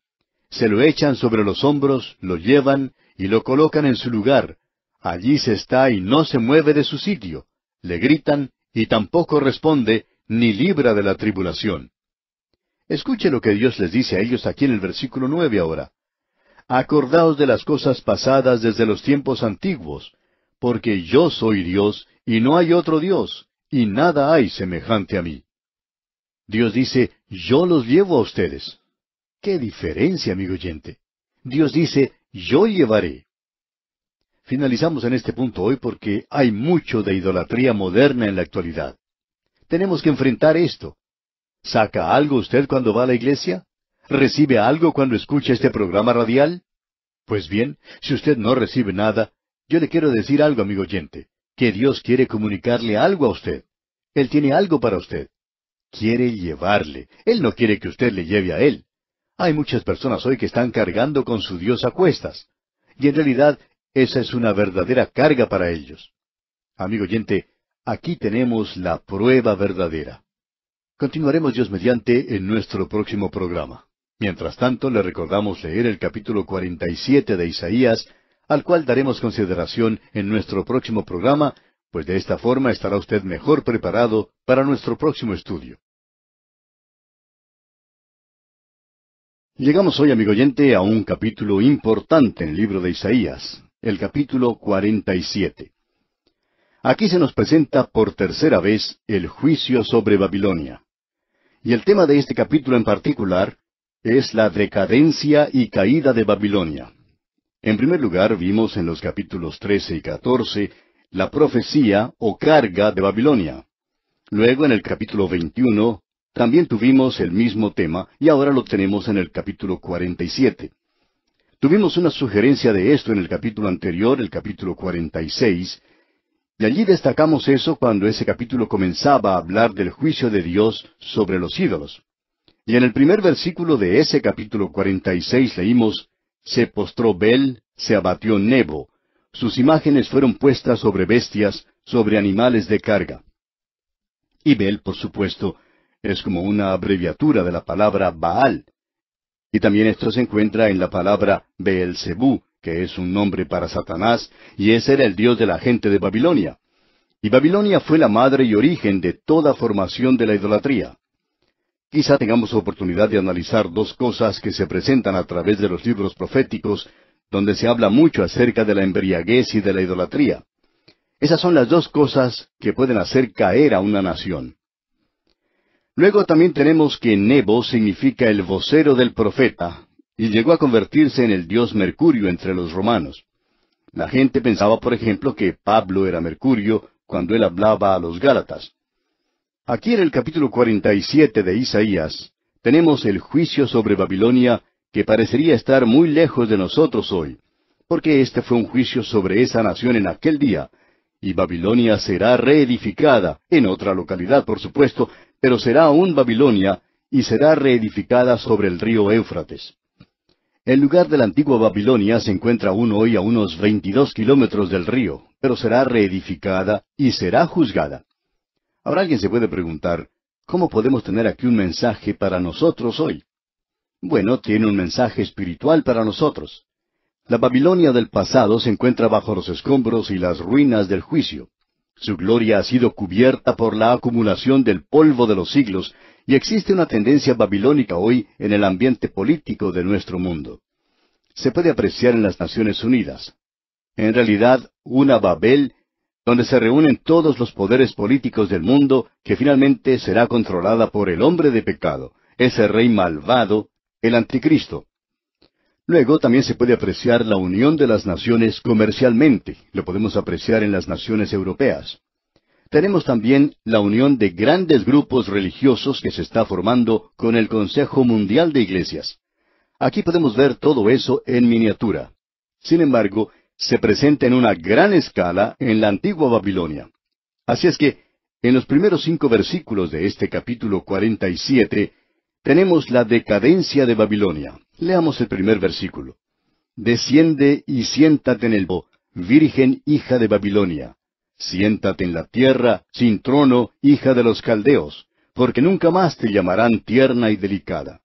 Se lo echan sobre los hombros, lo llevan y lo colocan en su lugar. Allí se está y no se mueve de su sitio. Le gritan y tampoco responde, ni libra de la tribulación. Escuche lo que Dios les dice a ellos aquí en el versículo nueve ahora. Acordaos de las cosas pasadas desde los tiempos antiguos, porque yo soy Dios y no hay otro Dios, y nada hay semejante a mí. Dios dice, yo los llevo a ustedes. ¡Qué diferencia, amigo oyente! Dios dice, yo llevaré. Finalizamos en este punto hoy porque hay mucho de idolatría moderna en la actualidad. Tenemos que enfrentar esto. ¿Saca algo usted cuando va a la iglesia? ¿Recibe algo cuando escucha este programa radial? Pues bien, si usted no recibe nada, yo le quiero decir algo, amigo oyente, que Dios quiere comunicarle algo a usted. Él tiene algo para usted quiere llevarle. Él no quiere que usted le lleve a él. Hay muchas personas hoy que están cargando con su Dios a cuestas. Y en realidad esa es una verdadera carga para ellos. Amigo oyente, aquí tenemos la prueba verdadera. Continuaremos Dios mediante en nuestro próximo programa. Mientras tanto, le recordamos leer el capítulo 47 de Isaías, al cual daremos consideración en nuestro próximo programa, pues de esta forma estará usted mejor preparado para nuestro próximo estudio. Llegamos hoy, amigo oyente, a un capítulo importante en el libro de Isaías, el capítulo 47. Aquí se nos presenta por tercera vez el juicio sobre Babilonia. Y el tema de este capítulo en particular es la decadencia y caída de Babilonia. En primer lugar, vimos en los capítulos 13 y 14 la profecía o carga de Babilonia. Luego en el capítulo 21 también tuvimos el mismo tema y ahora lo tenemos en el capítulo 47. Tuvimos una sugerencia de esto en el capítulo anterior, el capítulo 46, y allí destacamos eso cuando ese capítulo comenzaba a hablar del juicio de Dios sobre los ídolos. Y en el primer versículo de ese capítulo 46 leímos, Se postró Bel, se abatió Nebo, sus imágenes fueron puestas sobre bestias, sobre animales de carga. Y Bel, por supuesto, es como una abreviatura de la palabra Baal. Y también esto se encuentra en la palabra Beelzebú, que es un nombre para Satanás, y ese era el dios de la gente de Babilonia. Y Babilonia fue la madre y origen de toda formación de la idolatría. Quizá tengamos oportunidad de analizar dos cosas que se presentan a través de los libros proféticos donde se habla mucho acerca de la embriaguez y de la idolatría. Esas son las dos cosas que pueden hacer caer a una nación. Luego también tenemos que Nebo significa el vocero del profeta, y llegó a convertirse en el dios Mercurio entre los romanos. La gente pensaba, por ejemplo, que Pablo era Mercurio cuando él hablaba a los Gálatas. Aquí en el capítulo 47 de Isaías tenemos el juicio sobre Babilonia que parecería estar muy lejos de nosotros hoy, porque este fue un juicio sobre esa nación en aquel día, y Babilonia será reedificada, en otra localidad por supuesto, pero será aún Babilonia, y será reedificada sobre el río Éufrates. El lugar de la antigua Babilonia se encuentra aún hoy a unos veintidós kilómetros del río, pero será reedificada y será juzgada. Ahora alguien se puede preguntar, ¿cómo podemos tener aquí un mensaje para nosotros hoy? Bueno, tiene un mensaje espiritual para nosotros. La Babilonia del pasado se encuentra bajo los escombros y las ruinas del juicio. Su gloria ha sido cubierta por la acumulación del polvo de los siglos, y existe una tendencia babilónica hoy en el ambiente político de nuestro mundo. Se puede apreciar en las Naciones Unidas. En realidad, una Babel donde se reúnen todos los poderes políticos del mundo que finalmente será controlada por el hombre de pecado, ese rey malvado el anticristo. Luego también se puede apreciar la unión de las naciones comercialmente, lo podemos apreciar en las naciones europeas. Tenemos también la unión de grandes grupos religiosos que se está formando con el Consejo Mundial de Iglesias. Aquí podemos ver todo eso en miniatura. Sin embargo, se presenta en una gran escala en la antigua Babilonia. Así es que, en los primeros cinco versículos de este capítulo 47, tenemos la decadencia de Babilonia. Leamos el primer versículo. Desciende y siéntate en el bo, virgen hija de Babilonia. Siéntate en la tierra, sin trono, hija de los caldeos, porque nunca más te llamarán tierna y delicada.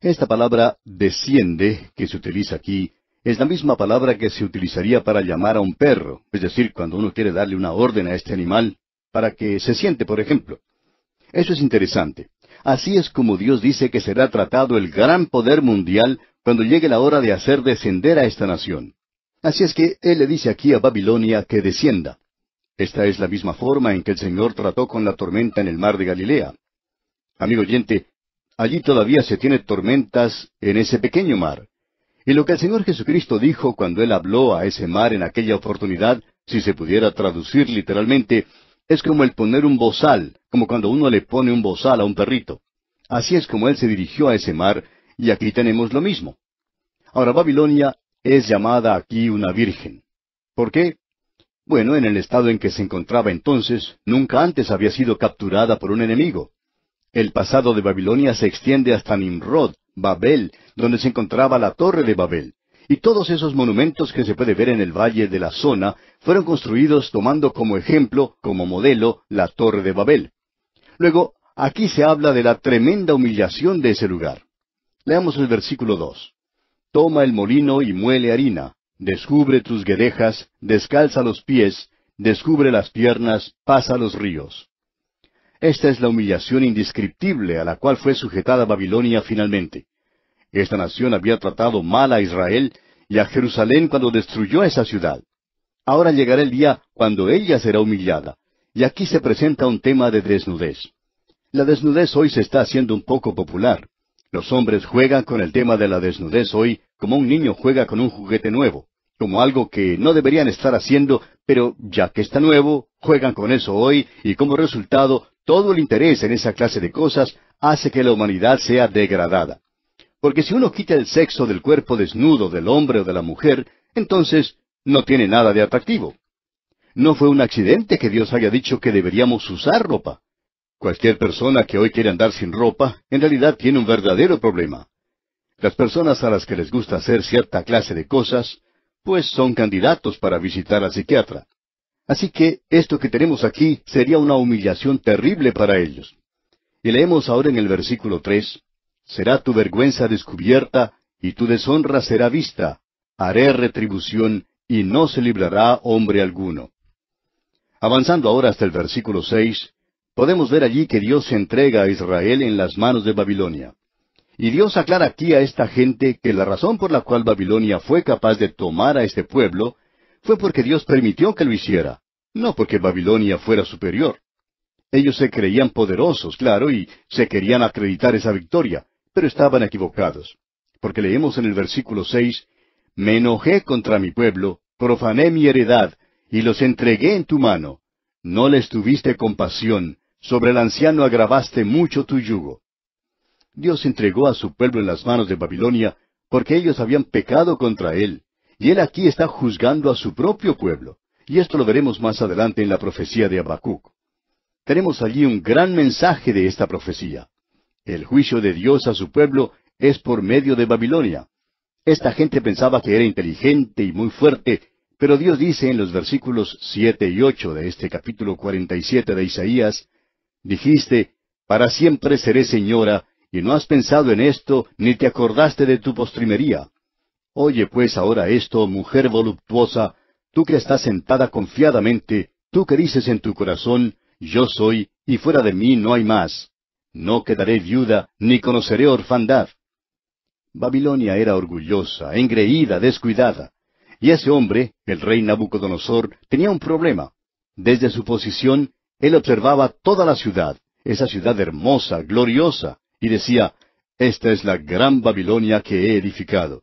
Esta palabra desciende, que se utiliza aquí, es la misma palabra que se utilizaría para llamar a un perro, es decir, cuando uno quiere darle una orden a este animal para que se siente, por ejemplo. Eso es interesante. Así es como Dios dice que será tratado el gran poder mundial cuando llegue la hora de hacer descender a esta nación. Así es que Él le dice aquí a Babilonia que descienda. Esta es la misma forma en que el Señor trató con la tormenta en el mar de Galilea. Amigo oyente, allí todavía se tiene tormentas en ese pequeño mar. Y lo que el Señor Jesucristo dijo cuando Él habló a ese mar en aquella oportunidad, si se pudiera traducir literalmente, es como el poner un bozal, como cuando uno le pone un bozal a un perrito. Así es como él se dirigió a ese mar, y aquí tenemos lo mismo. Ahora, Babilonia es llamada aquí una virgen. ¿Por qué? Bueno, en el estado en que se encontraba entonces, nunca antes había sido capturada por un enemigo. El pasado de Babilonia se extiende hasta Nimrod, Babel, donde se encontraba la torre de Babel. Y todos esos monumentos que se puede ver en el valle de la zona fueron construidos tomando como ejemplo, como modelo, la Torre de Babel. Luego, aquí se habla de la tremenda humillación de ese lugar. Leamos el versículo 2. Toma el molino y muele harina, descubre tus guedejas, descalza los pies, descubre las piernas, pasa los ríos. Esta es la humillación indescriptible a la cual fue sujetada Babilonia finalmente. Esta nación había tratado mal a Israel y a Jerusalén cuando destruyó esa ciudad. Ahora llegará el día cuando ella será humillada. Y aquí se presenta un tema de desnudez. La desnudez hoy se está haciendo un poco popular. Los hombres juegan con el tema de la desnudez hoy como un niño juega con un juguete nuevo, como algo que no deberían estar haciendo, pero ya que está nuevo, juegan con eso hoy y como resultado todo el interés en esa clase de cosas hace que la humanidad sea degradada. Porque si uno quita el sexo del cuerpo desnudo del hombre o de la mujer, entonces no tiene nada de atractivo. No fue un accidente que Dios haya dicho que deberíamos usar ropa. Cualquier persona que hoy quiere andar sin ropa, en realidad tiene un verdadero problema. Las personas a las que les gusta hacer cierta clase de cosas, pues son candidatos para visitar al psiquiatra. Así que esto que tenemos aquí sería una humillación terrible para ellos. Y leemos ahora en el versículo tres será tu vergüenza descubierta, y tu deshonra será vista. Haré retribución, y no se librará hombre alguno. Avanzando ahora hasta el versículo seis, podemos ver allí que Dios entrega a Israel en las manos de Babilonia. Y Dios aclara aquí a esta gente que la razón por la cual Babilonia fue capaz de tomar a este pueblo fue porque Dios permitió que lo hiciera, no porque Babilonia fuera superior. Ellos se creían poderosos, claro, y se querían acreditar esa victoria, pero estaban equivocados, porque leemos en el versículo seis, Me enojé contra mi pueblo, profané mi heredad, y los entregué en tu mano. No les tuviste compasión, sobre el anciano agravaste mucho tu yugo. Dios entregó a su pueblo en las manos de Babilonia, porque ellos habían pecado contra él, y él aquí está juzgando a su propio pueblo. Y esto lo veremos más adelante en la profecía de Habacuc. Tenemos allí un gran mensaje de esta profecía. El juicio de Dios a su pueblo es por medio de Babilonia. Esta gente pensaba que era inteligente y muy fuerte, pero Dios dice en los versículos siete y ocho de este capítulo cuarenta y siete de Isaías, dijiste, para siempre seré señora, y no has pensado en esto, ni te acordaste de tu postrimería. Oye pues ahora esto, mujer voluptuosa, tú que estás sentada confiadamente, tú que dices en tu corazón, yo soy, y fuera de mí no hay más. No quedaré viuda, ni conoceré orfandad. Babilonia era orgullosa, engreída, descuidada. Y ese hombre, el rey Nabucodonosor, tenía un problema. Desde su posición, él observaba toda la ciudad, esa ciudad hermosa, gloriosa, y decía, Esta es la gran Babilonia que he edificado.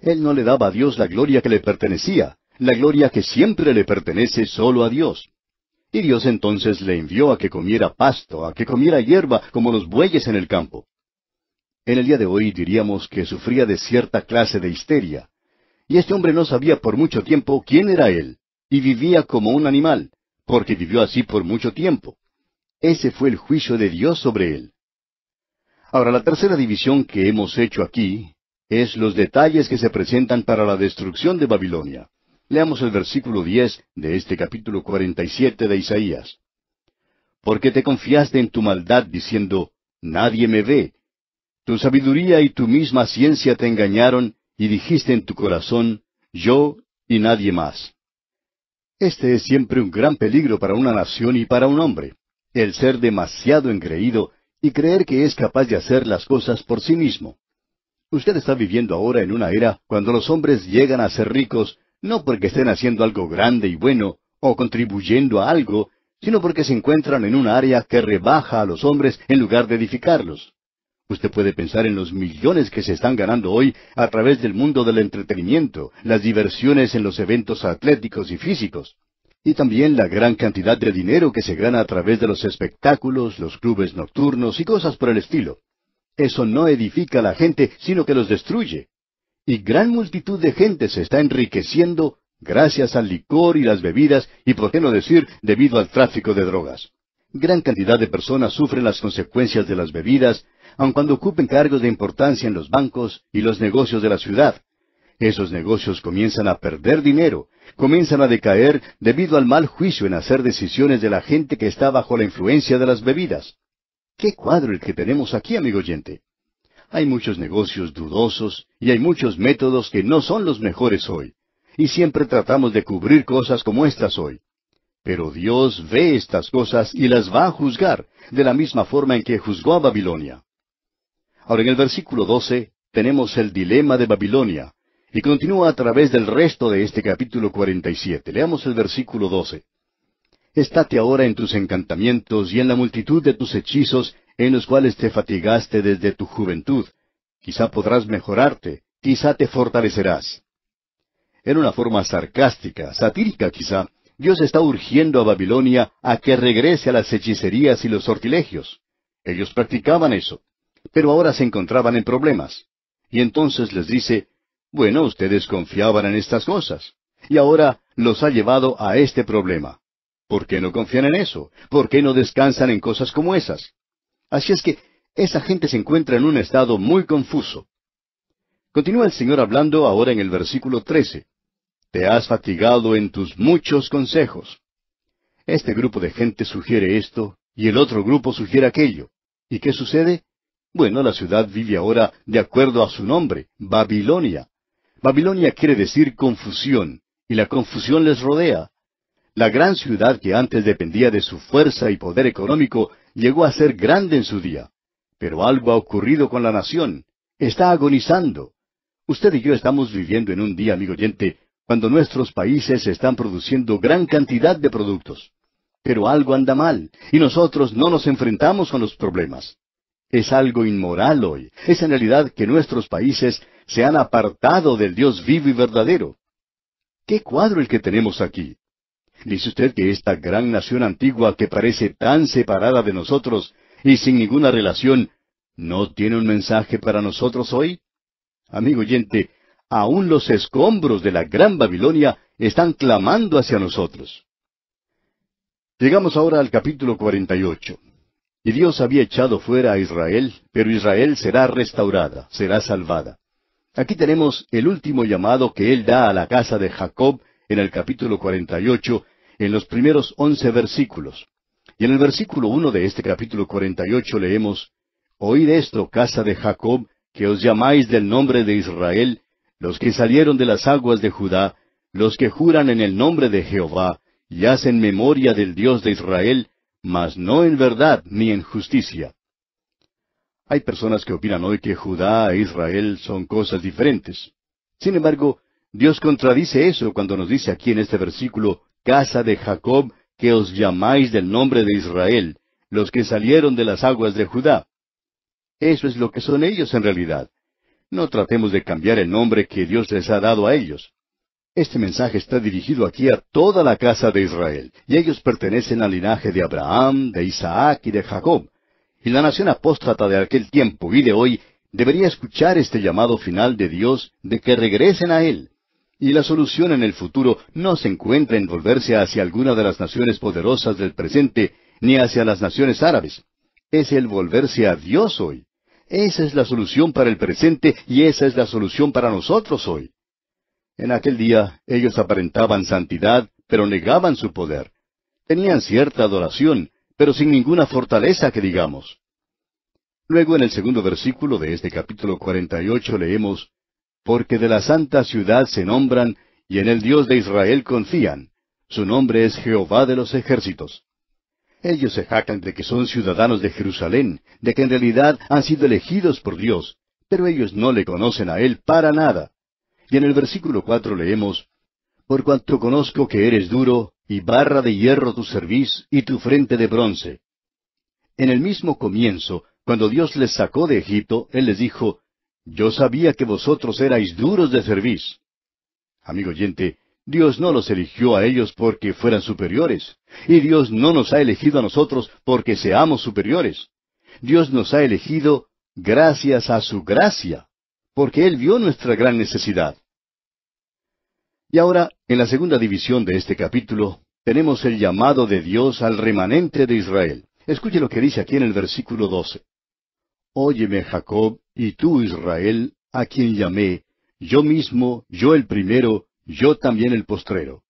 Él no le daba a Dios la gloria que le pertenecía, la gloria que siempre le pertenece solo a Dios. Y Dios entonces le envió a que comiera pasto, a que comiera hierba, como los bueyes en el campo. En el día de hoy diríamos que sufría de cierta clase de histeria. Y este hombre no sabía por mucho tiempo quién era él, y vivía como un animal, porque vivió así por mucho tiempo. Ese fue el juicio de Dios sobre él. Ahora, la tercera división que hemos hecho aquí es los detalles que se presentan para la destrucción de Babilonia. Leamos el versículo 10 de este capítulo siete de Isaías. Porque te confiaste en tu maldad diciendo, Nadie me ve. Tu sabiduría y tu misma ciencia te engañaron y dijiste en tu corazón, Yo y nadie más. Este es siempre un gran peligro para una nación y para un hombre, el ser demasiado engreído y creer que es capaz de hacer las cosas por sí mismo. Usted está viviendo ahora en una era cuando los hombres llegan a ser ricos no porque estén haciendo algo grande y bueno o contribuyendo a algo, sino porque se encuentran en un área que rebaja a los hombres en lugar de edificarlos. Usted puede pensar en los millones que se están ganando hoy a través del mundo del entretenimiento, las diversiones en los eventos atléticos y físicos, y también la gran cantidad de dinero que se gana a través de los espectáculos, los clubes nocturnos y cosas por el estilo. Eso no edifica a la gente, sino que los destruye y gran multitud de gente se está enriqueciendo gracias al licor y las bebidas, y por qué no decir debido al tráfico de drogas. Gran cantidad de personas sufren las consecuencias de las bebidas, aun cuando ocupen cargos de importancia en los bancos y los negocios de la ciudad. Esos negocios comienzan a perder dinero, comienzan a decaer debido al mal juicio en hacer decisiones de la gente que está bajo la influencia de las bebidas. ¡Qué cuadro el que tenemos aquí, amigo oyente! Hay muchos negocios dudosos y hay muchos métodos que no son los mejores hoy. Y siempre tratamos de cubrir cosas como estas hoy. Pero Dios ve estas cosas y las va a juzgar, de la misma forma en que juzgó a Babilonia. Ahora en el versículo 12 tenemos el dilema de Babilonia, y continúa a través del resto de este capítulo 47. Leamos el versículo 12. Estate ahora en tus encantamientos y en la multitud de tus hechizos en los cuales te fatigaste desde tu juventud. Quizá podrás mejorarte, quizá te fortalecerás. En una forma sarcástica, satírica quizá, Dios está urgiendo a Babilonia a que regrese a las hechicerías y los sortilegios. Ellos practicaban eso, pero ahora se encontraban en problemas. Y entonces les dice, bueno, ustedes confiaban en estas cosas, y ahora los ha llevado a este problema. ¿Por qué no confían en eso? ¿Por qué no descansan en cosas como esas? Así es que esa gente se encuentra en un estado muy confuso. Continúa el Señor hablando ahora en el versículo 13. Te has fatigado en tus muchos consejos. Este grupo de gente sugiere esto y el otro grupo sugiere aquello. ¿Y qué sucede? Bueno, la ciudad vive ahora de acuerdo a su nombre, Babilonia. Babilonia quiere decir confusión, y la confusión les rodea. La gran ciudad que antes dependía de su fuerza y poder económico llegó a ser grande en su día. Pero algo ha ocurrido con la nación. Está agonizando. Usted y yo estamos viviendo en un día, amigo oyente, cuando nuestros países están produciendo gran cantidad de productos. Pero algo anda mal, y nosotros no nos enfrentamos con los problemas. Es algo inmoral hoy. Es en realidad que nuestros países se han apartado del Dios vivo y verdadero. ¿Qué cuadro el que tenemos aquí? Dice usted que esta gran nación antigua que parece tan separada de nosotros y sin ninguna relación, ¿no tiene un mensaje para nosotros hoy? Amigo oyente, aún los escombros de la gran Babilonia están clamando hacia nosotros. Llegamos ahora al capítulo 48. Y Dios había echado fuera a Israel, pero Israel será restaurada, será salvada. Aquí tenemos el último llamado que Él da a la casa de Jacob en el capítulo 48 en los primeros once versículos. Y en el versículo uno de este capítulo cuarenta y ocho leemos Oíd esto, casa de Jacob, que os llamáis del nombre de Israel, los que salieron de las aguas de Judá, los que juran en el nombre de Jehová, y hacen memoria del Dios de Israel, mas no en verdad ni en justicia. Hay personas que opinan hoy que Judá e Israel son cosas diferentes. Sin embargo, Dios contradice eso cuando nos dice aquí en este versículo, casa de Jacob, que os llamáis del nombre de Israel, los que salieron de las aguas de Judá. Eso es lo que son ellos en realidad. No tratemos de cambiar el nombre que Dios les ha dado a ellos. Este mensaje está dirigido aquí a toda la casa de Israel, y ellos pertenecen al linaje de Abraham, de Isaac y de Jacob. Y la nación apóstrata de aquel tiempo y de hoy debería escuchar este llamado final de Dios de que regresen a Él. Y la solución en el futuro no se encuentra en volverse hacia alguna de las naciones poderosas del presente, ni hacia las naciones árabes. Es el volverse a Dios hoy. Esa es la solución para el presente y esa es la solución para nosotros hoy. En aquel día ellos aparentaban santidad, pero negaban su poder. Tenían cierta adoración, pero sin ninguna fortaleza que digamos. Luego en el segundo versículo de este capítulo 48 leemos, porque de la santa ciudad se nombran, y en el Dios de Israel confían. Su nombre es Jehová de los ejércitos. Ellos se jactan de que son ciudadanos de Jerusalén, de que en realidad han sido elegidos por Dios, pero ellos no le conocen a Él para nada. Y en el versículo cuatro leemos, Por cuanto conozco que eres duro, y barra de hierro tu cerviz, y tu frente de bronce. En el mismo comienzo, cuando Dios les sacó de Egipto, Él les dijo, yo sabía que vosotros erais duros de cerviz. Amigo oyente, Dios no los eligió a ellos porque fueran superiores, y Dios no nos ha elegido a nosotros porque seamos superiores. Dios nos ha elegido gracias a su gracia, porque Él vio nuestra gran necesidad. Y ahora, en la segunda división de este capítulo, tenemos el llamado de Dios al remanente de Israel. Escuche lo que dice aquí en el versículo 12. Óyeme Jacob, y tú Israel, a quien llamé, yo mismo, yo el primero, yo también el postrero.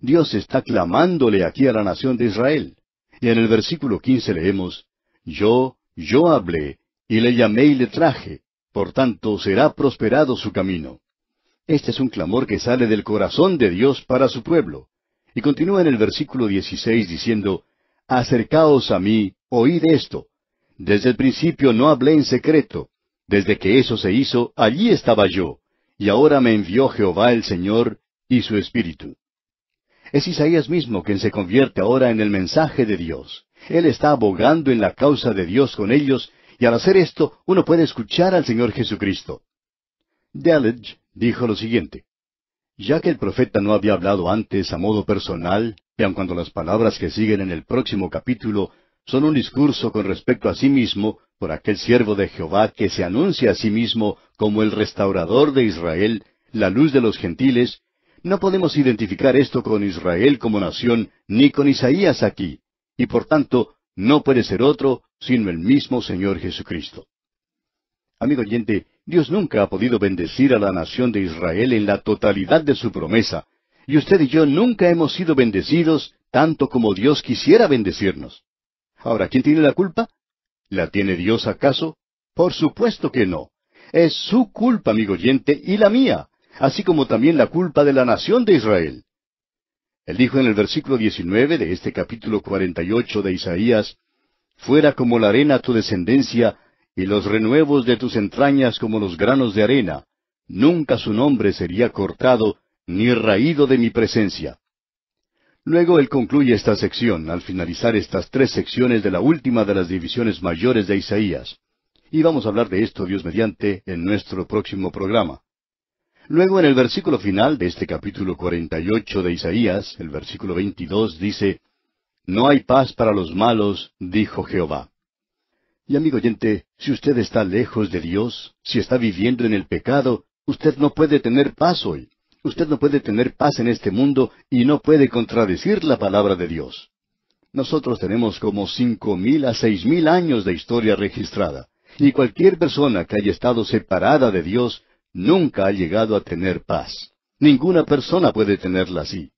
Dios está clamándole aquí a la nación de Israel. Y en el versículo quince leemos, Yo, yo hablé, y le llamé y le traje, por tanto será prosperado su camino. Este es un clamor que sale del corazón de Dios para su pueblo. Y continúa en el versículo dieciséis diciendo, Acercaos a mí, oíd esto, desde el principio no hablé en secreto. Desde que eso se hizo, allí estaba yo. Y ahora me envió Jehová el Señor y su Espíritu. Es Isaías mismo quien se convierte ahora en el mensaje de Dios. Él está abogando en la causa de Dios con ellos, y al hacer esto uno puede escuchar al Señor Jesucristo. Dallage dijo lo siguiente. Ya que el profeta no había hablado antes a modo personal, y aun cuando las palabras que siguen en el próximo capítulo son un discurso con respecto a sí mismo por aquel siervo de Jehová que se anuncia a sí mismo como el restaurador de Israel, la luz de los gentiles, no podemos identificar esto con Israel como nación ni con Isaías aquí, y por tanto no puede ser otro sino el mismo Señor Jesucristo. Amigo oyente, Dios nunca ha podido bendecir a la nación de Israel en la totalidad de su promesa, y usted y yo nunca hemos sido bendecidos tanto como Dios quisiera bendecirnos. Ahora, ¿quién tiene la culpa? ¿La tiene Dios acaso? Por supuesto que no. Es su culpa, amigo oyente, y la mía, así como también la culpa de la nación de Israel. Él dijo en el versículo 19 de este capítulo 48 de Isaías, Fuera como la arena tu descendencia, y los renuevos de tus entrañas como los granos de arena. Nunca su nombre sería cortado, ni raído de mi presencia. Luego él concluye esta sección al finalizar estas tres secciones de la última de las divisiones mayores de Isaías. Y vamos a hablar de esto, Dios mediante, en nuestro próximo programa. Luego en el versículo final de este capítulo 48 de Isaías, el versículo 22 dice, No hay paz para los malos, dijo Jehová. Y amigo oyente, si usted está lejos de Dios, si está viviendo en el pecado, usted no puede tener paz hoy. Usted no puede tener paz en este mundo y no puede contradecir la palabra de Dios. Nosotros tenemos como cinco mil a seis mil años de historia registrada, y cualquier persona que haya estado separada de Dios nunca ha llegado a tener paz. Ninguna persona puede tenerla así.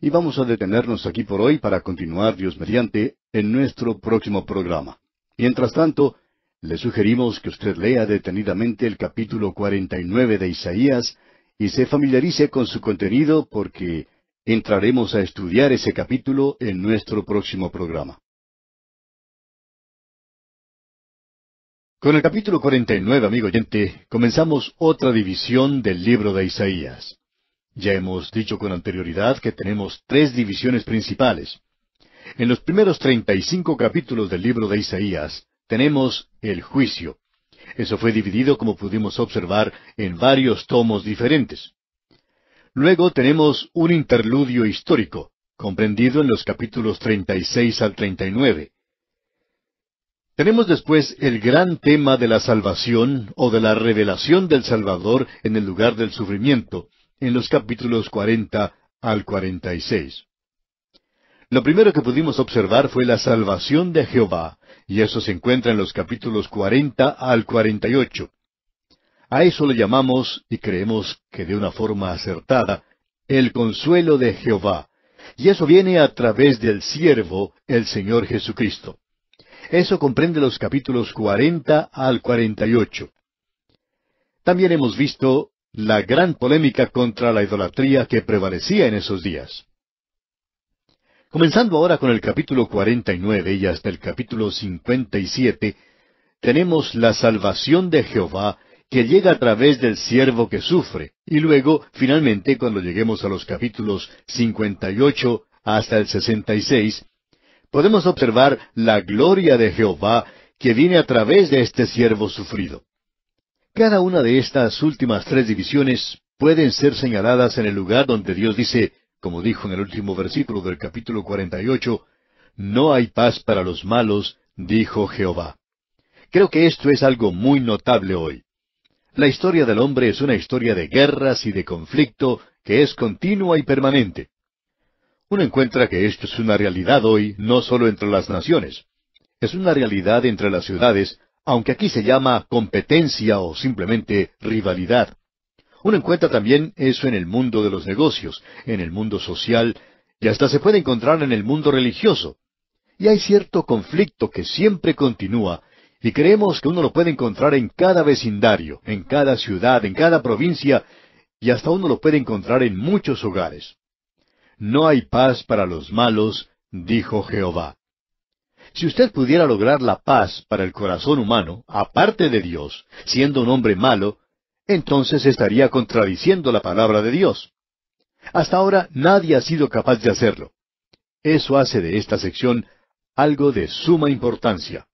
Y vamos a detenernos aquí por hoy para continuar, Dios mediante, en nuestro próximo programa. Mientras tanto, le sugerimos que usted lea detenidamente el capítulo 49 de Isaías y se familiarice con su contenido porque entraremos a estudiar ese capítulo en nuestro próximo programa. Con el capítulo 49, amigo oyente, comenzamos otra división del libro de Isaías. Ya hemos dicho con anterioridad que tenemos tres divisiones principales. En los primeros treinta y cinco capítulos del libro de Isaías tenemos el juicio, eso fue dividido, como pudimos observar, en varios tomos diferentes. Luego tenemos un interludio histórico, comprendido en los capítulos 36 al 39. Tenemos después el gran tema de la salvación o de la revelación del Salvador en el lugar del sufrimiento, en los capítulos 40 al 46. Lo primero que pudimos observar fue la salvación de Jehová, y eso se encuentra en los capítulos 40 al 48. A eso le llamamos, y creemos que de una forma acertada, el consuelo de Jehová, y eso viene a través del siervo, el Señor Jesucristo. Eso comprende los capítulos 40 al 48. También hemos visto la gran polémica contra la idolatría que prevalecía en esos días. Comenzando ahora con el capítulo 49 y hasta el capítulo 57, tenemos la salvación de Jehová que llega a través del siervo que sufre, y luego, finalmente, cuando lleguemos a los capítulos 58 hasta el 66, podemos observar la gloria de Jehová que viene a través de este siervo sufrido. Cada una de estas últimas tres divisiones pueden ser señaladas en el lugar donde Dios dice, como dijo en el último versículo del capítulo 48, No hay paz para los malos, dijo Jehová. Creo que esto es algo muy notable hoy. La historia del hombre es una historia de guerras y de conflicto que es continua y permanente. Uno encuentra que esto es una realidad hoy no solo entre las naciones, es una realidad entre las ciudades, aunque aquí se llama competencia o simplemente rivalidad. Uno encuentra también eso en el mundo de los negocios, en el mundo social y hasta se puede encontrar en el mundo religioso. Y hay cierto conflicto que siempre continúa y creemos que uno lo puede encontrar en cada vecindario, en cada ciudad, en cada provincia y hasta uno lo puede encontrar en muchos hogares. No hay paz para los malos, dijo Jehová. Si usted pudiera lograr la paz para el corazón humano, aparte de Dios, siendo un hombre malo, entonces estaría contradiciendo la palabra de Dios. Hasta ahora nadie ha sido capaz de hacerlo. Eso hace de esta sección algo de suma importancia.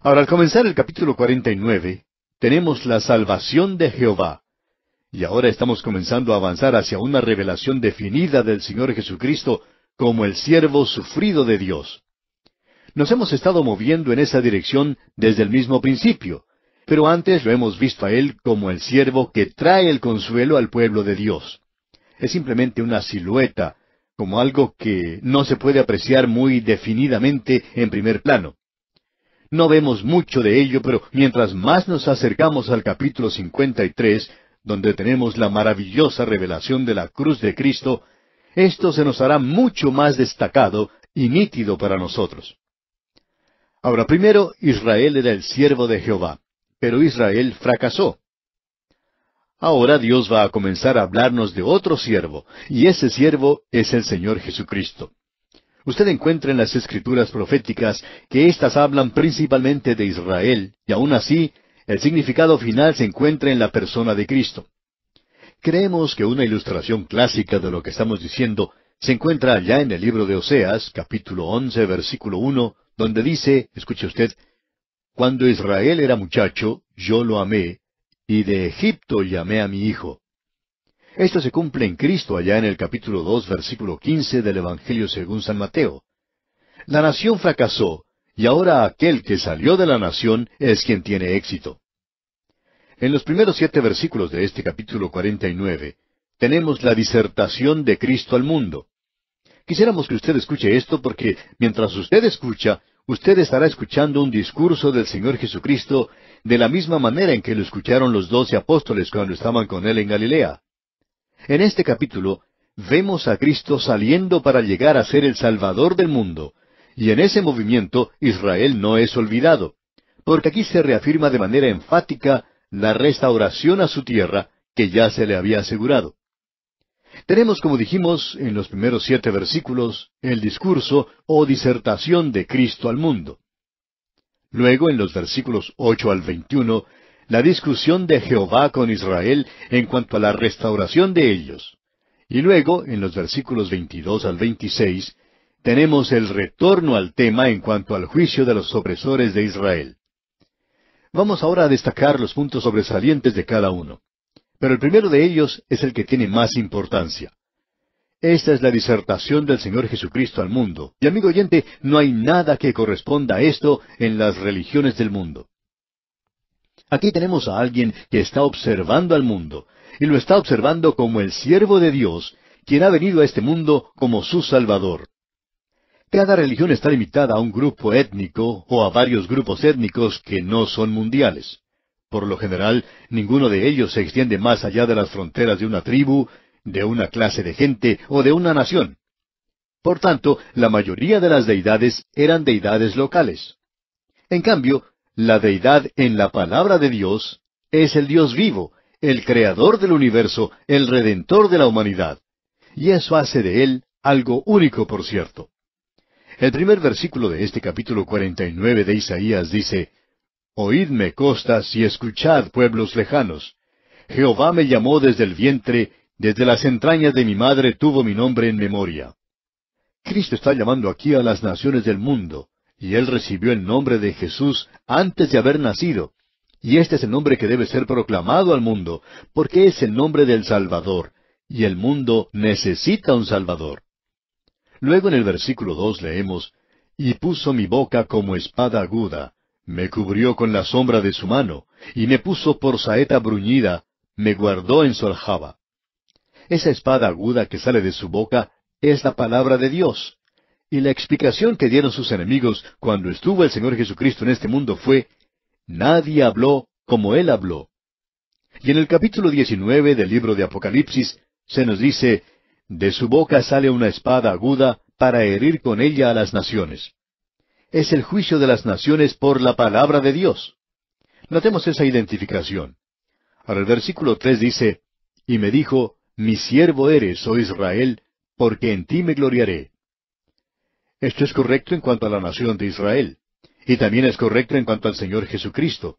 Ahora, al comenzar el capítulo 49, tenemos la salvación de Jehová. Y ahora estamos comenzando a avanzar hacia una revelación definida del Señor Jesucristo como el siervo sufrido de Dios. Nos hemos estado moviendo en esa dirección desde el mismo principio, pero antes lo hemos visto a él como el siervo que trae el consuelo al pueblo de Dios. Es simplemente una silueta, como algo que no se puede apreciar muy definidamente en primer plano. No vemos mucho de ello, pero mientras más nos acercamos al capítulo 53, donde tenemos la maravillosa revelación de la cruz de Cristo, esto se nos hará mucho más destacado y nítido para nosotros. Ahora, primero, Israel era el siervo de Jehová pero Israel fracasó. Ahora Dios va a comenzar a hablarnos de otro siervo, y ese siervo es el Señor Jesucristo. Usted encuentra en las escrituras proféticas que éstas hablan principalmente de Israel, y aún así, el significado final se encuentra en la persona de Cristo. Creemos que una ilustración clásica de lo que estamos diciendo se encuentra allá en el libro de Oseas, capítulo once, versículo uno, donde dice, escuche usted, cuando Israel era muchacho, yo lo amé, y de Egipto llamé a mi hijo. Esto se cumple en Cristo allá en el capítulo 2, versículo 15 del Evangelio según San Mateo. La nación fracasó, y ahora aquel que salió de la nación es quien tiene éxito. En los primeros siete versículos de este capítulo 49 tenemos la disertación de Cristo al mundo. Quisiéramos que usted escuche esto porque mientras usted escucha, usted estará escuchando un discurso del Señor Jesucristo de la misma manera en que lo escucharon los doce apóstoles cuando estaban con él en Galilea. En este capítulo vemos a Cristo saliendo para llegar a ser el Salvador del mundo, y en ese movimiento Israel no es olvidado, porque aquí se reafirma de manera enfática la restauración a su tierra que ya se le había asegurado. Tenemos, como dijimos en los primeros siete versículos, el discurso o disertación de Cristo al mundo. Luego, en los versículos ocho al veintiuno, la discusión de Jehová con Israel en cuanto a la restauración de ellos. Y luego, en los versículos 22 al 26, tenemos el retorno al tema en cuanto al juicio de los opresores de Israel. Vamos ahora a destacar los puntos sobresalientes de cada uno. Pero el primero de ellos es el que tiene más importancia. Esta es la disertación del Señor Jesucristo al mundo. Y amigo oyente, no hay nada que corresponda a esto en las religiones del mundo. Aquí tenemos a alguien que está observando al mundo, y lo está observando como el siervo de Dios, quien ha venido a este mundo como su Salvador. Cada religión está limitada a un grupo étnico o a varios grupos étnicos que no son mundiales. Por lo general, ninguno de ellos se extiende más allá de las fronteras de una tribu, de una clase de gente o de una nación. Por tanto, la mayoría de las deidades eran deidades locales. En cambio, la deidad en la palabra de Dios es el Dios vivo, el creador del universo, el redentor de la humanidad. Y eso hace de él algo único, por cierto. El primer versículo de este capítulo 49 de Isaías dice, Oídme costas y escuchad pueblos lejanos. Jehová me llamó desde el vientre, desde las entrañas de mi madre tuvo mi nombre en memoria. Cristo está llamando aquí a las naciones del mundo, y él recibió el nombre de Jesús antes de haber nacido. Y este es el nombre que debe ser proclamado al mundo, porque es el nombre del Salvador, y el mundo necesita un Salvador. Luego en el versículo dos leemos, Y puso mi boca como espada aguda, me cubrió con la sombra de su mano, y me puso por saeta bruñida, me guardó en su aljaba. Esa espada aguda que sale de su boca es la palabra de Dios. Y la explicación que dieron sus enemigos cuando estuvo el Señor Jesucristo en este mundo fue, nadie habló como Él habló. Y en el capítulo 19 del libro de Apocalipsis se nos dice, de su boca sale una espada aguda para herir con ella a las naciones es el juicio de las naciones por la palabra de Dios. Notemos esa identificación. Ahora el versículo tres dice, Y me dijo, Mi siervo eres, oh Israel, porque en ti me gloriaré. Esto es correcto en cuanto a la nación de Israel, y también es correcto en cuanto al Señor Jesucristo.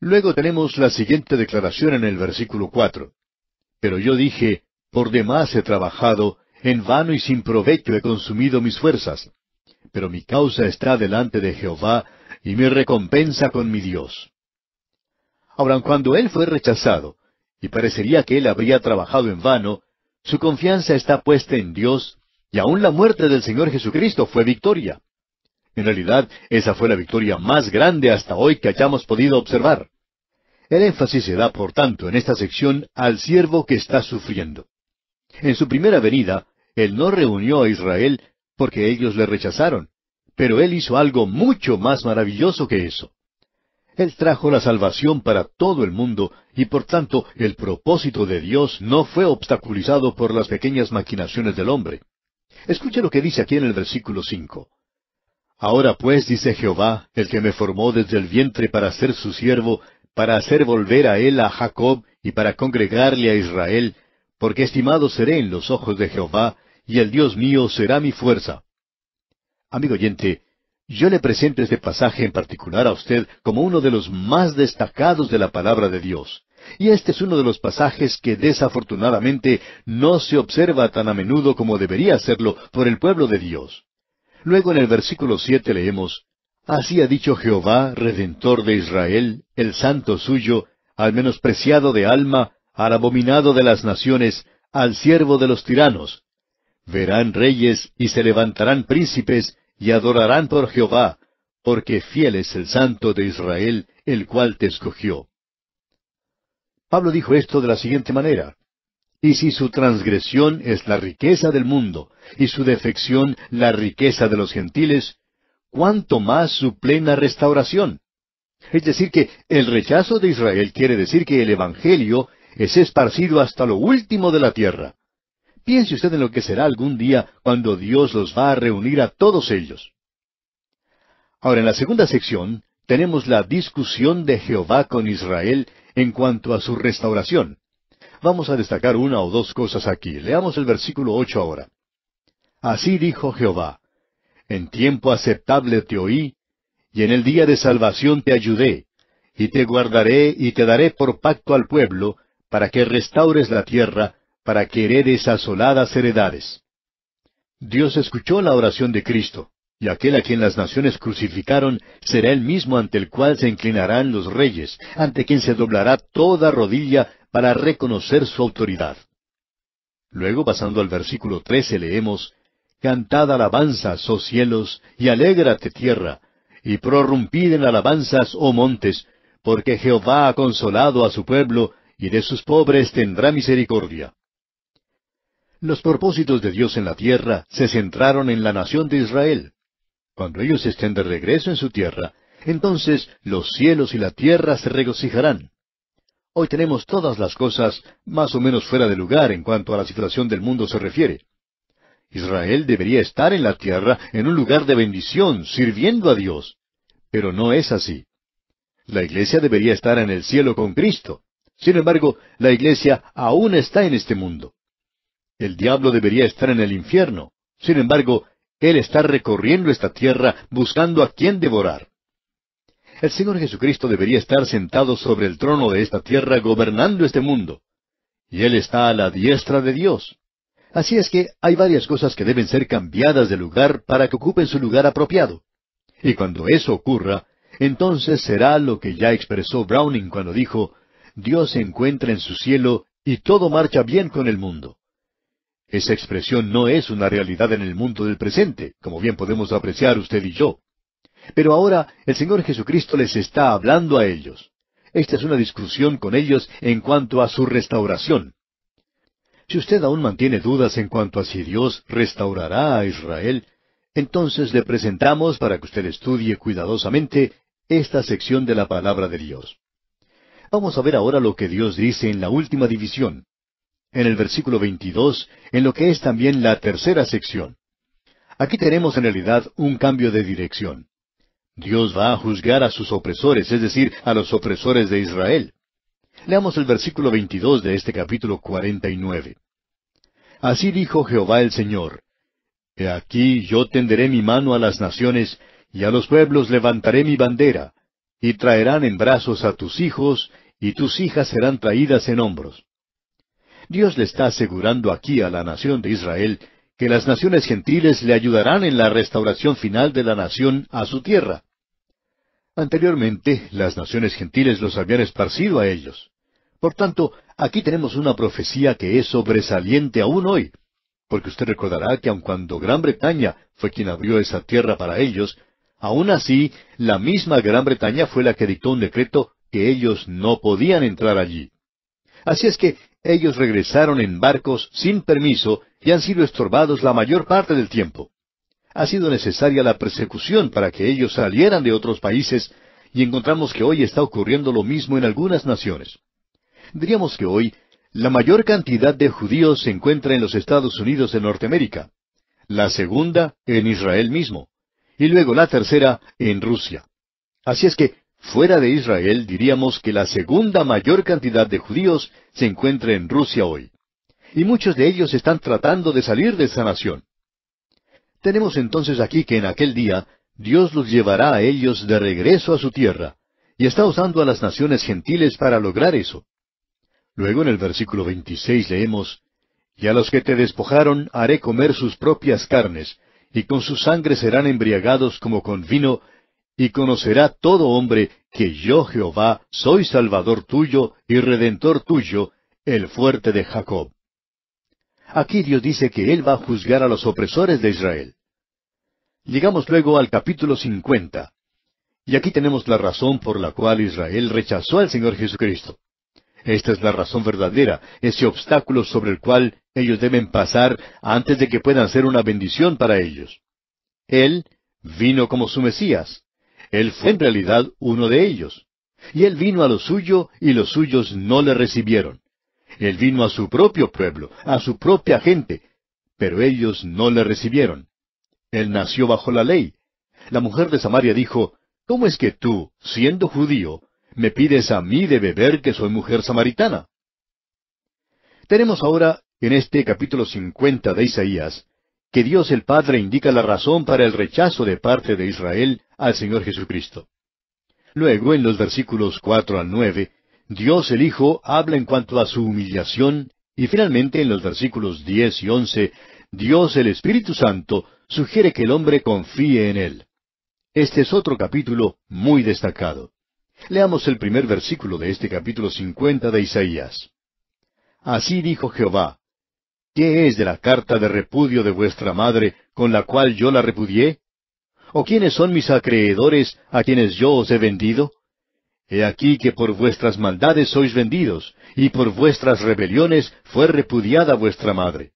Luego tenemos la siguiente declaración en el versículo cuatro. Pero yo dije, por demás he trabajado, en vano y sin provecho he consumido mis fuerzas pero mi causa está delante de Jehová, y mi recompensa con mi Dios. Ahora, cuando él fue rechazado, y parecería que él habría trabajado en vano, su confianza está puesta en Dios, y aun la muerte del Señor Jesucristo fue victoria. En realidad, esa fue la victoria más grande hasta hoy que hayamos podido observar. El énfasis se da, por tanto, en esta sección al siervo que está sufriendo. En su primera venida, él no reunió a Israel porque ellos le rechazaron. Pero Él hizo algo mucho más maravilloso que eso. Él trajo la salvación para todo el mundo y por tanto el propósito de Dios no fue obstaculizado por las pequeñas maquinaciones del hombre. Escuche lo que dice aquí en el versículo cinco. Ahora pues, dice Jehová, el que me formó desde el vientre para ser su siervo, para hacer volver a él a Jacob y para congregarle a Israel, porque estimado seré en los ojos de Jehová, y el Dios mío será mi fuerza. Amigo oyente, yo le presento este pasaje en particular a usted como uno de los más destacados de la palabra de Dios. Y este es uno de los pasajes que desafortunadamente no se observa tan a menudo como debería hacerlo por el pueblo de Dios. Luego en el versículo siete leemos Así ha dicho Jehová, Redentor de Israel, el santo suyo, al menospreciado de alma, al abominado de las naciones, al siervo de los tiranos, verán reyes y se levantarán príncipes y adorarán por Jehová, porque fiel es el Santo de Israel, el cual te escogió. Pablo dijo esto de la siguiente manera. Y si su transgresión es la riqueza del mundo, y su defección la riqueza de los gentiles, ¿cuánto más su plena restauración? Es decir, que el rechazo de Israel quiere decir que el Evangelio es esparcido hasta lo último de la tierra. Piense usted en lo que será algún día cuando Dios los va a reunir a todos ellos. Ahora, en la segunda sección tenemos la discusión de Jehová con Israel en cuanto a su restauración. Vamos a destacar una o dos cosas aquí. Leamos el versículo ocho ahora. Así dijo Jehová, en tiempo aceptable te oí, y en el día de salvación te ayudé, y te guardaré y te daré por pacto al pueblo, para que restaures la tierra, para que heredes heredades. Dios escuchó la oración de Cristo, y aquel a quien las naciones crucificaron será el mismo ante el cual se inclinarán los reyes, ante quien se doblará toda rodilla para reconocer su autoridad. Luego, pasando al versículo trece, leemos, Cantad alabanzas, oh cielos, y alégrate tierra, y prorrumpid en alabanzas, oh montes, porque Jehová ha consolado a su pueblo, y de sus pobres tendrá misericordia. Los propósitos de Dios en la tierra se centraron en la nación de Israel. Cuando ellos estén de regreso en su tierra, entonces los cielos y la tierra se regocijarán. Hoy tenemos todas las cosas más o menos fuera de lugar en cuanto a la situación del mundo se refiere. Israel debería estar en la tierra, en un lugar de bendición, sirviendo a Dios. Pero no es así. La iglesia debería estar en el cielo con Cristo. Sin embargo, la iglesia aún está en este mundo. El diablo debería estar en el infierno. Sin embargo, él está recorriendo esta tierra buscando a quien devorar. El Señor Jesucristo debería estar sentado sobre el trono de esta tierra gobernando este mundo. Y Él está a la diestra de Dios. Así es que hay varias cosas que deben ser cambiadas de lugar para que ocupen su lugar apropiado. Y cuando eso ocurra, entonces será lo que ya expresó Browning cuando dijo, Dios se encuentra en su cielo y todo marcha bien con el mundo. Esa expresión no es una realidad en el mundo del presente, como bien podemos apreciar usted y yo. Pero ahora el Señor Jesucristo les está hablando a ellos. Esta es una discusión con ellos en cuanto a su restauración. Si usted aún mantiene dudas en cuanto a si Dios restaurará a Israel, entonces le presentamos para que usted estudie cuidadosamente esta sección de la palabra de Dios. Vamos a ver ahora lo que Dios dice en la última división en el versículo 22, en lo que es también la tercera sección. Aquí tenemos en realidad un cambio de dirección. Dios va a juzgar a sus opresores, es decir, a los opresores de Israel. Leamos el versículo 22 de este capítulo 49. Así dijo Jehová el Señor, He aquí yo tenderé mi mano a las naciones, y a los pueblos levantaré mi bandera, y traerán en brazos a tus hijos, y tus hijas serán traídas en hombros. Dios le está asegurando aquí a la nación de Israel que las naciones gentiles le ayudarán en la restauración final de la nación a su tierra. Anteriormente, las naciones gentiles los habían esparcido a ellos. Por tanto, aquí tenemos una profecía que es sobresaliente aún hoy, porque usted recordará que aun cuando Gran Bretaña fue quien abrió esa tierra para ellos, aun así, la misma Gran Bretaña fue la que dictó un decreto que ellos no podían entrar allí. Así es que ellos regresaron en barcos sin permiso y han sido estorbados la mayor parte del tiempo. Ha sido necesaria la persecución para que ellos salieran de otros países y encontramos que hoy está ocurriendo lo mismo en algunas naciones. Diríamos que hoy la mayor cantidad de judíos se encuentra en los Estados Unidos de Norteamérica, la segunda en Israel mismo, y luego la tercera en Rusia. Así es que Fuera de Israel diríamos que la segunda mayor cantidad de judíos se encuentra en Rusia hoy. Y muchos de ellos están tratando de salir de esa nación. Tenemos entonces aquí que en aquel día Dios los llevará a ellos de regreso a su tierra, y está usando a las naciones gentiles para lograr eso. Luego en el versículo 26 leemos, Y a los que te despojaron haré comer sus propias carnes, y con su sangre serán embriagados como con vino, y conocerá todo hombre que yo Jehová soy Salvador tuyo y Redentor tuyo, el fuerte de Jacob. Aquí Dios dice que Él va a juzgar a los opresores de Israel. Llegamos luego al capítulo 50. Y aquí tenemos la razón por la cual Israel rechazó al Señor Jesucristo. Esta es la razón verdadera, ese obstáculo sobre el cual ellos deben pasar antes de que puedan ser una bendición para ellos. Él vino como su Mesías. Él fue en realidad uno de ellos. Y él vino a lo suyo y los suyos no le recibieron. Él vino a su propio pueblo, a su propia gente, pero ellos no le recibieron. Él nació bajo la ley. La mujer de Samaria dijo, ¿Cómo es que tú, siendo judío, me pides a mí de beber que soy mujer samaritana? Tenemos ahora, en este capítulo cincuenta de Isaías, que Dios el Padre indica la razón para el rechazo de parte de Israel al Señor Jesucristo. Luego, en los versículos cuatro al nueve, Dios el Hijo habla en cuanto a su humillación, y finalmente en los versículos diez y once, Dios el Espíritu Santo sugiere que el hombre confíe en Él. Este es otro capítulo muy destacado. Leamos el primer versículo de este capítulo cincuenta de Isaías. Así dijo Jehová, ¿qué es de la carta de repudio de vuestra madre con la cual yo la repudié? ¿O quiénes son mis acreedores a quienes yo os he vendido? He aquí que por vuestras maldades sois vendidos, y por vuestras rebeliones fue repudiada vuestra madre.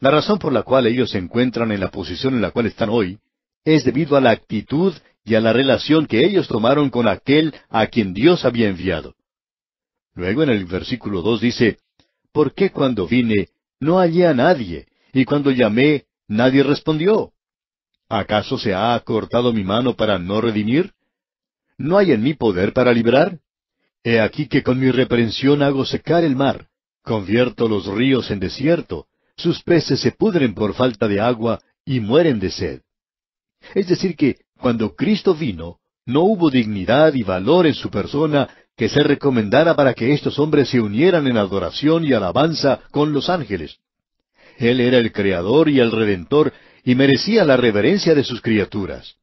La razón por la cual ellos se encuentran en la posición en la cual están hoy es debido a la actitud y a la relación que ellos tomaron con aquel a quien Dios había enviado. Luego en el versículo dos dice, ¿Por qué cuando vine no hallé a nadie? Y cuando llamé, nadie respondió. ¿Acaso se ha acortado mi mano para no redimir? ¿No hay en mí poder para librar? He aquí que con mi reprensión hago secar el mar, convierto los ríos en desierto, sus peces se pudren por falta de agua y mueren de sed. Es decir, que cuando Cristo vino, no hubo dignidad y valor en su persona que se recomendara para que estos hombres se unieran en adoración y alabanza con los ángeles. Él era el Creador y el Redentor, y merecía la reverencia de sus criaturas.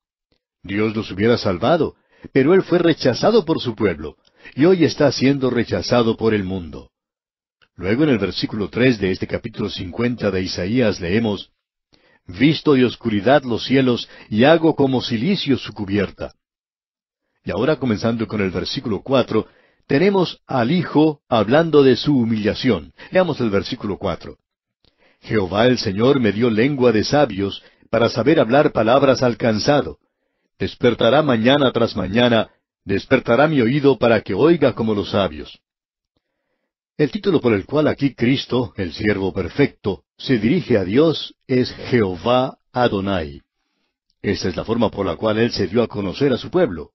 Dios los hubiera salvado, pero él fue rechazado por su pueblo, y hoy está siendo rechazado por el mundo. Luego en el versículo tres de este capítulo cincuenta de Isaías leemos Visto de oscuridad los cielos, y hago como silicio su cubierta. Y ahora comenzando con el versículo cuatro, tenemos al Hijo hablando de su humillación. Leamos el versículo cuatro. Jehová el Señor me dio lengua de sabios, para saber hablar palabras alcanzado. Despertará mañana tras mañana, despertará mi oído para que oiga como los sabios. El título por el cual aquí Cristo, el siervo perfecto, se dirige a Dios es Jehová Adonai. Esta es la forma por la cual Él se dio a conocer a su pueblo.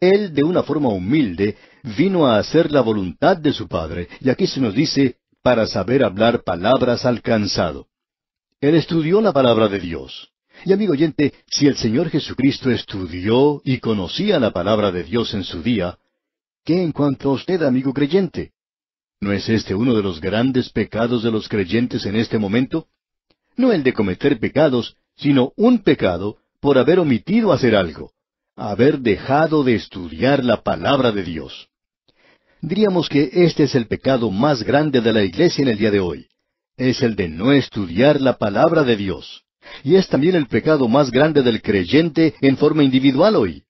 Él, de una forma humilde, vino a hacer la voluntad de su Padre, y aquí se nos dice, para saber hablar palabras alcanzado. Él estudió la palabra de Dios. Y amigo oyente, si el Señor Jesucristo estudió y conocía la palabra de Dios en su día, ¿qué en cuanto a usted, amigo creyente? ¿No es este uno de los grandes pecados de los creyentes en este momento? No el de cometer pecados, sino un pecado por haber omitido hacer algo, haber dejado de estudiar la palabra de Dios. Diríamos que este es el pecado más grande de la iglesia en el día de hoy. Es el de no estudiar la palabra de Dios. Y es también el pecado más grande del creyente en forma individual hoy.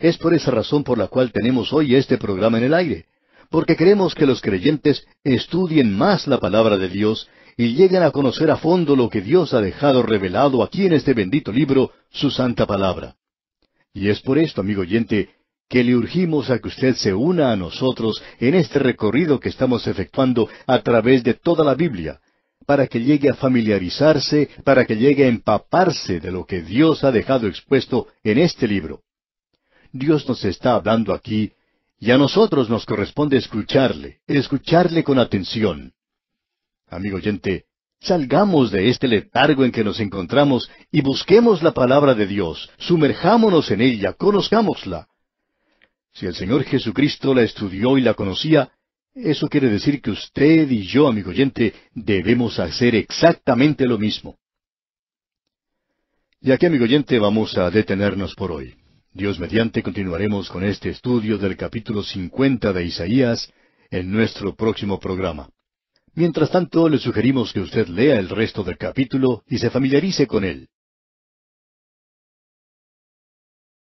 Es por esa razón por la cual tenemos hoy este programa en el aire, porque queremos que los creyentes estudien más la palabra de Dios y lleguen a conocer a fondo lo que Dios ha dejado revelado aquí en este bendito libro, su santa palabra. Y es por esto, amigo oyente, que le urgimos a que usted se una a nosotros en este recorrido que estamos efectuando a través de toda la Biblia, para que llegue a familiarizarse, para que llegue a empaparse de lo que Dios ha dejado expuesto en este libro. Dios nos está hablando aquí, y a nosotros nos corresponde escucharle, escucharle con atención. Amigo oyente, Salgamos de este letargo en que nos encontramos y busquemos la palabra de Dios, sumerjámonos en ella, conozcámosla. Si el Señor Jesucristo la estudió y la conocía, eso quiere decir que usted y yo, amigo oyente, debemos hacer exactamente lo mismo. Y aquí, amigo oyente, vamos a detenernos por hoy. Dios mediante continuaremos con este estudio del capítulo 50 de Isaías en nuestro próximo programa. Mientras tanto, le sugerimos que usted lea el resto del capítulo y se familiarice con él.